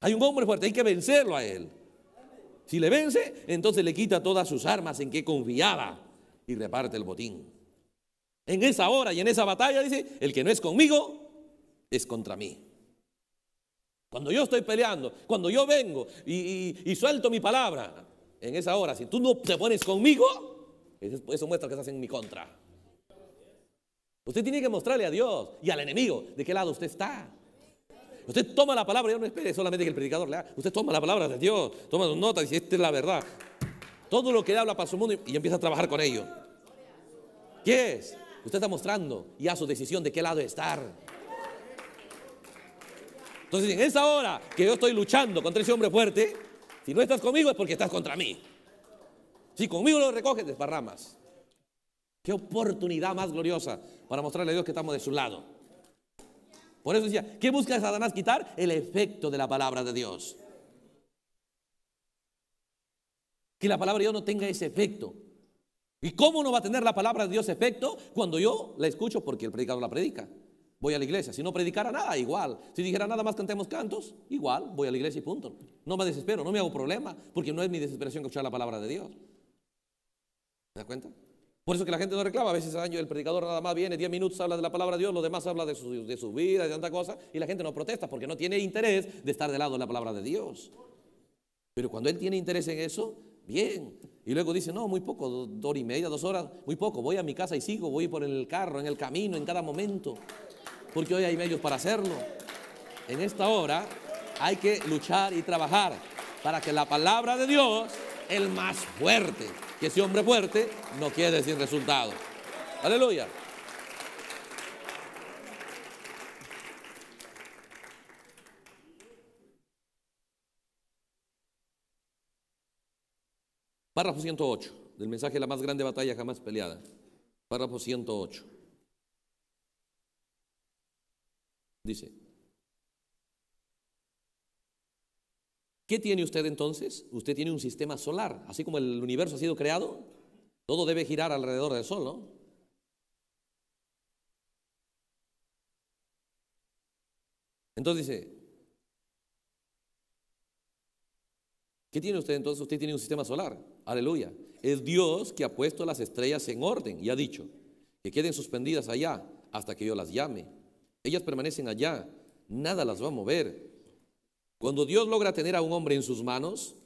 Hay un hombre fuerte, hay que vencerlo a él. Si le vence, entonces le quita todas sus armas en que confiaba y reparte el botín. En esa hora y en esa batalla dice, el que no es conmigo es contra mí. Cuando yo estoy peleando, cuando yo vengo y, suelto mi palabra, en esa hora, si tú no te pones conmigo, eso muestra que estás en mi contra. Usted tiene que mostrarle a Dios y al enemigo de qué lado usted está. Usted toma la palabra, ya no espere solamente que el predicador le haga. Usted toma la palabra de Dios, toma sus notas y dice, esta es la verdad. Todo lo que habla para su mundo y, empieza a trabajar con ello. ¿Qué es? Usted está mostrando y a su decisión de qué lado estar. Entonces, en esa hora que yo estoy luchando contra ese hombre fuerte, si no estás conmigo es porque estás contra mí. Si conmigo lo recoges, desparramas. Qué oportunidad más gloriosa para mostrarle a Dios que estamos de su lado. Por eso decía, ¿qué busca Satanás quitar? El efecto de la palabra de Dios. Que la palabra de Dios no tenga ese efecto. ¿Y cómo no va a tener la palabra de Dios efecto cuando yo la escucho? Porque el predicador la predica. Voy a la iglesia. Si no predicara nada, igual. Si dijera nada más cantemos cantos, igual. Voy a la iglesia y punto. No me desespero, no me hago problema, porque no es mi desesperación escuchar la palabra de Dios. ¿Te das cuenta? Por eso que la gente no reclama. A veces año el predicador nada más viene, 10 minutos habla de la palabra de Dios, los demás habla de su, vida, de tanta cosa, y la gente no protesta porque no tiene interés de estar de lado de la palabra de Dios. Pero cuando él tiene interés en eso, bien. Y luego dice, no, muy poco, dos, horas y media, dos horas, muy poco, voy a mi casa y sigo, voy por el carro, en el camino, en cada momento, porque hoy hay medios para hacerlo. En esta hora hay que luchar y trabajar para que la palabra de Dios, el más fuerte, que ese hombre fuerte no quiere sin resultado. Aleluya. Párrafo 108 del mensaje de La más grande batalla jamás peleada. Párrafo 108. Dice. ¿Qué tiene usted entonces? Usted tiene un sistema solar. Así como el universo ha sido creado, todo debe girar alrededor del Sol, ¿no? Entonces dice, ¿qué tiene usted entonces? Usted tiene un sistema solar. Aleluya. Es Dios que ha puesto las estrellas en orden y ha dicho que queden suspendidas allá hasta que yo las llame. Ellas permanecen allá, nada las va a mover cuando Dios logra tener a un hombre en sus manos,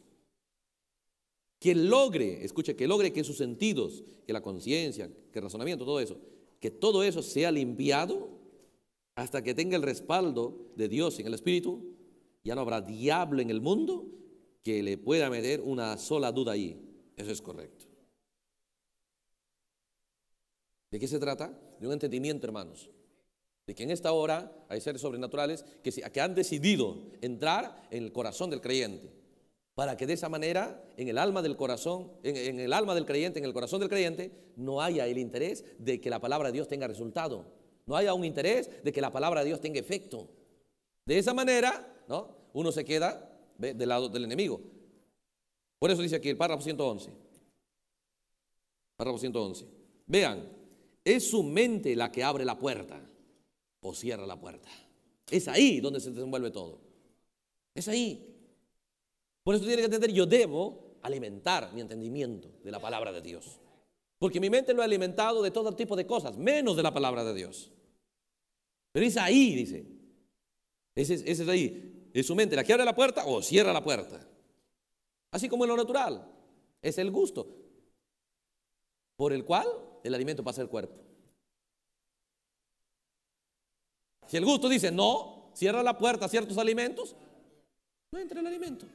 que logre, escuche, que logre que sus sentidos, que la conciencia, que el razonamiento, todo eso, que todo eso sea limpiado hasta que tenga el respaldo de Dios en el Espíritu, ya no habrá diablo en el mundo que le pueda meter una sola duda ahí. Eso es correcto. ¿De qué se trata? De un entendimiento, hermanos, de que en esta hora hay seres sobrenaturales que, han decidido entrar en el corazón del creyente, para que de esa manera en el alma del corazón, en, el alma del creyente, en el corazón del creyente, no haya el interés de que la palabra de Dios tenga resultado, no haya un interés de que la palabra de Dios tenga efecto. De esa manera, ¿no? Uno se queda del lado del enemigo. Por eso dice aquí el párrafo 111. Párrafo 111. Vean, es su mente la que abre la puerta o pues cierra la puerta. Es ahí donde se desenvuelve todo. Es ahí. Por eso tiene que entender, yo debo alimentar mi entendimiento de la palabra de Dios. Porque mi mente lo ha alimentado de todo tipo de cosas, menos de la palabra de Dios. Pero es ahí, dice. Ese, es ahí. Es su mente la que abre la puerta o cierra la puerta. Así como en lo natural. Es el gusto por el cual el alimento pasa al cuerpo. Si el gusto dice no, cierra la puerta a ciertos alimentos, no entra el alimento.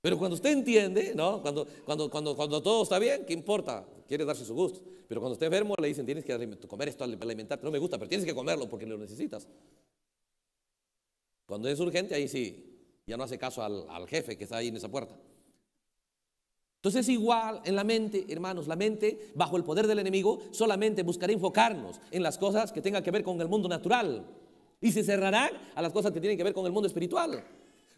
Pero cuando usted entiende, ¿no? Cuando, cuando, cuando, cuando todo está bien, ¿qué importa? Quiere darse su gusto. Pero cuando está enfermo le dicen, tienes que comer esto para alimentarte. No me gusta, pero tienes que comerlo porque lo necesitas. Cuando es urgente, ahí sí, ya no hace caso al jefe que está ahí en esa puerta. Entonces igual en la mente, hermanos, la mente bajo el poder del enemigo solamente buscará enfocarnos en las cosas que tengan que ver con el mundo natural y se cerrarán a las cosas que tienen que ver con el mundo espiritual.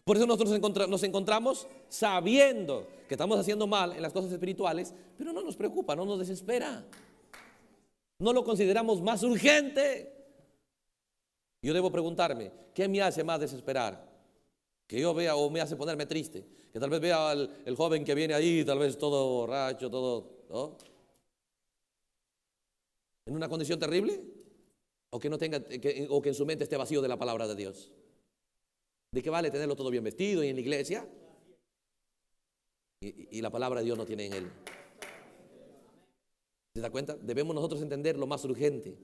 Por eso nosotros nos encontramos sabiendo que estamos haciendo mal en las cosas espirituales, pero no nos preocupa, no nos desespera. No lo consideramos más urgente. Yo debo preguntarme, ¿qué me hace más desesperar? Que yo vea o me hace ponerme triste que tal vez vea al joven que viene ahí, tal vez todo borracho, todo, En una condición terrible. O que, no tenga, en su mente esté vacío de la palabra de Dios. ¿De qué vale tenerlo todo bien vestido y en la iglesia? Y, y la palabra de Dios no tiene en él. ¿Se da cuenta? Debemos nosotros entender lo más urgente.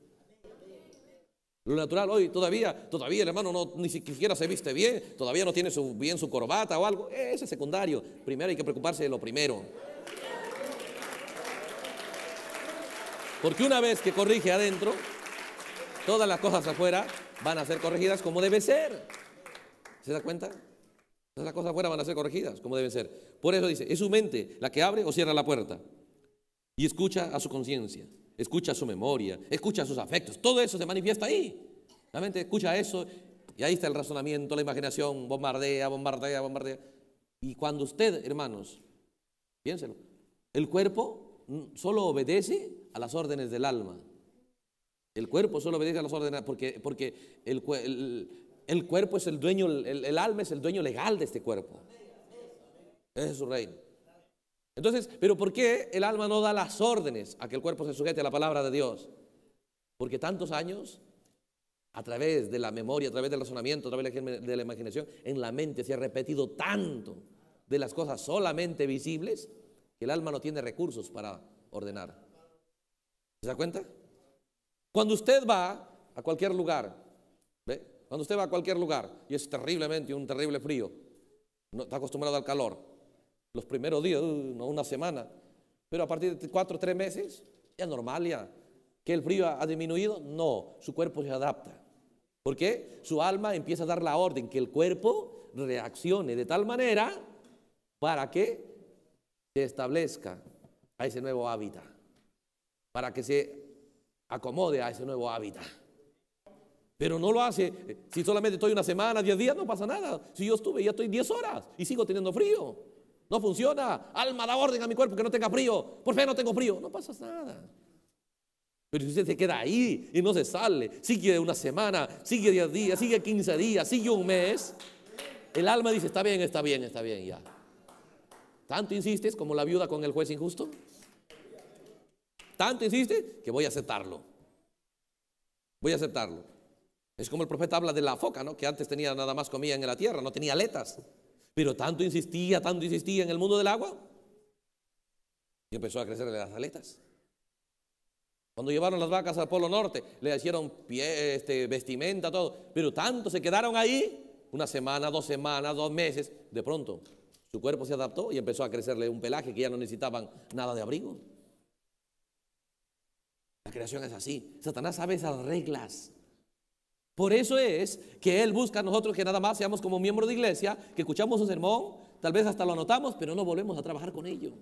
Lo natural hoy todavía, todavía el hermano no, ni siquiera se viste bien, todavía no tiene su, bien su corbata o algo. Ese es secundario. Primero hay que preocuparse de lo primero. Porque una vez que corrige adentro, todas las cosas afuera van a ser corregidas como debe ser. ¿Se da cuenta? Todas las cosas afuera van a ser corregidas como deben ser. Por eso dice, es su mente la que abre o cierra la puerta y escucha a su conciencia escucha su memoria, escucha sus afectos, todo eso se manifiesta ahí. La mente escucha eso y ahí está el razonamiento, la imaginación, bombardea, bombardea, bombardea. Y cuando usted, hermanos, piénselo, el cuerpo solo obedece a las órdenes del alma. El cuerpo solo obedece a las órdenes, porque, porque el, el, cuerpo es el dueño, el, alma es el dueño legal de este cuerpo. es su reino. Entonces, ¿pero por qué el alma no da las órdenes a que el cuerpo se sujete a la palabra de Dios? Porque tantos años, a través de la memoria, a través del razonamiento, a través de la imaginación, en la mente se ha repetido tanto de las cosas solamente visibles que el alma no tiene recursos para ordenar. ¿Se da cuenta? Cuando usted va a cualquier lugar, Cuando usted va a cualquier lugar y es terriblemente un terrible frío, no está acostumbrado al calor, los primeros días, no una semana, pero a partir de cuatro o tres meses, ya normal ya. ¿Que el frío ha disminuido? No, su cuerpo se adapta. Porque su alma empieza a dar la orden que el cuerpo reaccione de tal manera para que se establezca a ese nuevo hábitat, para que se acomode a ese nuevo hábitat. Pero no lo hace, si solamente estoy una semana, diez días, no pasa nada. Si yo estuve, ya estoy diez horas y sigo teniendo frío. No funciona. Alma, da orden a mi cuerpo que no tenga frío. Por fe no tengo frío. No pasa nada. Pero si usted se queda ahí y no se sale, sigue una semana, sigue 10 días, sigue 15 días, sigue un mes, el alma dice, está bien, está bien, está bien, ya. ¿Tanto insistes como la viuda con el juez injusto? ¿Tanto insiste que voy a aceptarlo? Voy a aceptarlo. Es como el profeta habla de la foca, ¿no? Que antes tenía nada más comida en la tierra, no tenía aletas. Pero tanto insistía, tanto insistía en el mundo del agua, y empezó a crecerle las aletas. Cuando llevaron las vacas al Polo Norte, le hicieron pie, este, vestimenta, todo. Pero tanto se quedaron ahí, una semana, dos semanas, dos meses. De pronto, su cuerpo se adaptó y empezó a crecerle un pelaje que ya no necesitaban nada de abrigo. La creación es así. Satanás sabe esas reglas. Por eso es que Él busca a nosotros que nada más seamos como miembros de iglesia, que escuchamos un sermón, tal vez hasta lo anotamos, pero no volvemos a trabajar con ello.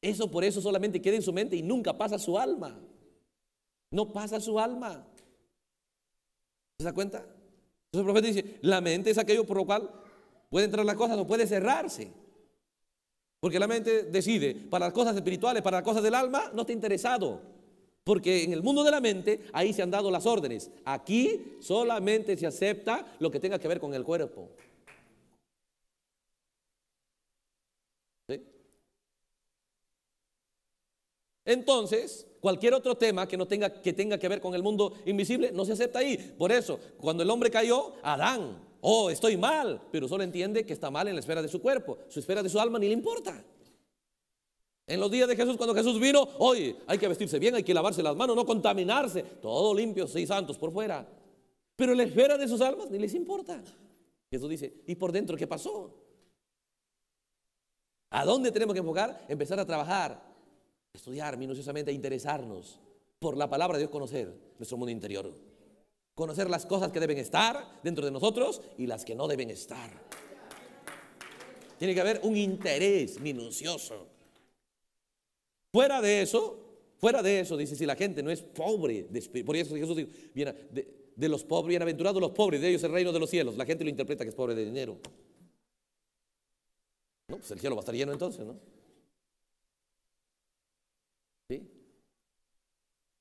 Eso por eso solamente queda en su mente y nunca pasa a su alma. No pasa a su alma. ¿Se da cuenta? Entonces el profeta dice, la mente es aquello por lo cual puede entrar las cosas no puede cerrarse. Porque la mente decide, para las cosas espirituales, para las cosas del alma, no está interesado. Porque en el mundo de la mente ahí se han dado las órdenes. Aquí solamente se acepta lo que tenga que ver con el cuerpo. Entonces, cualquier otro tema que no tenga que tenga que ver con el mundo invisible no se acepta ahí. Por eso, cuando el hombre cayó, Adán, oh, estoy mal, pero solo entiende que está mal en la esfera de su cuerpo, su esfera de su alma ni le importa. En los días de Jesús, cuando Jesús vino, hoy hay que vestirse bien, hay que lavarse las manos, no contaminarse, todo limpio, seis santos por fuera. Pero la esfera de sus almas ni les importa. Jesús dice, ¿y por dentro qué pasó? ¿A dónde tenemos que enfocar? Empezar a trabajar, estudiar minuciosamente, interesarnos por la palabra de Dios, conocer nuestro mundo interior. Conocer las cosas que deben estar dentro de nosotros y las que no deben estar. Tiene que haber un interés minucioso. Fuera de eso, fuera de eso, dice, si la gente no es pobre de espíritu, por eso Jesús dijo, de, los pobres, bienaventurados los pobres, de ellos el reino de los cielos. La gente lo interpreta que es pobre de dinero. No, pues el cielo va a estar lleno entonces, ¿no? ¿Sí?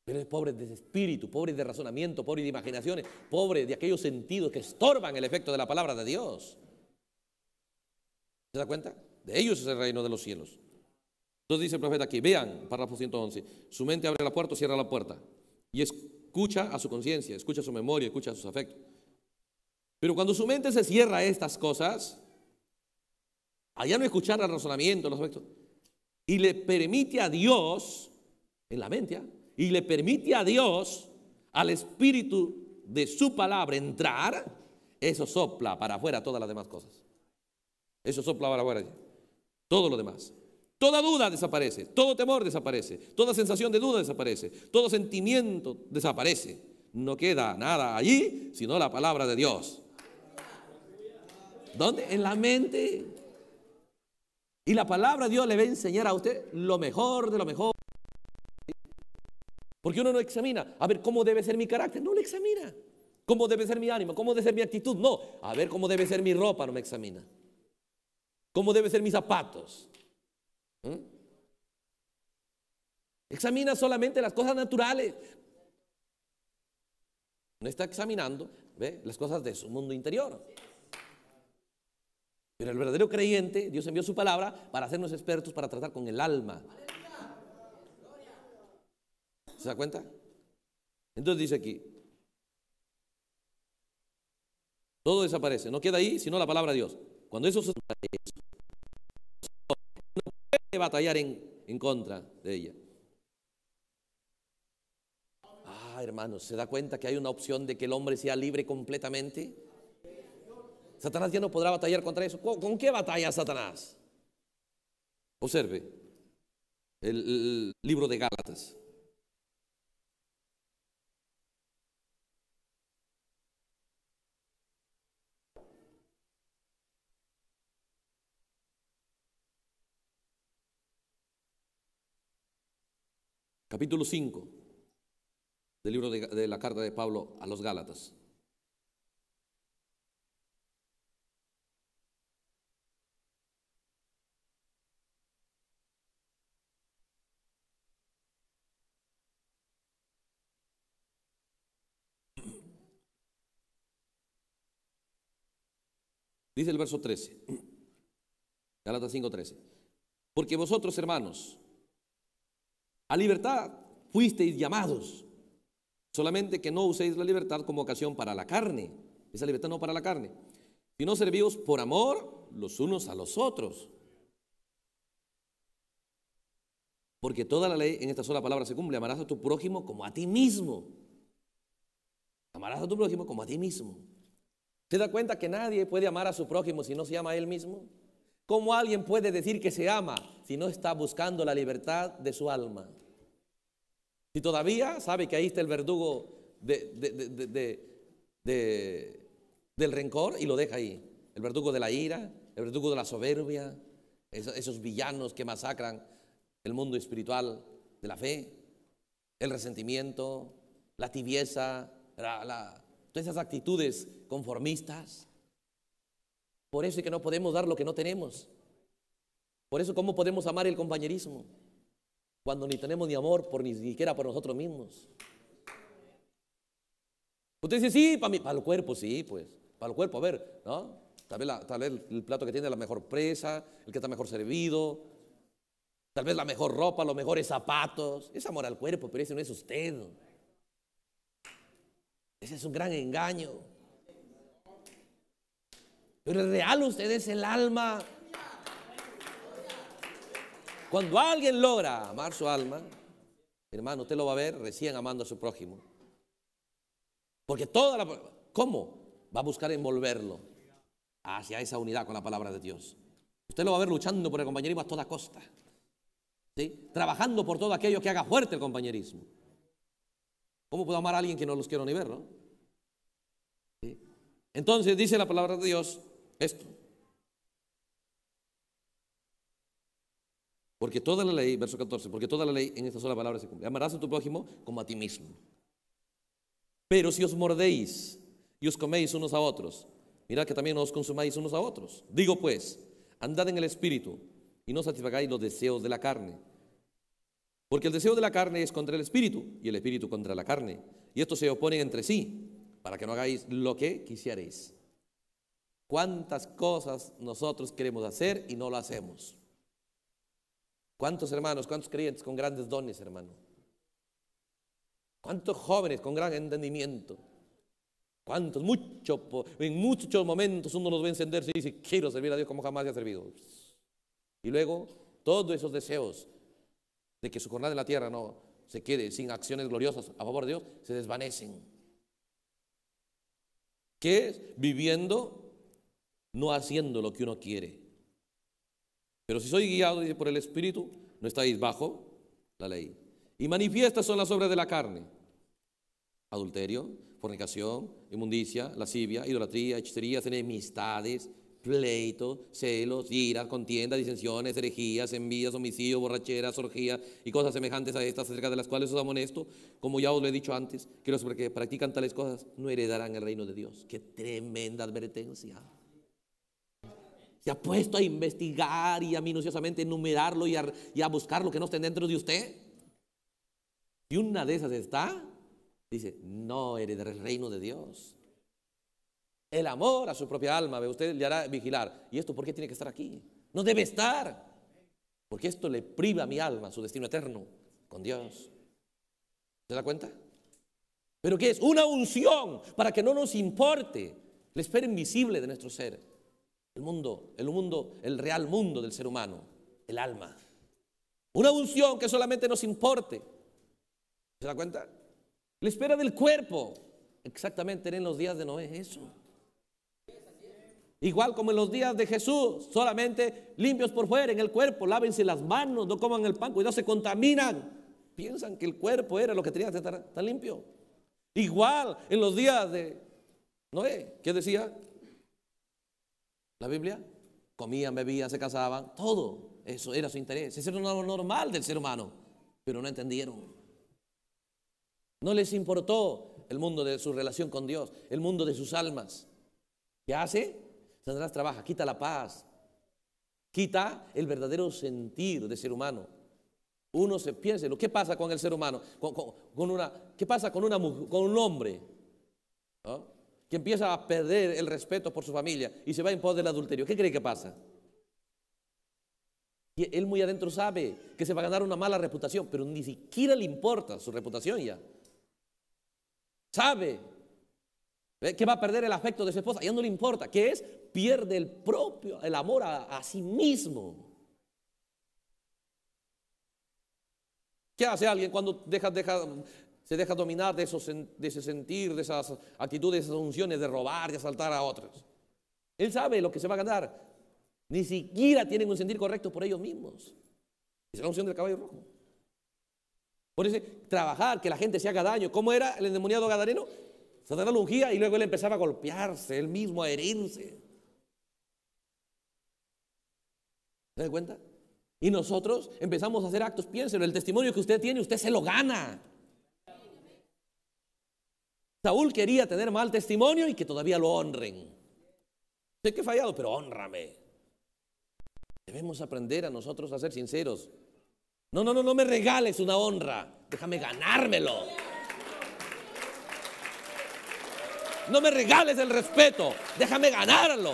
Pero es pobre de espíritu, pobre de razonamiento, pobre de imaginaciones, pobre de aquellos sentidos que estorban el efecto de la palabra de Dios. ¿Se da cuenta? De ellos es el reino de los cielos. Entonces dice el profeta aquí, vean, párrafo 111, su mente abre la puerta o cierra la puerta y escucha a su conciencia, escucha a su memoria, escucha a sus afectos. Pero cuando su mente se cierra a estas cosas, allá no escuchar el razonamiento, los afectos, y le permite a Dios, en la mente, ¿ah? y le permite a Dios, al espíritu de su palabra entrar, eso sopla para afuera todas las demás cosas. Eso sopla para afuera, todo lo demás. Toda duda desaparece, todo temor desaparece, toda sensación de duda desaparece, todo sentimiento desaparece. No queda nada allí, sino la palabra de Dios. ¿Dónde? En la mente. Y la palabra de Dios le va a enseñar a usted lo mejor de lo mejor. Porque uno no examina, a ver cómo debe ser mi carácter, no lo examina. ¿Cómo debe ser mi ánimo? ¿Cómo debe ser mi actitud? No, a ver cómo debe ser mi ropa, no me examina. ¿Cómo debe ser mis zapatos? ¿Mm? Examina solamente las cosas naturales. No está examinando las cosas de su mundo interior. Pero el verdadero creyente, Dios envió su palabra para hacernos expertos para tratar con el alma. ¿Se da cuenta? Entonces dice aquí, todo desaparece, no queda ahí sino la palabra de Dios. Cuando eso se batallar en, contra de ella. Ah, hermanos, ¿se da cuenta que hay una opción de que el hombre sea libre completamente? Satanás ya no podrá batallar contra eso. ¿Con qué batalla Satanás? Observe el libro de Gálatas. capítulo 5 del libro de, la carta de Pablo a los Gálatas. Dice el verso 13, Gálatas 5:13. Porque vosotros, hermanos, a libertad fuisteis llamados, solamente que no uséis la libertad como ocasión para la carne, esa libertad no para la carne, no servíos por amor los unos a los otros. Porque toda la ley en esta sola palabra se cumple, amarás a tu prójimo como a ti mismo. Amarás a tu prójimo como a ti mismo. ¿Te da cuenta que nadie puede amar a su prójimo si no se ama a él mismo? ¿Cómo alguien puede decir que se ama si no está buscando la libertad de su alma? Si todavía sabe que ahí está el verdugo del rencor y lo deja ahí. El verdugo de la ira, el verdugo de la soberbia, esos, villanos que masacran el mundo espiritual de la fe, el resentimiento, la tibieza, todas esas actitudes conformistas. Por eso es que no podemos dar lo que no tenemos. Por eso, ¿cómo podemos amar el compañerismo? cuando ni tenemos ni amor por ni siquiera por nosotros mismos. Usted dice, sí, para, mí para el cuerpo, sí, pues, para el cuerpo, a ver, ¿no? Tal vez, el plato que tiene la mejor presa, el que está mejor servido, tal vez la mejor ropa, los mejores zapatos. Es amor al cuerpo, pero ese no es usted. Ese es un gran engaño. Pero el real usted es el alma. Cuando alguien logra amar su alma, hermano, usted lo va a ver recién amando a su prójimo. Porque toda la... ¿Cómo? Va a buscar envolverlo hacia esa unidad con la palabra de Dios. Usted lo va a ver luchando por el compañerismo a toda costa. ¿sí? Trabajando por todo aquello que haga fuerte el compañerismo. ¿Cómo puedo amar a alguien que no los quiero ni ver? ¿no? Entonces dice la palabra de Dios esto. Porque toda la ley, verso 14, porque toda la ley en esta sola palabra se cumple. Amarás a tu prójimo como a ti mismo. Pero si os mordéis y os coméis unos a otros, mirad que también os consumáis unos a otros. Digo pues, andad en el espíritu y no satisfagáis los deseos de la carne. Porque el deseo de la carne es contra el espíritu y el espíritu contra la carne. Y estos se oponen entre sí para que no hagáis lo que quisierais. ¿Cuántas cosas nosotros queremos hacer y no lo hacemos? ¿Cuántos hermanos, cuántos creyentes con grandes dones, hermano? ¿Cuántos jóvenes con gran entendimiento? ¿Cuántos? en muchos momentos uno los ve encenderse y dice, quiero servir a Dios como jamás he servido. Y luego, todos esos deseos de que su jornada en la tierra no se quede sin acciones gloriosas a favor de Dios, se desvanecen. ¿Qué es? Viviendo, no haciendo lo que uno quiere. Pero si soy guiado por el Espíritu, no estáis bajo la ley. Y manifiestas son las obras de la carne. Adulterio, fornicación, inmundicia, lascivia, idolatría, hechicerías, enemistades, pleitos, celos, iras, contiendas, disensiones, herejías, envidias, homicidios, borracheras, orgías y cosas semejantes a estas, acerca de las cuales os amonesto, como ya os lo he dicho antes, que los que practican tales cosas no heredarán el reino de Dios. ¡Qué tremenda advertencia! se ha puesto a investigar y a minuciosamente enumerarlo y a, buscar lo que no esté dentro de usted. Y una de esas está, dice, no eres del reino de Dios. El amor a su propia alma, ve usted, le hará vigilar. ¿Y esto por qué tiene que estar aquí? No debe estar. Porque esto le priva a mi alma su destino eterno con Dios. ¿Se da cuenta? Pero ¿qué es? Una unción para que no nos importe la espera invisible de nuestro ser. El mundo, el mundo, el real mundo del ser humano, el alma. Una unción que solamente nos importe. ¿Se da cuenta? La espera del cuerpo. Exactamente en los días de Noé, eso. Igual como en los días de Jesús, solamente limpios por fuera en el cuerpo, lávense las manos, no coman el pan, no se contaminan. Piensan que el cuerpo era lo que tenía que estar tan limpio. Igual en los días de Noé, ¿qué decía? la Biblia. Comían, bebían, se casaban, todo. Eso era su interés. Eso era lo normal del ser humano. Pero no entendieron. No les importó el mundo de su relación con Dios, el mundo de sus almas. ¿Qué hace? Satanás trabaja, quita la paz, quita el verdadero sentir del ser humano. Uno se piensa, ¿qué pasa con el ser humano? Con, una, ¿Qué pasa con, una, con un hombre? que empieza a perder el respeto por su familia y se va en pos del adulterio, ¿qué cree que pasa? Y él muy adentro sabe que se va a ganar una mala reputación, pero ni siquiera le importa su reputación ya. Sabe ¿eh? que va a perder el afecto de su esposa, ya no le importa, que es pierde el propio, el amor a, sí mismo. ¿Qué hace alguien cuando deja, deja, deja dominar de, de ese sentir, de esas actitudes, de esas unciones de robar, de asaltar a otros. Él sabe lo que se va a ganar. Ni siquiera tienen un sentir correcto por ellos mismos. Es la unción del caballo rojo. Por eso, trabajar, que la gente se haga daño. ¿Cómo era el endemoniado gadareno? Satanás la ungía y luego él empezaba a golpearse, él mismo a herirse. ¿Se da cuenta? Y nosotros empezamos a hacer actos, piénselo, el testimonio que usted tiene, usted se lo gana. Saúl quería tener mal testimonio y que todavía lo honren. Sé que he fallado, pero honrame. Debemos aprender a nosotros a ser sinceros. No, no, no, no me regales una honra. Déjame ganármelo. No me regales el respeto. Déjame ganarlo.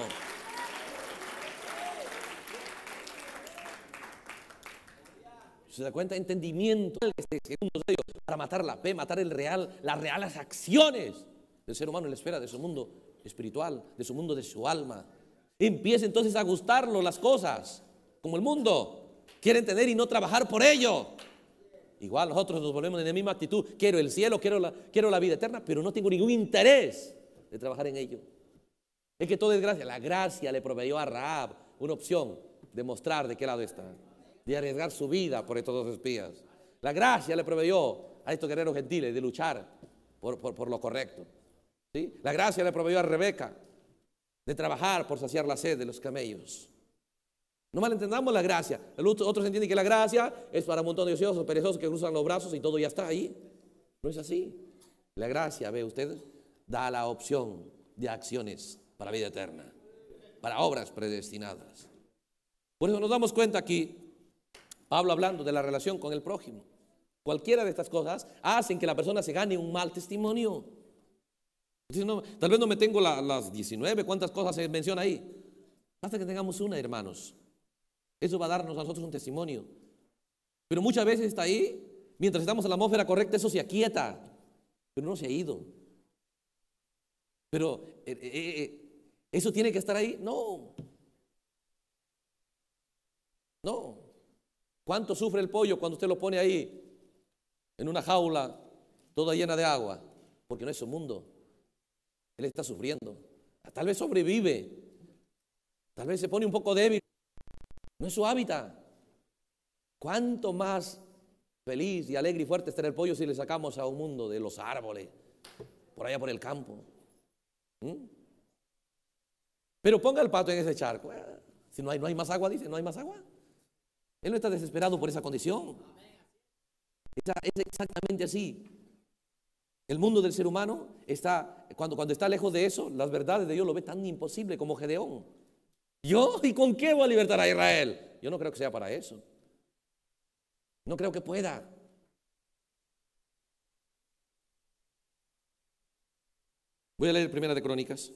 ¿Se da cuenta? Entendimiento. para matar la fe, matar el real, las reales acciones del ser humano en la esfera de su mundo espiritual, de su mundo de su alma. Empieza entonces a gustarlo las cosas, como el mundo. Quiere entender y no trabajar por ello. Igual nosotros nos volvemos en la misma actitud. Quiero el cielo, quiero la, quiero la vida eterna, pero no tengo ningún interés de trabajar en ello. Es que todo es gracia. La gracia le proveyó a Raab una opción de mostrar de qué lado está de arriesgar su vida por estos dos espías. La gracia le proveyó a estos guerreros gentiles de luchar por, lo correcto. ¿sí? La gracia le proveyó a Rebeca de trabajar por saciar la sed de los camellos. No malentendamos la gracia. Otros entienden que la gracia es para un montón de ociosos, perezosos que cruzan los brazos y todo ya está ahí. No es así. La gracia, ve usted, da la opción de acciones para vida eterna, para obras predestinadas. Por eso nos damos cuenta aquí Pablo hablando de la relación con el prójimo. Cualquiera de estas cosas hacen que la persona se gane un mal testimonio. tal vez no me tengo las 19, cuántas cosas se menciona ahí. Hasta que tengamos una, hermanos. Eso va a darnos a nosotros un testimonio. Pero muchas veces está ahí, mientras estamos en la atmósfera correcta, eso se aquieta, pero no se ha ido. Pero eh, eh, eh, eso tiene que estar ahí. No. No. ¿Cuánto sufre el pollo cuando usted lo pone ahí en una jaula toda llena de agua? Porque no es su mundo. Él está sufriendo. Tal vez sobrevive. Tal vez se pone un poco débil. No es su hábitat. ¿Cuánto más feliz y alegre y fuerte estará el pollo si le sacamos a un mundo de los árboles, por allá por el campo? ¿Mm? Pero ponga el pato en ese charco. Eh, si no hay, no hay más agua, dice, no hay más agua. Él no está desesperado por esa condición. es exactamente así. El mundo del ser humano está, cuando, cuando está lejos de eso, las verdades de Dios lo ve tan imposible como Gedeón. ¿Yo? ¿Y con qué voy a libertar a Israel? Yo no creo que sea para eso. No creo que pueda. Voy a leer Primera de Crónicas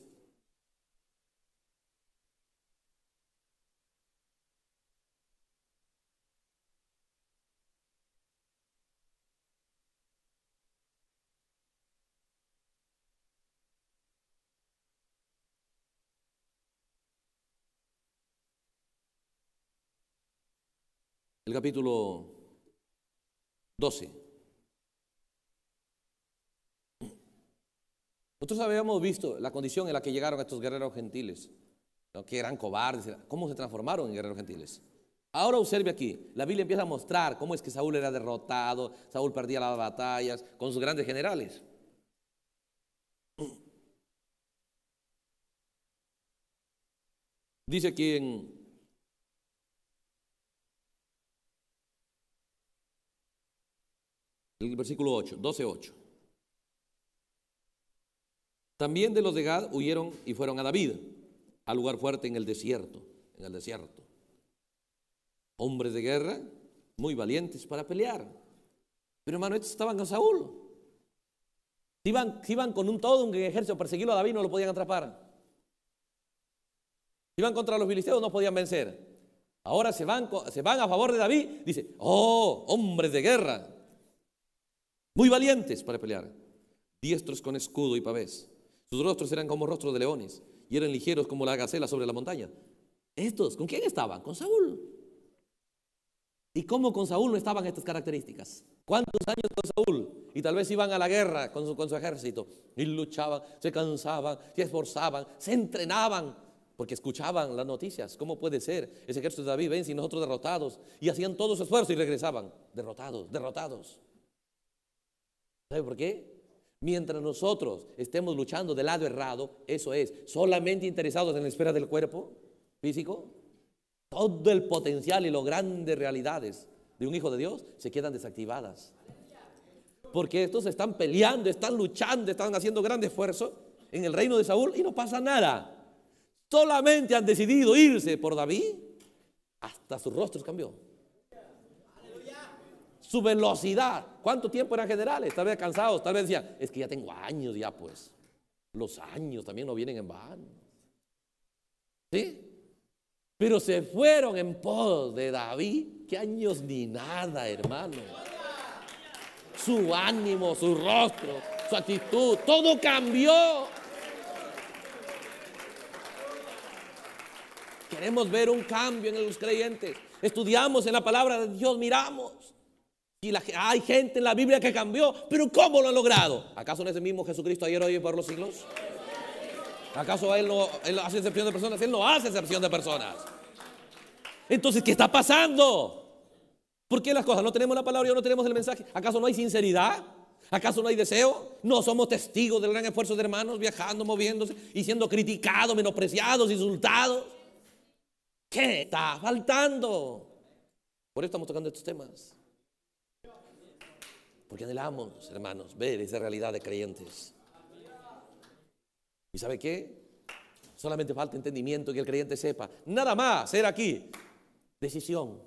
capítulo 12. Nosotros habíamos visto la condición en la que llegaron estos guerreros gentiles, que eran cobardes, cómo se transformaron en guerreros gentiles. Ahora observe aquí, la Biblia empieza a mostrar cómo es que Saúl era derrotado, Saúl perdía las batallas con sus grandes generales. Dice aquí en El versículo 8, 12, 8. También de los de Gad huyeron y fueron a David, al lugar fuerte en el desierto, en el desierto. Hombres de guerra, muy valientes para pelear. Pero hermano, estos estaban con Saúl. Si iban, iban con un todo un ejército para perseguirlo a David, no lo podían atrapar. Si iban contra los filisteos, no podían vencer. Ahora se van, se van a favor de David. Dice, oh, hombres de guerra, muy valientes para pelear, diestros con escudo y pavés. Sus rostros eran como rostros de leones y eran ligeros como la gacela sobre la montaña. Estos, ¿con quién estaban? Con Saúl. ¿Y cómo con Saúl no estaban estas características? ¿Cuántos años con Saúl? Y tal vez iban a la guerra con su, con su ejército y luchaban, se cansaban, se esforzaban, se entrenaban, porque escuchaban las noticias. ¿Cómo puede ser? Ese ejército de David vence y nosotros derrotados. Y hacían todo su esfuerzo y regresaban derrotados, derrotados. ¿Sabe por qué? Mientras nosotros estemos luchando del lado errado, eso es, solamente interesados en la esfera del cuerpo físico, todo el potencial y las grandes realidades de un hijo de Dios se quedan desactivadas. Porque estos están peleando, están luchando, están haciendo grandes esfuerzo en el reino de Saúl y no pasa nada. Solamente han decidido irse por David, hasta sus rostros cambió su velocidad. ¿Cuánto tiempo eran generales? Tal vez cansados, tal vez decían, es que ya tengo años ya pues. Los años también no vienen en vano. ¿Sí? Pero se fueron en pos de David. ¿Qué años ni nada, hermano? Su ánimo, su rostro, su actitud, todo cambió. Queremos ver un cambio en los creyentes. Estudiamos en la palabra de Dios, miramos y hay gente en la Biblia que cambió, pero ¿cómo lo ha logrado? ¿Acaso no es el mismo Jesucristo ayer, hoy y por los siglos? ¿Acaso él no, hace excepción de personas? Él no hace excepción de personas. Entonces, ¿qué está pasando? ¿Por qué las cosas? ¿No tenemos la palabra y no tenemos el mensaje? ¿Acaso no hay sinceridad? ¿Acaso no hay deseo? No somos testigos del gran esfuerzo de hermanos viajando, moviéndose y siendo criticados, menospreciados, insultados. ¿Qué está faltando? Por eso estamos tocando estos temas. Porque anhelamos, hermanos, ver esa realidad de creyentes. ¿Y sabe qué? Solamente falta entendimiento que el creyente sepa. Nada más, Ser aquí. Decisión.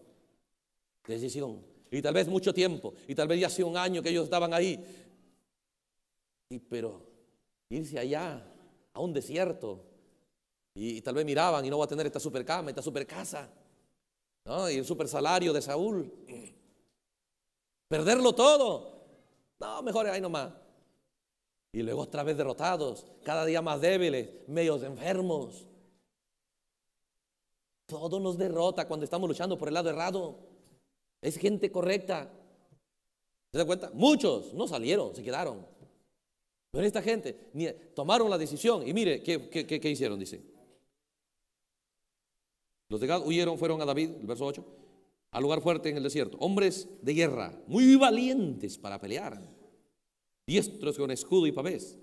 Decisión. Y tal vez mucho tiempo. Y tal vez ya hace un año que ellos estaban ahí. Y, pero irse allá, a un desierto. Y, tal vez miraban y no va a tener esta super cama, esta super casa. Y el super salario de Saúl. Perderlo todo. No, mejor ahí nomás. Y luego otra vez derrotados, cada día más débiles, medios enfermos. Todo nos derrota cuando estamos luchando por el lado errado. Es gente correcta. ¿Se da cuenta? Muchos no salieron, se quedaron. Pero esta gente ni tomaron la decisión. Y mire, ¿qué, hicieron? Dice. Los de Gad huyeron, fueron a David, el verso 8 al lugar fuerte en el desierto. Hombres de guerra, muy valientes para pelear, diestros con escudo y pavés.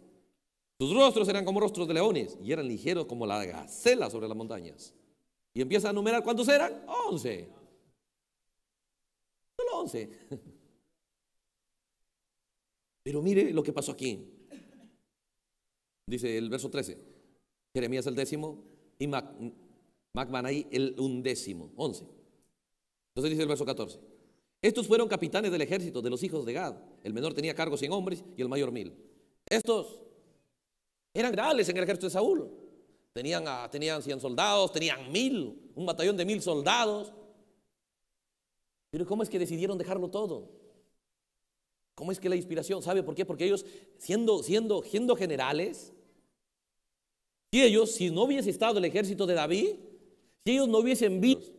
Sus rostros eran como rostros de leones y eran ligeros como la gacela sobre las montañas. Y empieza a numerar cuántos eran: once. Solo once. Pero mire lo que pasó aquí. Dice el verso 13. Jeremías el décimo y Mac, el undécimo, once. Entonces dice el verso 14. Estos fueron capitanes del ejército de los hijos de Gad. El menor tenía cargo 100 hombres y el mayor mil. Estos eran grandes en el ejército de Saúl. Tenían, tenían 100 soldados, tenían mil, un batallón de mil soldados. Pero ¿cómo es que decidieron dejarlo todo? ¿Cómo es que la inspiración? ¿Sabe por qué? Porque ellos, siendo, siendo, siendo generales, si ellos, si no hubiese estado el ejército de David, si ellos no hubiesen visto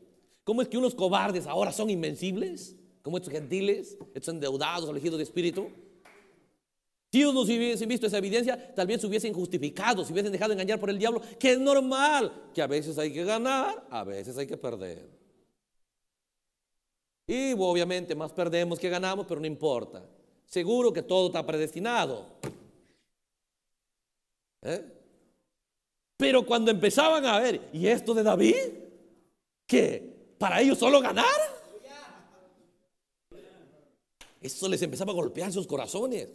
¿Cómo es que unos cobardes ahora son invencibles? Como estos gentiles, estos endeudados, elegidos de espíritu. Si ellos no hubiesen visto esa evidencia, tal vez se hubiesen justificado, se hubiesen dejado engañar por el diablo, que es normal, que a veces hay que ganar, a veces hay que perder. Y obviamente más perdemos que ganamos, pero no importa. Seguro que todo está predestinado. ¿Eh? Pero cuando empezaban a ver, ¿y esto de David? ¿Qué? para ellos solo ganar. Eso les empezaba a golpear sus corazones.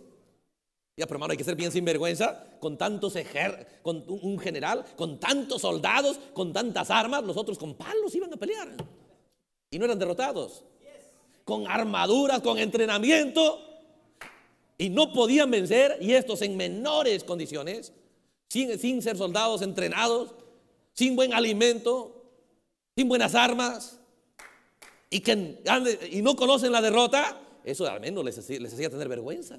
Ya, pero hermano, hay que ser bien sinvergüenza con tantos ejércitos con un general, con tantos soldados, con tantas armas. Los otros con palos iban a pelear y no eran derrotados. Con armaduras, con entrenamiento y no podían vencer. Y estos en menores condiciones, sin, sin ser soldados entrenados, sin buen alimento, sin buenas armas y que y no conocen la derrota, eso al menos les hacía, les hacía tener vergüenza.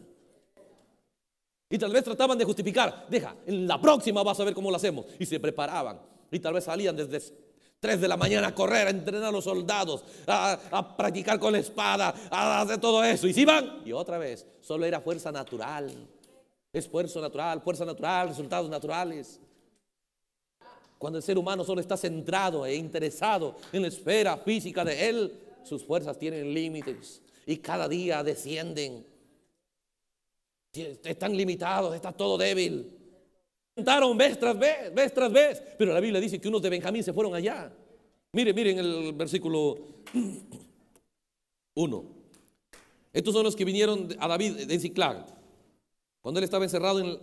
Y tal vez trataban de justificar, deja, en la próxima vas a ver cómo lo hacemos. Y se preparaban. Y tal vez salían desde 3 de la mañana a correr, a entrenar a los soldados, a, practicar con la espada, a hacer todo eso. Y se iban. Y otra vez, solo era fuerza natural. Esfuerzo natural, fuerza natural, resultados naturales. Cuando el ser humano solo está centrado e interesado en la esfera física de él, sus fuerzas tienen límites y cada día descienden. Están limitados, está todo débil. Intentaron vez tras vez, vez tras vez, pero la Biblia dice que unos de Benjamín se fueron allá. Miren, miren el versículo 1. Estos son los que vinieron a David de Ciclag, cuando él estaba encerrado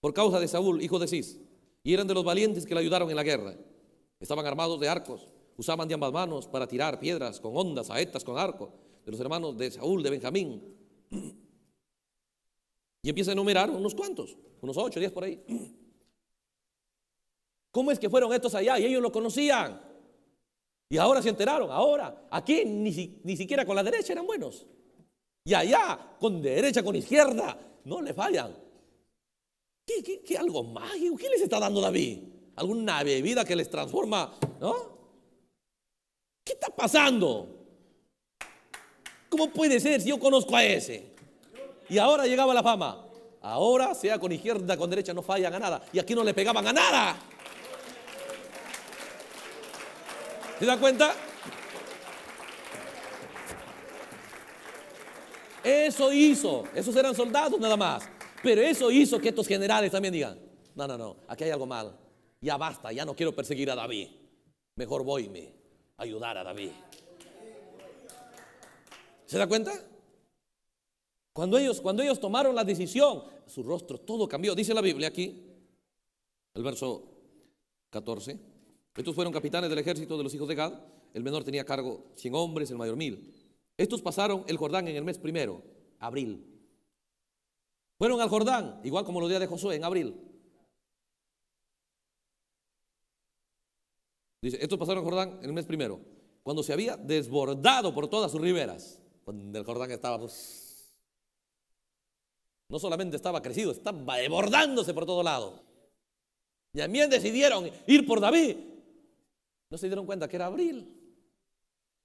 por causa de Saúl, hijo de Cis. Y eran de los valientes que le ayudaron en la guerra. Estaban armados de arcos, usaban de ambas manos para tirar piedras con ondas, saetas con arco, de los hermanos de Saúl, de Benjamín. Y empieza a enumerar unos cuantos, unos ocho, diez por ahí. ¿Cómo es que fueron estos allá y ellos lo conocían? Y ahora se enteraron, ahora, aquí ni, ni siquiera con la derecha eran buenos. Y allá, con derecha, con izquierda, no le fallan. ¿Qué, qué, algo mágico? ¿Qué les está dando David? ¿Alguna bebida que les transforma? ¿No? ¿Qué está pasando? ¿Cómo puede ser si yo conozco a ese? Y ahora llegaba la fama. Ahora, sea con izquierda, con derecha, no fallan a nada. Y aquí no le pegaban a nada. ¿Se da cuenta? Eso hizo. Esos eran soldados nada más. Pero eso hizo que estos generales también digan, no, no, no, aquí hay algo mal. Ya basta, ya no quiero perseguir a David. Mejor voyme a ayudar a David. ¿Se da cuenta? Cuando ellos, cuando ellos tomaron la decisión, su rostro todo cambió. Dice la Biblia aquí, el verso 14. Estos fueron capitanes del ejército de los hijos de Gad. El menor tenía cargo 100 hombres, el mayor mil. Estos pasaron el Jordán en el mes primero, abril. Fueron al Jordán, igual como los días de Josué en abril. Dice, estos pasaron el Jordán en el mes primero, cuando se había desbordado por todas sus riberas, cuando el Jordán estaba, pues, no solamente estaba crecido, estaba desbordándose por todo lado. Y también decidieron ir por David. No se dieron cuenta que era abril.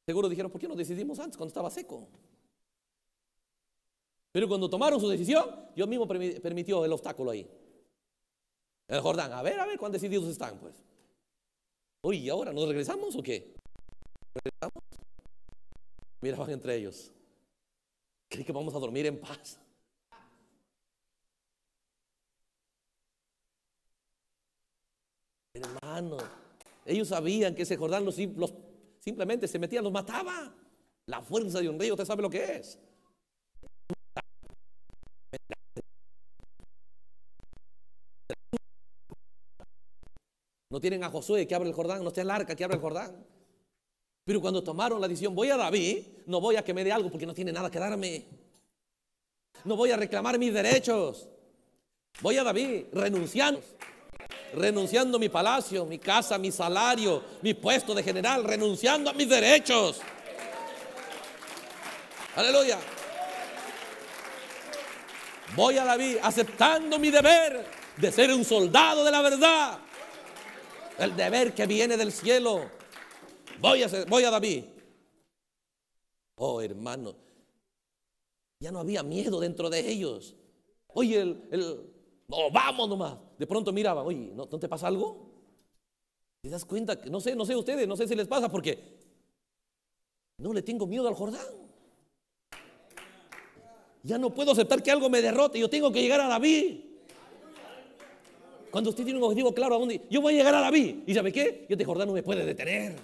Seguro dijeron, ¿por qué no decidimos antes cuando estaba seco? Pero cuando tomaron su decisión, Dios mismo permitió el obstáculo ahí. El Jordán, a ver, a ver cuán decididos están, pues. Oye, ¿y ahora nos regresamos o qué? ¿Regresamos? Miraban entre ellos. ¿Cree que vamos a dormir en paz? Hermano, ellos sabían que ese Jordán los, simplemente se metía, los mataba. La fuerza de un rey, usted sabe lo que es. No tienen a Josué que abre el Jordán, no está el arca que abre el Jordán. Pero cuando tomaron la decisión, voy a David, no voy a que me dé algo porque no tiene nada que darme. No voy a reclamar mis derechos. Voy a David renunciando. Renunciando a mi palacio, mi casa, mi salario, mi puesto de general, renunciando a mis derechos. Aleluya. Voy a David aceptando mi deber de ser un soldado de la verdad el deber que viene del cielo. Voy a, voy a David. Oh, hermano, ya no había miedo dentro de ellos. Oye, el, no vamos nomás. De pronto miraba oye, ¿no, te pasa algo? ¿Te das cuenta? que No sé, no sé ustedes, no sé si les pasa porque no le tengo miedo al Jordán. Ya no puedo aceptar que algo me derrote. Yo tengo que llegar a David. Cuando usted tiene un objetivo claro, ¿a dónde? Yo voy a llegar a la David. ¿Y sabe qué? Yo de Jordán no me puede detener.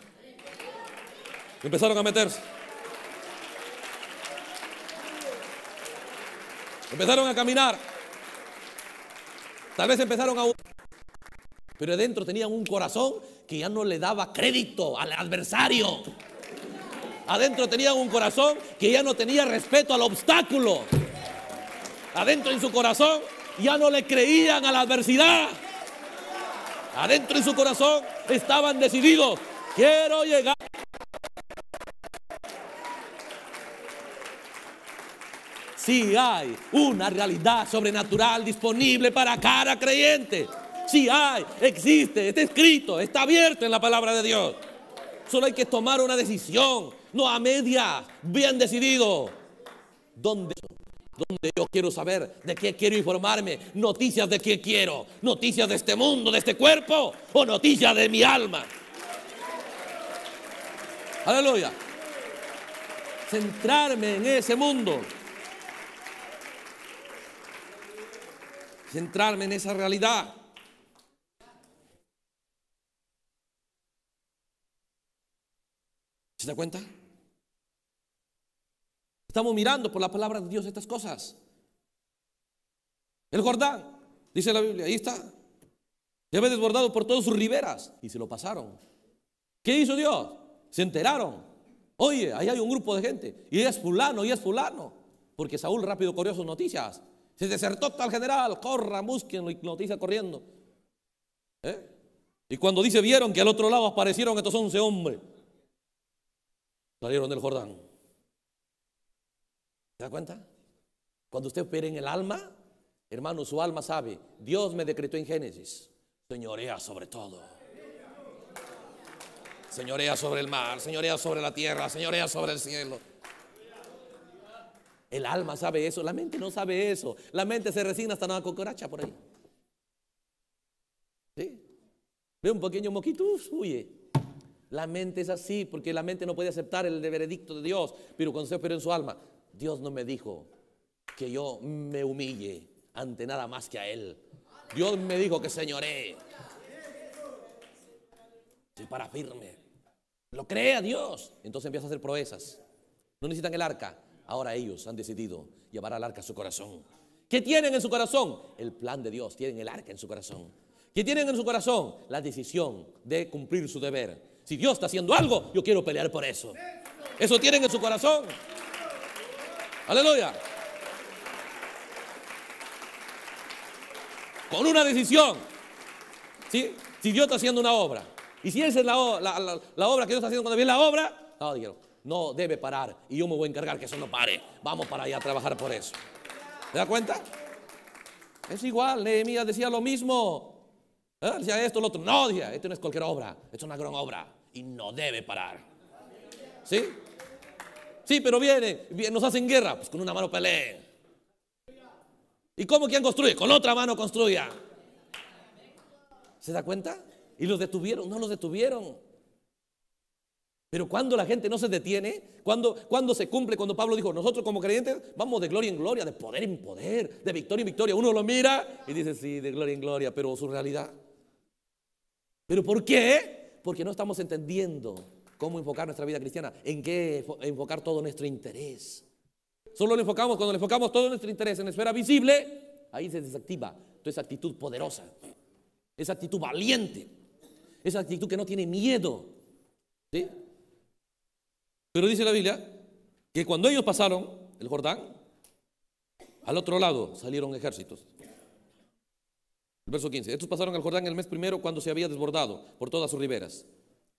empezaron a meterse. Empezaron a caminar. Tal vez empezaron a... Pero adentro tenían un corazón que ya no le daba crédito al adversario. Adentro tenían un corazón que ya no tenía respeto al obstáculo. Adentro en su corazón ya no le creían a la adversidad. Adentro en su corazón estaban decididos, quiero llegar. Si hay una realidad sobrenatural disponible para cada creyente. Si hay, existe, está escrito, está abierto en la palabra de Dios. Solo hay que tomar una decisión, no a media, bien decidido. ¿Dónde? donde yo quiero saber, de qué quiero informarme, noticias de qué quiero, noticias de este mundo, de este cuerpo o noticias de mi alma. Aleluya. Centrarme en ese mundo. Centrarme en esa realidad. ¿Se da cuenta? Estamos mirando por la palabra de Dios estas cosas. El Jordán, dice la Biblia, ahí está. Ya había desbordado por todas sus riberas y se lo pasaron. ¿Qué hizo Dios? Se enteraron. Oye, ahí hay un grupo de gente. Y es fulano, y es fulano. Porque Saúl rápido corrió sus noticias. Se desertó tal general, corra, busquen y noticia corriendo. ¿Eh? Y cuando dice vieron que al otro lado aparecieron estos once hombres, salieron del Jordán. ¿Se da cuenta? Cuando usted opera en el alma, hermano, su alma sabe, Dios me decretó en Génesis, señorea sobre todo. Señorea sobre el mar, señorea sobre la tierra, señorea sobre el cielo. El alma sabe eso, la mente no sabe eso. La mente se resigna hasta una coracha por ahí. ¿Sí? Ve un pequeño moquito, huye. La mente es así porque la mente no puede aceptar el veredicto de Dios, pero cuando usted opera en su alma, Dios no me dijo que yo me humille ante nada más que a Él. Dios me dijo que señoré. y para firme. Lo a Dios. Entonces empieza a hacer proezas. No necesitan el arca. Ahora ellos han decidido llevar al arca a su corazón. ¿Qué tienen en su corazón? El plan de Dios. Tienen el arca en su corazón. ¿Qué tienen en su corazón? La decisión de cumplir su deber. Si Dios está haciendo algo, yo quiero pelear por eso. Eso tienen en su corazón. Aleluya. Con una decisión. ¿Sí? Si Dios está haciendo una obra. Y si esa es la, obra que Dios está haciendo cuando viene la obra, no, no debe parar. Y yo me voy a encargar que eso no pare. Vamos para allá a trabajar por eso. ¿Te das cuenta? Es igual, Nehemías decía lo mismo. ¿Eh? Decía esto, lo otro. No, decía, esto no es cualquier obra, esto es una gran obra y no debe parar. ¿Sí? Sí, pero viene, nos hacen guerra. Pues con una mano peleen. ¿Y cómo quien construye? Con otra mano construya. ¿Se da cuenta? Y los detuvieron, no los detuvieron. Pero cuando la gente no se detiene, cuando, cuando se cumple, cuando Pablo dijo, nosotros como creyentes vamos de gloria en gloria, de poder en poder, de victoria en victoria, uno lo mira y dice, sí, de gloria en gloria, pero su realidad. ¿Pero por qué? Porque no estamos entendiendo cómo enfocar nuestra vida cristiana, en qué enfocar todo nuestro interés. Solo lo enfocamos, cuando le enfocamos todo nuestro interés en la esfera visible, ahí se desactiva toda esa actitud poderosa, esa actitud valiente, esa actitud que no tiene miedo. Pero dice la Biblia que cuando ellos pasaron el Jordán, al otro lado salieron ejércitos. verso 15. Estos pasaron al Jordán el mes primero cuando se había desbordado por todas sus riberas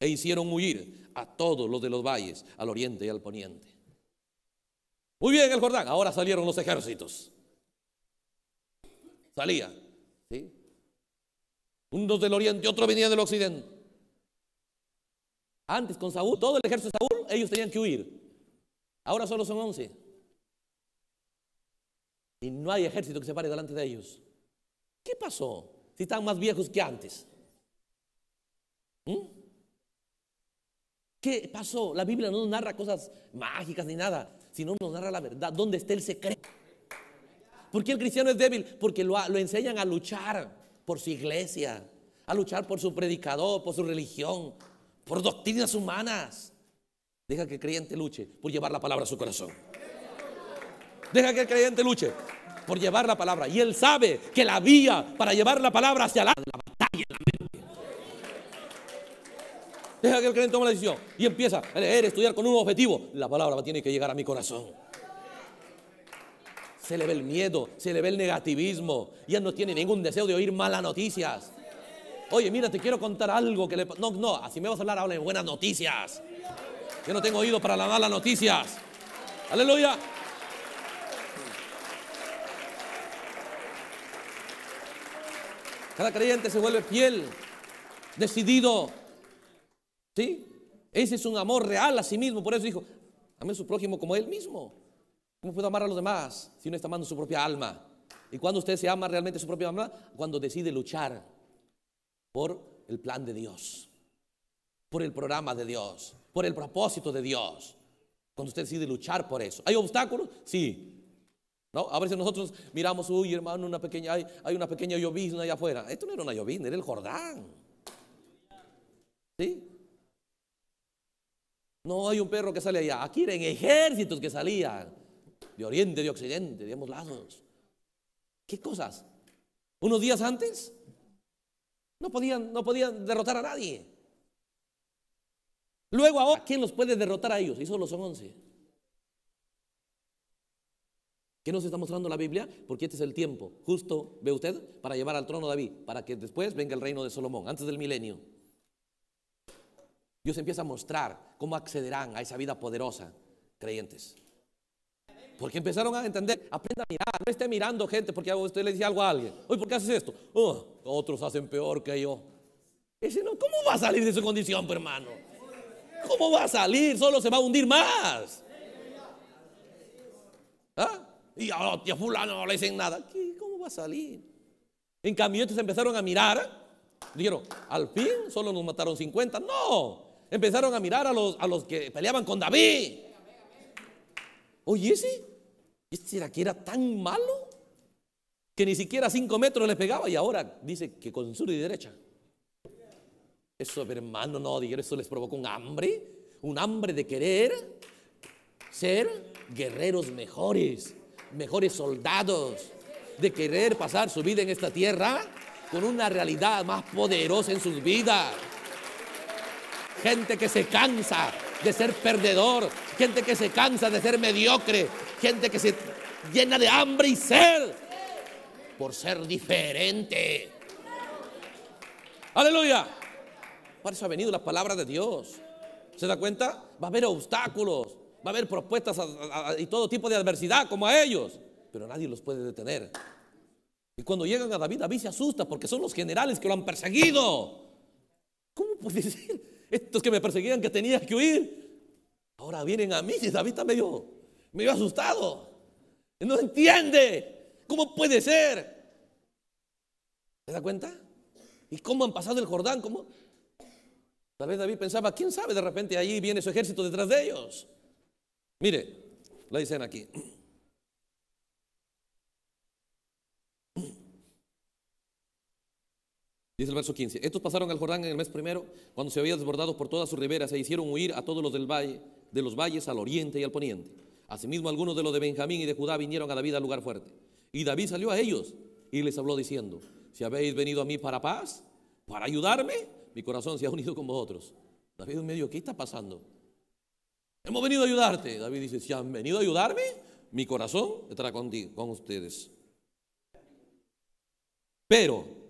e hicieron huir a todos los de los valles, al oriente y al poniente. Muy bien, el Jordán, ahora salieron los ejércitos. Salía, ¿sí? Unos del oriente, otro venía del occidente. Antes con Saúl, todo el ejército de Saúl, ellos tenían que huir. Ahora solo son once. Y no hay ejército que se pare delante de ellos. ¿Qué pasó? Si están más viejos que antes. ¿Mm? ¿Qué pasó? La Biblia no nos narra cosas mágicas ni nada, sino nos narra la verdad, donde está el secreto. ¿Por qué el cristiano es débil? Porque lo, lo enseñan a luchar por su iglesia, a luchar por su predicador, por su religión, por doctrinas humanas. Deja que el creyente luche por llevar la palabra a su corazón. Deja que el creyente luche por llevar la palabra. Y él sabe que la vía para llevar la palabra hacia la Deja que el creyente tome la decisión. Y empieza a leer, estudiar con un objetivo. La palabra tiene que llegar a mi corazón. Se le ve el miedo, se le ve el negativismo. Ya no tiene ningún deseo de oír malas noticias. Oye, mira, te quiero contar algo que No, no, así me vas a hablar, ahora en buenas noticias. Yo no tengo oído para las malas noticias. Aleluya. Cada creyente se vuelve fiel, decidido ¿Sí? Ese es un amor real a sí mismo. Por eso dijo, ame a su prójimo como él mismo. ¿Cómo puedo amar a los demás si uno está amando su propia alma? Y cuando usted se ama realmente su propia alma, cuando decide luchar por el plan de Dios, por el programa de Dios, por el propósito de Dios. Cuando usted decide luchar por eso. ¿Hay obstáculos? Sí. ¿No? A veces nosotros miramos, uy, hermano, una pequeña, hay, hay una pequeña llovizna allá afuera. Esto no era una llovizna, era el Jordán. ¿Sí? No hay un perro que sale allá. Aquí eran ejércitos que salían. De oriente, de occidente, de ambos lados. ¿Qué cosas? ¿Unos días antes? No podían, no podían derrotar a nadie. Luego ahora, ¿quién los puede derrotar a ellos? Y solo son once. ¿Qué nos está mostrando la Biblia? Porque este es el tiempo, justo, ve usted, para llevar al trono David, para que después venga el reino de Salomón, antes del milenio. Dios empieza a mostrar cómo accederán a esa vida poderosa, creyentes. Porque empezaron a entender, aprenda a mirar, no esté mirando gente porque usted le dice algo a alguien. Oye, ¿por qué haces esto? Oh, otros hacen peor que yo. Ese no, ¿cómo va a salir de su condición, pues, hermano? ¿Cómo va a salir? Solo se va a hundir más. ¿Ah? Y a, y fulano no le dicen nada. ¿Cómo va a salir? En cambio, estos empezaron a mirar. Dijeron, al fin solo nos mataron 50. No, Empezaron a mirar a los, a los que peleaban con David. Oye, ese, este era que era tan malo que ni siquiera cinco metros le pegaba y ahora dice que con sur y derecha. Eso, hermano, no, eso les provocó un hambre, un hambre de querer ser guerreros mejores, mejores soldados, de querer pasar su vida en esta tierra con una realidad más poderosa en sus vidas gente que se cansa de ser perdedor, gente que se cansa de ser mediocre, gente que se llena de hambre y sed por ser diferente. Aleluya. Por eso ha venido la palabra de Dios. ¿Se da cuenta? Va a haber obstáculos, va a haber propuestas y todo tipo de adversidad como a ellos, pero nadie los puede detener. Y cuando llegan a David, David se asusta porque son los generales que lo han perseguido. ¿Cómo puede ser? Estos que me perseguían, que tenía que huir, ahora vienen a mí. Y David está medio, medio asustado. No entiende. ¿Cómo puede ser? ¿Se da cuenta? ¿Y cómo han pasado el Jordán? ¿Cómo? Tal vez David pensaba, ¿quién sabe? De repente ahí viene su ejército detrás de ellos. Mire, la dicen aquí. Dice el verso 15, estos pasaron al Jordán en el mes primero, cuando se había desbordado por todas sus riberas e hicieron huir a todos los del valle, de los valles al oriente y al poniente. Asimismo algunos de los de Benjamín y de Judá vinieron a David al lugar fuerte. Y David salió a ellos y les habló diciendo, si habéis venido a mí para paz, para ayudarme, mi corazón se ha unido con vosotros. David me dijo, ¿qué está pasando? Hemos venido a ayudarte. David dice, si han venido a ayudarme, mi corazón estará contigo, con ustedes. Pero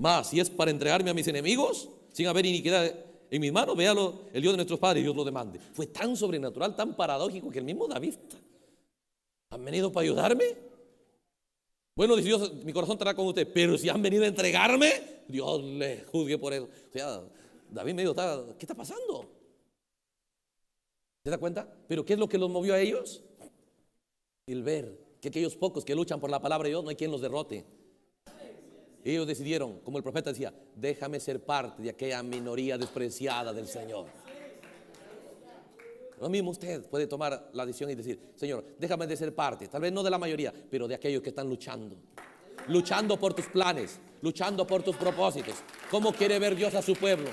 más si es para entregarme a mis enemigos, sin haber iniquidad en mis manos, véalo, el Dios de nuestros padres, Dios lo demande. Fue tan sobrenatural, tan paradójico que el mismo David, ¿han venido para ayudarme? Bueno, dice Dios, mi corazón estará con usted, pero si han venido a entregarme, Dios le juzgue por eso. O sea, David me dijo ¿qué está pasando? ¿Se da cuenta? Pero ¿qué es lo que los movió a ellos? El ver que aquellos pocos que luchan por la palabra de Dios no hay quien los derrote. Ellos decidieron, como el profeta decía, déjame ser parte de aquella minoría despreciada del Señor. Lo mismo usted puede tomar la decisión y decir, Señor, déjame de ser parte, tal vez no de la mayoría, pero de aquellos que están luchando. Luchando por tus planes, luchando por tus propósitos. ¿Cómo quiere ver Dios a su pueblo?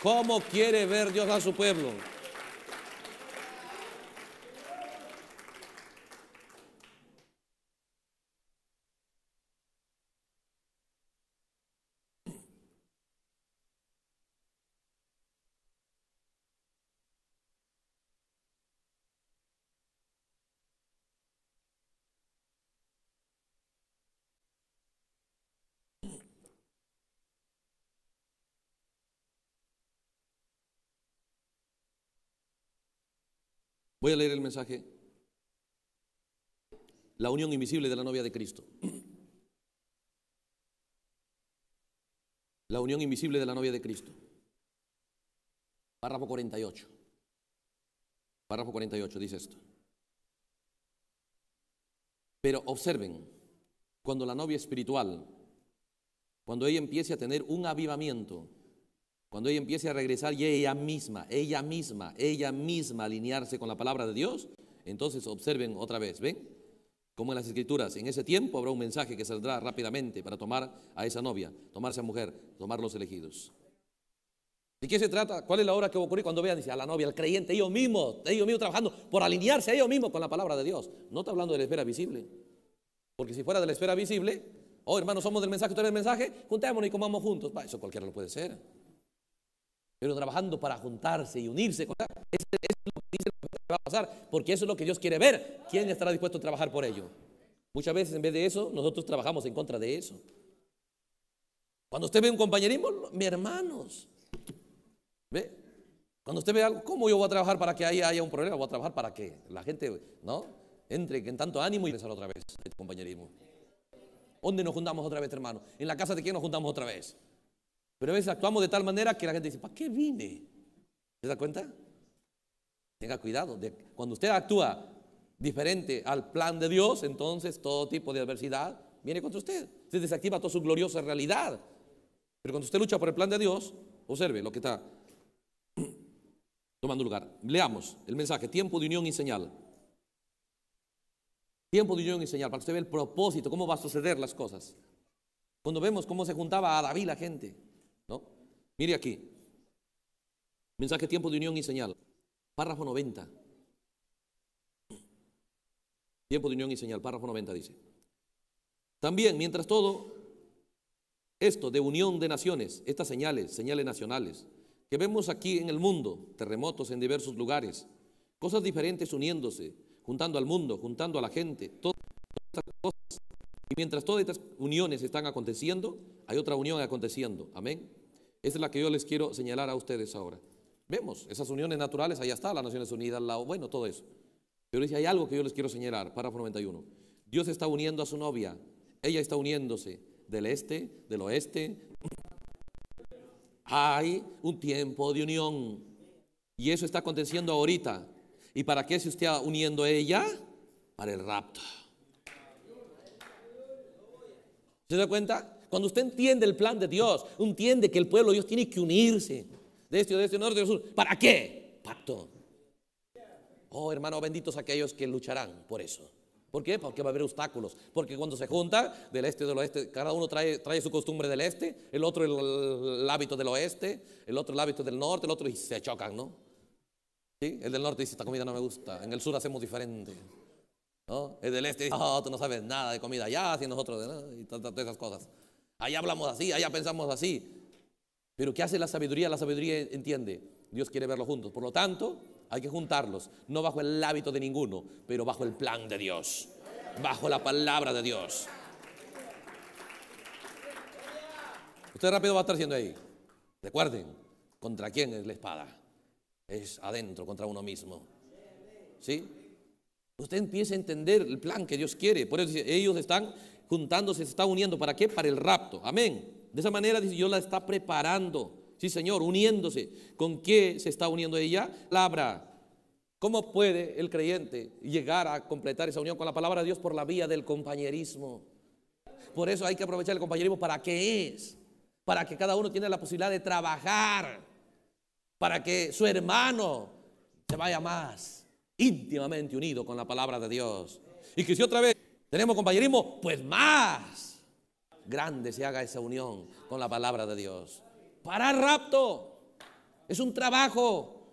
¿Cómo quiere ver Dios a su pueblo? Voy a leer el mensaje. La unión invisible de la novia de Cristo. La unión invisible de la novia de Cristo. Párrafo 48. Párrafo 48 dice esto. Pero observen, cuando la novia espiritual, cuando ella empiece a tener un avivamiento, cuando ella empiece a regresar y ella misma, ella misma, ella misma alinearse con la palabra de Dios, entonces observen otra vez, ¿ven? Como en las escrituras, en ese tiempo habrá un mensaje que saldrá rápidamente para tomar a esa novia, tomarse a mujer, tomar los elegidos. ¿De qué se trata? ¿Cuál es la hora que va a ocurrir cuando vean? Dice a la novia, al creyente, ellos mismos, ellos mismos trabajando por alinearse a ellos mismos con la palabra de Dios. No está hablando de la esfera visible. Porque si fuera de la esfera visible, oh hermano, somos del mensaje, tú eres del mensaje, juntémonos y comamos juntos. eso cualquiera lo puede ser pero trabajando para juntarse y unirse. Con... Eso es lo que dice lo que va a pasar, porque eso es lo que Dios quiere ver. ¿Quién estará dispuesto a trabajar por ello? Muchas veces en vez de eso, nosotros trabajamos en contra de eso. Cuando usted ve un compañerismo, mis hermanos, ¿ve? Cuando usted ve algo, ¿cómo yo voy a trabajar para que haya, haya un problema? Voy a trabajar para que la gente, ¿no? Entre en tanto ánimo y empezar otra vez el este compañerismo. ¿Dónde nos juntamos otra vez, hermano? ¿En la casa de quién nos juntamos otra vez? Pero a veces actuamos de tal manera que la gente dice, ¿para qué vine? ¿Se da cuenta? Tenga cuidado. De, cuando usted actúa diferente al plan de Dios, entonces todo tipo de adversidad viene contra usted. Se desactiva toda su gloriosa realidad. Pero cuando usted lucha por el plan de Dios, observe lo que está tomando lugar. Leamos el mensaje, tiempo de unión y señal. Tiempo de unión y señal, para que usted vea el propósito, cómo va a suceder las cosas. Cuando vemos cómo se juntaba a David la gente, Mire aquí. Mensaje tiempo de unión y señal. Párrafo 90. Tiempo de unión y señal. Párrafo 90 dice. También, mientras todo esto de unión de naciones, estas señales, señales nacionales, que vemos aquí en el mundo, terremotos en diversos lugares, cosas diferentes uniéndose, juntando al mundo, juntando a la gente, todas estas cosas. Y mientras todas estas uniones están aconteciendo, hay otra unión aconteciendo. Amén. Esa es la que yo les quiero señalar a ustedes ahora. Vemos esas uniones naturales, allá está, las Naciones Unidas, bueno, todo eso. Pero dice, hay algo que yo les quiero señalar, párrafo 91. Dios está uniendo a su novia, ella está uniéndose del este, del oeste. Hay un tiempo de unión y eso está aconteciendo ahorita. ¿Y para qué se está uniendo ella? Para el rapto. ¿Se da cuenta? Cuando usted entiende el plan de Dios, entiende que el pueblo de Dios tiene que unirse de este, de este, norte, de este sur. ¿Para qué? Pacto. Oh, hermano, benditos aquellos que lucharán por eso. ¿Por qué? Porque va a haber obstáculos. Porque cuando se junta del este del oeste, cada uno trae, trae su costumbre del este, el otro el, hábito del oeste, el otro el hábito del norte, el otro y se chocan, ¿no? El del norte dice, esta comida no me gusta. En el sur hacemos diferente. El del este dice, oh, tú no sabes nada de comida Ya si nosotros de y todas esas cosas. Allá hablamos así, allá pensamos así. Pero ¿qué hace la sabiduría? La sabiduría entiende. Dios quiere verlos juntos. Por lo tanto, hay que juntarlos. No bajo el hábito de ninguno, pero bajo el plan de Dios. Bajo la palabra de Dios. Usted rápido va a estar siendo ahí. Recuerden, ¿contra quién es la espada? Es adentro, contra uno mismo. ¿Sí? Usted empieza a entender el plan que Dios quiere. Por eso ellos están juntándose, se está uniendo. ¿Para qué? Para el rapto. Amén. De esa manera dice, Dios la está preparando. Sí, Señor, uniéndose. ¿Con qué se está uniendo ella? Labra. ¿Cómo puede el creyente llegar a completar esa unión con la palabra de Dios por la vía del compañerismo? Por eso hay que aprovechar el compañerismo para qué es, para que cada uno tiene la posibilidad de trabajar, para que su hermano se vaya más íntimamente unido con la palabra de Dios. Y que si otra vez tenemos compañerismo, pues más grande se haga esa unión con la palabra de Dios. Para el rapto. Es un trabajo.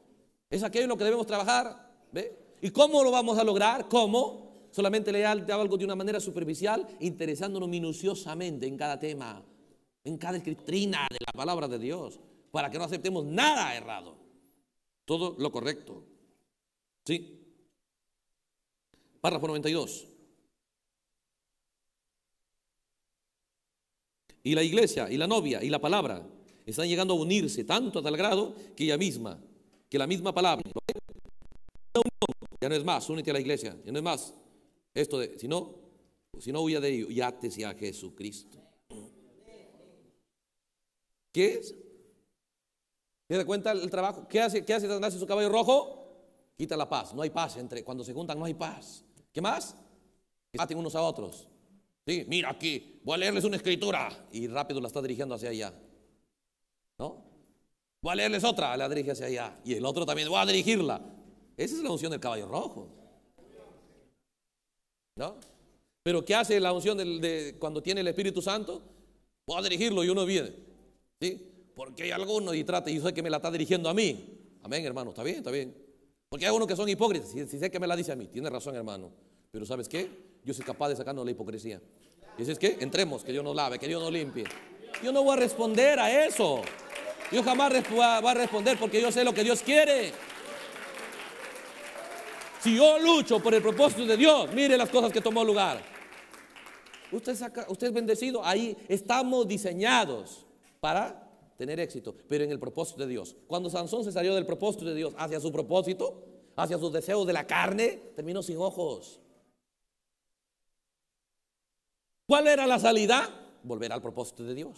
Es aquello en lo que debemos trabajar. ¿Ve? ¿Y cómo lo vamos a lograr? ¿Cómo? Solamente leer algo de una manera superficial, interesándonos minuciosamente en cada tema, en cada escritrina de la palabra de Dios, para que no aceptemos nada errado. Todo lo correcto. ¿Sí? Párrafo 92. Y la iglesia, y la novia, y la palabra están llegando a unirse tanto a tal grado que ella misma, que la misma palabra, ya no es más, únete a la iglesia, ya no es más esto de, si no, si no huya de ello, y a Jesucristo. ¿Qué es? ¿Se da cuenta el trabajo? ¿Qué hace? ¿Qué hace su caballo rojo? Quita la paz. No hay paz entre cuando se juntan, no hay paz. ¿Qué más? maten unos a otros mira aquí, voy a leerles una escritura. Y rápido la está dirigiendo hacia allá. ¿No? Voy a leerles otra, la dirige hacia allá. Y el otro también, voy a dirigirla. Esa es la unción del caballo rojo. ¿No? Pero ¿qué hace la unción de, cuando tiene el Espíritu Santo? Voy a dirigirlo y uno viene. ¿Sí? Porque hay algunos y trata, y yo sé que me la está dirigiendo a mí. Amén, hermano, está bien, está bien. Porque hay algunos que son hipócritas. y si sé que me la dice a mí, tiene razón, hermano. Pero ¿sabes qué? yo soy capaz de sacarnos la hipocresía. Y dices, que Entremos, que Dios nos lave, que Dios nos limpie. Yo no voy a responder a eso. Yo jamás va a responder porque yo sé lo que Dios quiere. Si yo lucho por el propósito de Dios, mire las cosas que tomó lugar. Usted, saca, usted es bendecido, ahí estamos diseñados para tener éxito, pero en el propósito de Dios. Cuando Sansón se salió del propósito de Dios hacia su propósito, hacia sus deseos de la carne, terminó sin ojos. ¿Cuál era la salida? Volver al propósito de Dios.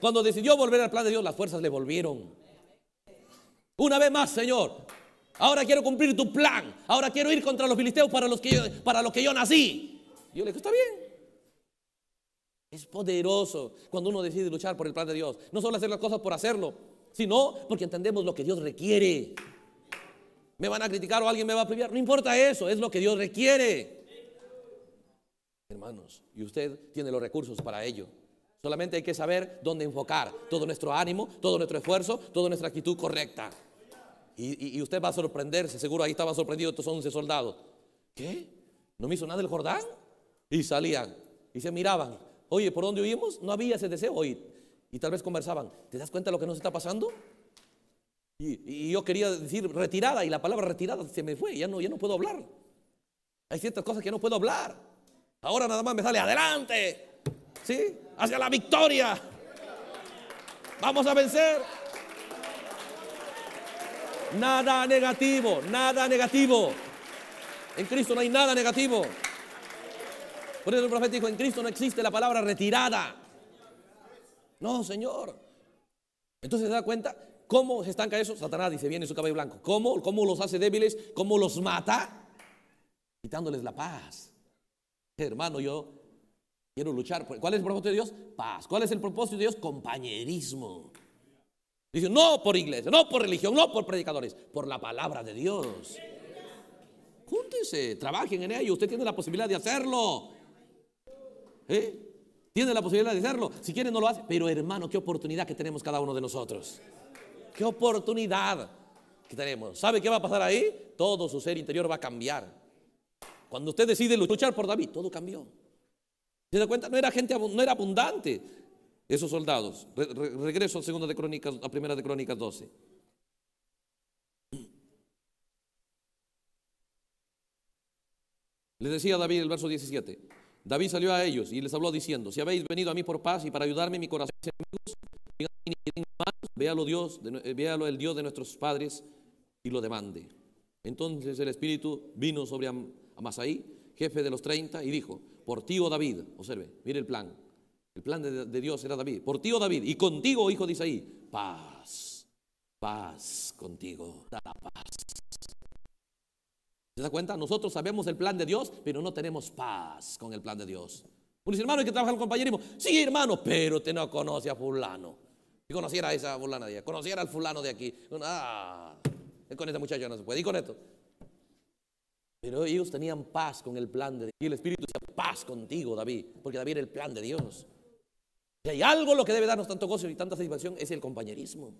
Cuando decidió volver al plan de Dios, las fuerzas le volvieron. Una vez más, Señor. Ahora quiero cumplir tu plan. Ahora quiero ir contra los filisteos para los que yo, para los que yo nací. Yo le dije está bien. Es poderoso cuando uno decide luchar por el plan de Dios. No solo hacer las cosas por hacerlo, sino porque entendemos lo que Dios requiere. Me van a criticar o alguien me va a privar. No importa eso, es lo que Dios requiere hermanos, y usted tiene los recursos para ello. Solamente hay que saber dónde enfocar todo nuestro ánimo, todo nuestro esfuerzo, toda nuestra actitud correcta. Y, usted va a sorprenderse, seguro ahí estaban sorprendidos estos 11 soldados. ¿Qué? ¿No me hizo nada el Jordán? Y salían y se miraban. Oye, ¿por dónde huimos? No había ese deseo. Y, y tal vez conversaban. ¿Te das cuenta de lo que nos está pasando? Y, yo quería decir retirada y la palabra retirada se me fue. Ya no, ya no puedo hablar. Hay ciertas cosas que no puedo hablar. Ahora nada más me sale adelante. ¿Sí? Hacia la victoria. Vamos a vencer. Nada negativo, nada negativo. En Cristo no hay nada negativo. Por eso el profeta dijo, en Cristo no existe la palabra retirada. No, Señor. Entonces se da cuenta cómo se estanca eso. Satanás dice, viene su cabello blanco. ¿Cómo? ¿Cómo los hace débiles? ¿Cómo los mata? Quitándoles la paz hermano, yo quiero luchar. ¿Cuál es el propósito de Dios? Paz. ¿Cuál es el propósito de Dios? Compañerismo. Dice, no por iglesia, no por religión, no por predicadores, por la palabra de Dios. Júntense, trabajen en ello. Usted tiene la posibilidad de hacerlo. ¿Eh? Tiene la posibilidad de hacerlo. Si quiere, no lo hace. Pero hermano, qué oportunidad que tenemos cada uno de nosotros. Qué oportunidad que tenemos. ¿Sabe qué va a pasar ahí? Todo su ser interior va a cambiar. Cuando usted decide luchar por David, todo cambió. ¿Se da cuenta? No era gente, no era abundante esos soldados. regreso a segunda de Crónicas, a primera de Crónicas 12. Le decía a David el verso 17. David salió a ellos y les habló diciendo, si habéis venido a mí por paz y para ayudarme mi corazón, véalo Dios, eh, véalo el Dios de nuestros padres y lo demande. Entonces el Espíritu vino sobre ahí, jefe de los 30, y dijo, por ti, o oh David, observe, mire el plan, el plan de, Dios era David, por ti, o oh David, y contigo, hijo de Isaí, paz, paz contigo, da la paz. ¿Se da cuenta? Nosotros sabemos el plan de Dios, pero no tenemos paz con el plan de Dios. por hermano, hay que trabajar con compañerismo. Sí, hermano, pero usted no conoce a fulano. Si conociera a esa fulana de allá, conociera al fulano de aquí. Ah, con este muchacho no se puede. Y con esto. Pero ellos tenían paz con el plan de Dios. Y el Espíritu decía, paz contigo, David, porque David era el plan de Dios. Si hay algo lo que debe darnos tanto gozo y tanta satisfacción es el compañerismo.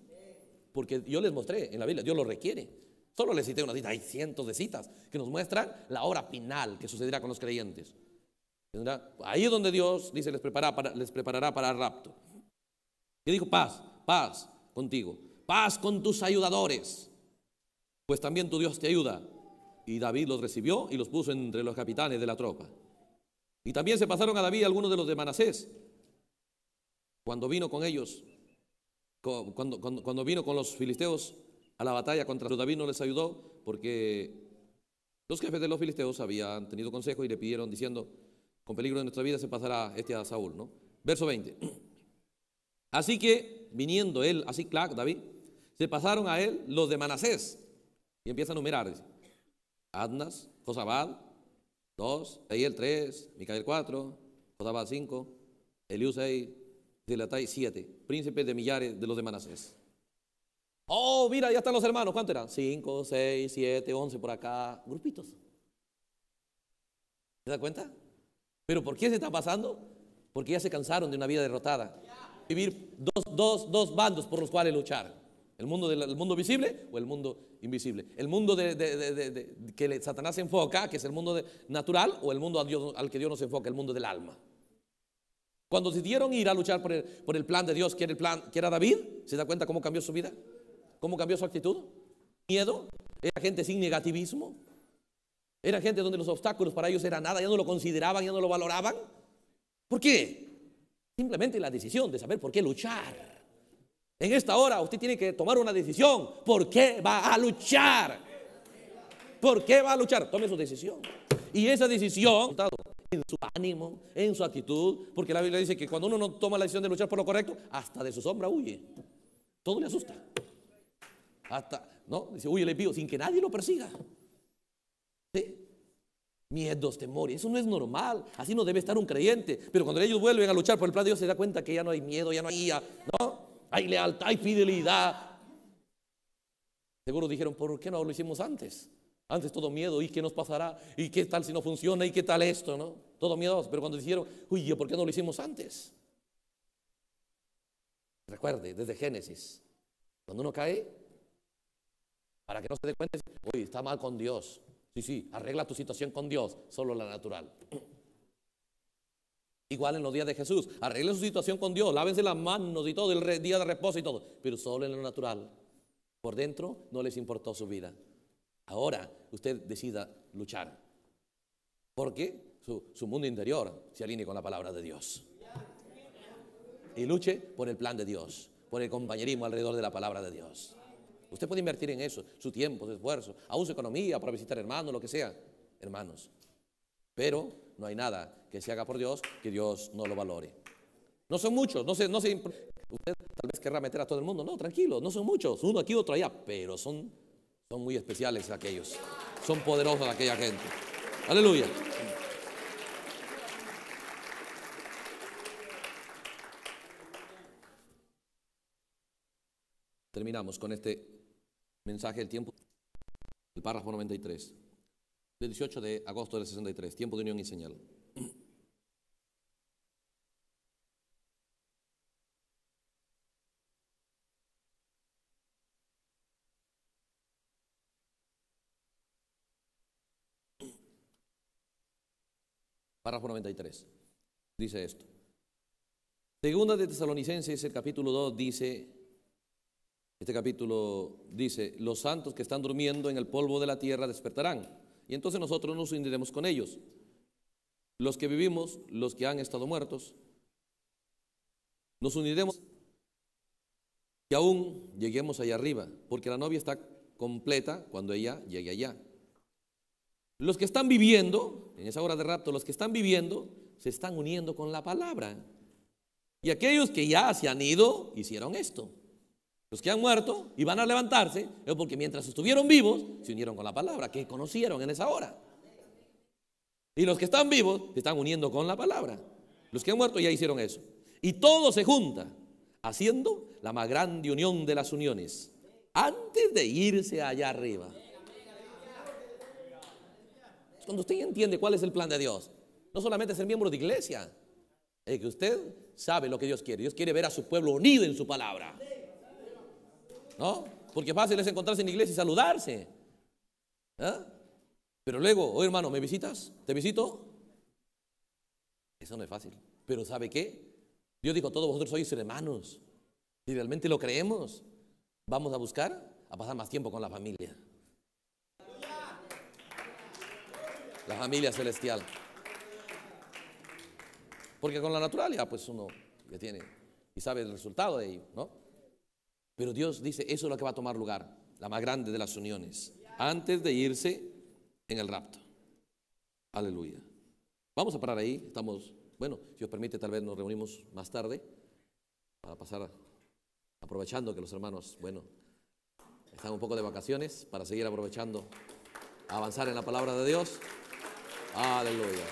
Porque yo les mostré en la Biblia, Dios lo requiere. Solo les cité una cita, hay cientos de citas que nos muestran la hora final que sucederá con los creyentes. Ahí es donde Dios dice, les, les preparará para el rapto. Y dijo, paz, paz contigo, paz con tus ayudadores, pues también tu Dios te ayuda y David los recibió y los puso entre los capitanes de la tropa. Y también se pasaron a David algunos de los de Manasés. Cuando vino con ellos, cuando, vino con los filisteos a la batalla contra David no les ayudó porque los jefes de los filisteos habían tenido consejo y le pidieron diciendo, con peligro de nuestra vida se pasará este a Saúl, ¿no? Verso 20. Así que viniendo él, así clac David, se pasaron a él los de Manasés. Y empieza a numerar, Adnas, Josabad 2, Eiel 3, Micael 4, Josabad 5, Elius 6, Dilatai 7, príncipes de millares de los de Manasés. Oh, mira, ya están los hermanos. ¿Cuántos eran? 5, 6, 7, 11 por acá. Grupitos. ¿Se da cuenta? Pero ¿por qué se está pasando? Porque ya se cansaron de una vida derrotada. Vivir dos, dos, dos bandos por los cuales luchar. ¿El mundo, del, mundo visible o el mundo invisible? ¿El mundo de, que Satanás enfoca, que es el mundo natural, o el mundo al que Dios nos enfoca, el mundo del alma? Cuando decidieron ir a luchar por el, plan de Dios, que era, el plan, que era David, ¿se da cuenta cómo cambió su vida? ¿Cómo cambió su actitud? Miedo. Era gente sin negativismo. Era gente donde los obstáculos para ellos eran nada, ya no lo consideraban, ya no lo valoraban. ¿Por qué? Simplemente la decisión de saber por qué luchar. En esta hora usted tiene que tomar una decisión. ¿Por qué va a luchar? ¿Por qué va a luchar? Tome su decisión. Y esa decisión en su ánimo, en su actitud, porque la Biblia dice que cuando uno no toma la decisión de luchar por lo correcto, hasta de su sombra huye. Todo le asusta. Hasta, ¿no? Dice, huye le pido sin que nadie lo persiga. ¿Sí? Miedos, temores, eso no es normal. Así no debe estar un creyente. Pero cuando ellos vuelven a luchar por el plan de Dios, se da cuenta que ya no hay miedo, ya no hay guía, ¿no? hay lealtad, hay fidelidad. Seguro dijeron, ¿por qué no lo hicimos antes? Antes todo miedo, ¿y qué nos pasará? ¿Y qué tal si no funciona? ¿Y qué tal esto? ¿No? Todo miedo, pero cuando dijeron, uy, ¿por qué no lo hicimos antes? Recuerde, desde Génesis, cuando uno cae, para que no se dé cuenta, uy, está mal con Dios. Sí, sí, arregla tu situación con Dios, solo la natural. Igual en los días de Jesús. Arreglen su situación con Dios, lávense las manos y todo, el día de reposo y todo. Pero solo en lo natural. Por dentro no les importó su vida. Ahora usted decida luchar. Porque su, mundo interior se alinee con la palabra de Dios. Y luche por el plan de Dios, por el compañerismo alrededor de la palabra de Dios. Usted puede invertir en eso, su tiempo, su esfuerzo, aún su economía para visitar hermanos, lo que sea, hermanos. Pero no hay nada que se haga por Dios que Dios no lo valore. No son muchos, no sé, no sé, usted tal vez querrá meter a todo el mundo, no, tranquilo, no son muchos, uno aquí, otro allá, pero son, son muy especiales aquellos, son poderosos aquella gente. Aleluya. Terminamos con este mensaje del tiempo, el párrafo 93 del 18 de agosto del 63, tiempo de unión y señal. Párrafo 93. Dice esto. Segunda de Tesalonicenses, el capítulo 2, dice, este capítulo dice, los santos que están durmiendo en el polvo de la tierra despertarán y entonces nosotros nos uniremos con ellos. Los que vivimos, los que han estado muertos, nos uniremos y aún lleguemos allá arriba, porque la novia está completa cuando ella llegue allá. Los que están viviendo, en esa hora de rapto, los que están viviendo, se están uniendo con la palabra. Y aquellos que ya se han ido, hicieron esto. Los que han muerto y van a levantarse es porque mientras estuvieron vivos se unieron con la palabra que conocieron en esa hora. Y los que están vivos se están uniendo con la palabra. Los que han muerto ya hicieron eso. Y todo se junta haciendo la más grande unión de las uniones antes de irse allá arriba. Cuando usted entiende cuál es el plan de Dios, no solamente ser miembro de iglesia, es que usted sabe lo que Dios quiere. Dios quiere ver a su pueblo unido en su palabra. ¿no? Porque fácil es encontrarse en iglesia y saludarse. ¿Ah? Pero luego, oye hermano, ¿me visitas? ¿Te visito? Eso no es fácil. Pero ¿sabe qué? Dios dijo, todos vosotros sois hermanos. Si realmente lo creemos, vamos a buscar a pasar más tiempo con la familia. La familia celestial. Porque con la naturalidad, pues uno ya tiene y sabe el resultado de ello, ¿no? Pero Dios dice, eso es lo que va a tomar lugar, la más grande de las uniones, antes de irse en el rapto. Aleluya. Vamos a parar ahí, estamos, bueno, si os permite, tal vez nos reunimos más tarde para pasar, aprovechando que los hermanos, bueno, están un poco de vacaciones, para seguir aprovechando, avanzar en la palabra de Dios. Aleluya.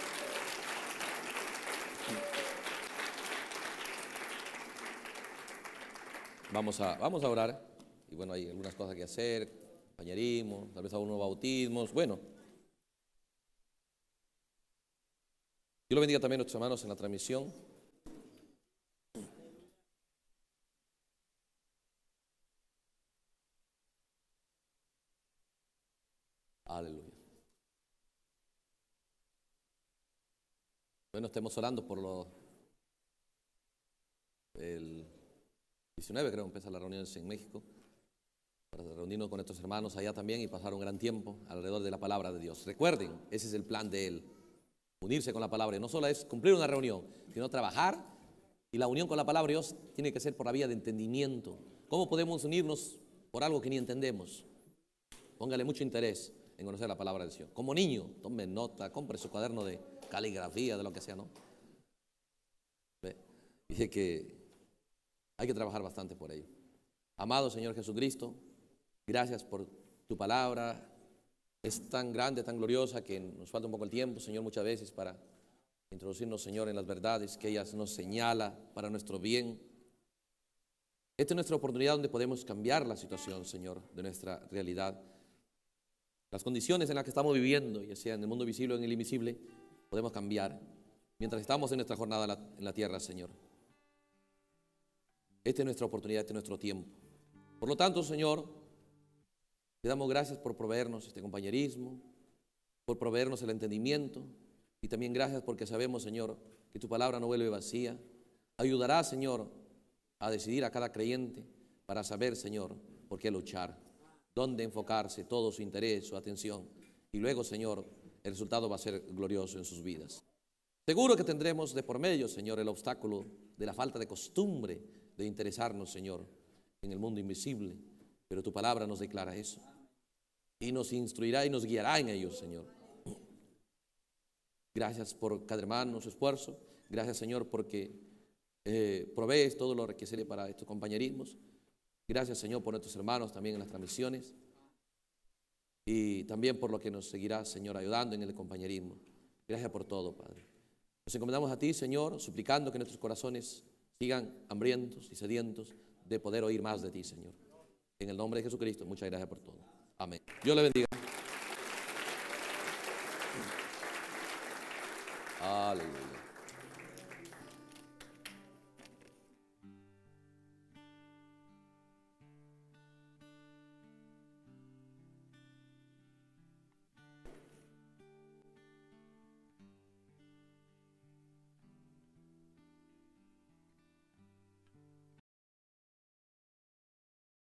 Vamos a, orar. Y bueno, hay algunas cosas que hacer, compañerismo, tal vez algunos bautismos. Bueno, yo lo bendiga también a nuestros hermanos en la transmisión. Aleluya. Bueno, estemos orando por los el, 19, creo, empieza las reunión en México, para reunirnos con nuestros hermanos allá también y pasar un gran tiempo alrededor de la palabra de Dios. Recuerden, ese es el plan de Él, unirse con la palabra. no solo es cumplir una reunión, sino trabajar. Y la unión con la palabra de Dios tiene que ser por la vía de entendimiento. ¿Cómo podemos unirnos por algo que ni entendemos? Póngale mucho interés en conocer la palabra de Dios. Como niño, tome nota, compre su cuaderno de caligrafía, de lo que sea, ¿no? Dice que hay que trabajar bastante por ello. Amado Señor Jesucristo, gracias por tu palabra. Es tan grande, tan gloriosa que nos falta un poco el tiempo, Señor, muchas veces para introducirnos, Señor, en las verdades que ellas nos señala para nuestro bien. Esta es nuestra oportunidad donde podemos cambiar la situación, Señor, de nuestra realidad. Las condiciones en las que estamos viviendo, ya sea en el mundo visible o en el invisible, podemos cambiar mientras estamos en nuestra jornada en la tierra, Señor. Esta es nuestra oportunidad, este es nuestro tiempo. Por lo tanto, Señor, te damos gracias por proveernos este compañerismo, por proveernos el entendimiento y también gracias porque sabemos, Señor, que tu palabra no vuelve vacía. Ayudará, Señor, a decidir a cada creyente para saber, Señor, por qué luchar, dónde enfocarse todo su interés, su atención. Y luego, Señor, el resultado va a ser glorioso en sus vidas. Seguro que tendremos de por medio, Señor, el obstáculo de la falta de costumbre de interesarnos, Señor, en el mundo invisible, pero tu palabra nos declara eso. Y nos instruirá y nos guiará en ellos, Señor. Gracias por cada hermano su esfuerzo. Gracias, Señor, porque eh, provees todo lo que requerido para estos compañerismos. Gracias, Señor, por nuestros hermanos también en las transmisiones. Y también por lo que nos seguirá, Señor, ayudando en el compañerismo. Gracias por todo, Padre. Nos encomendamos a ti, Señor, suplicando que nuestros corazones sigan hambrientos y sedientos de poder oír más de ti, Señor. En el nombre de Jesucristo, muchas gracias por todo. Amén. Dios le bendiga.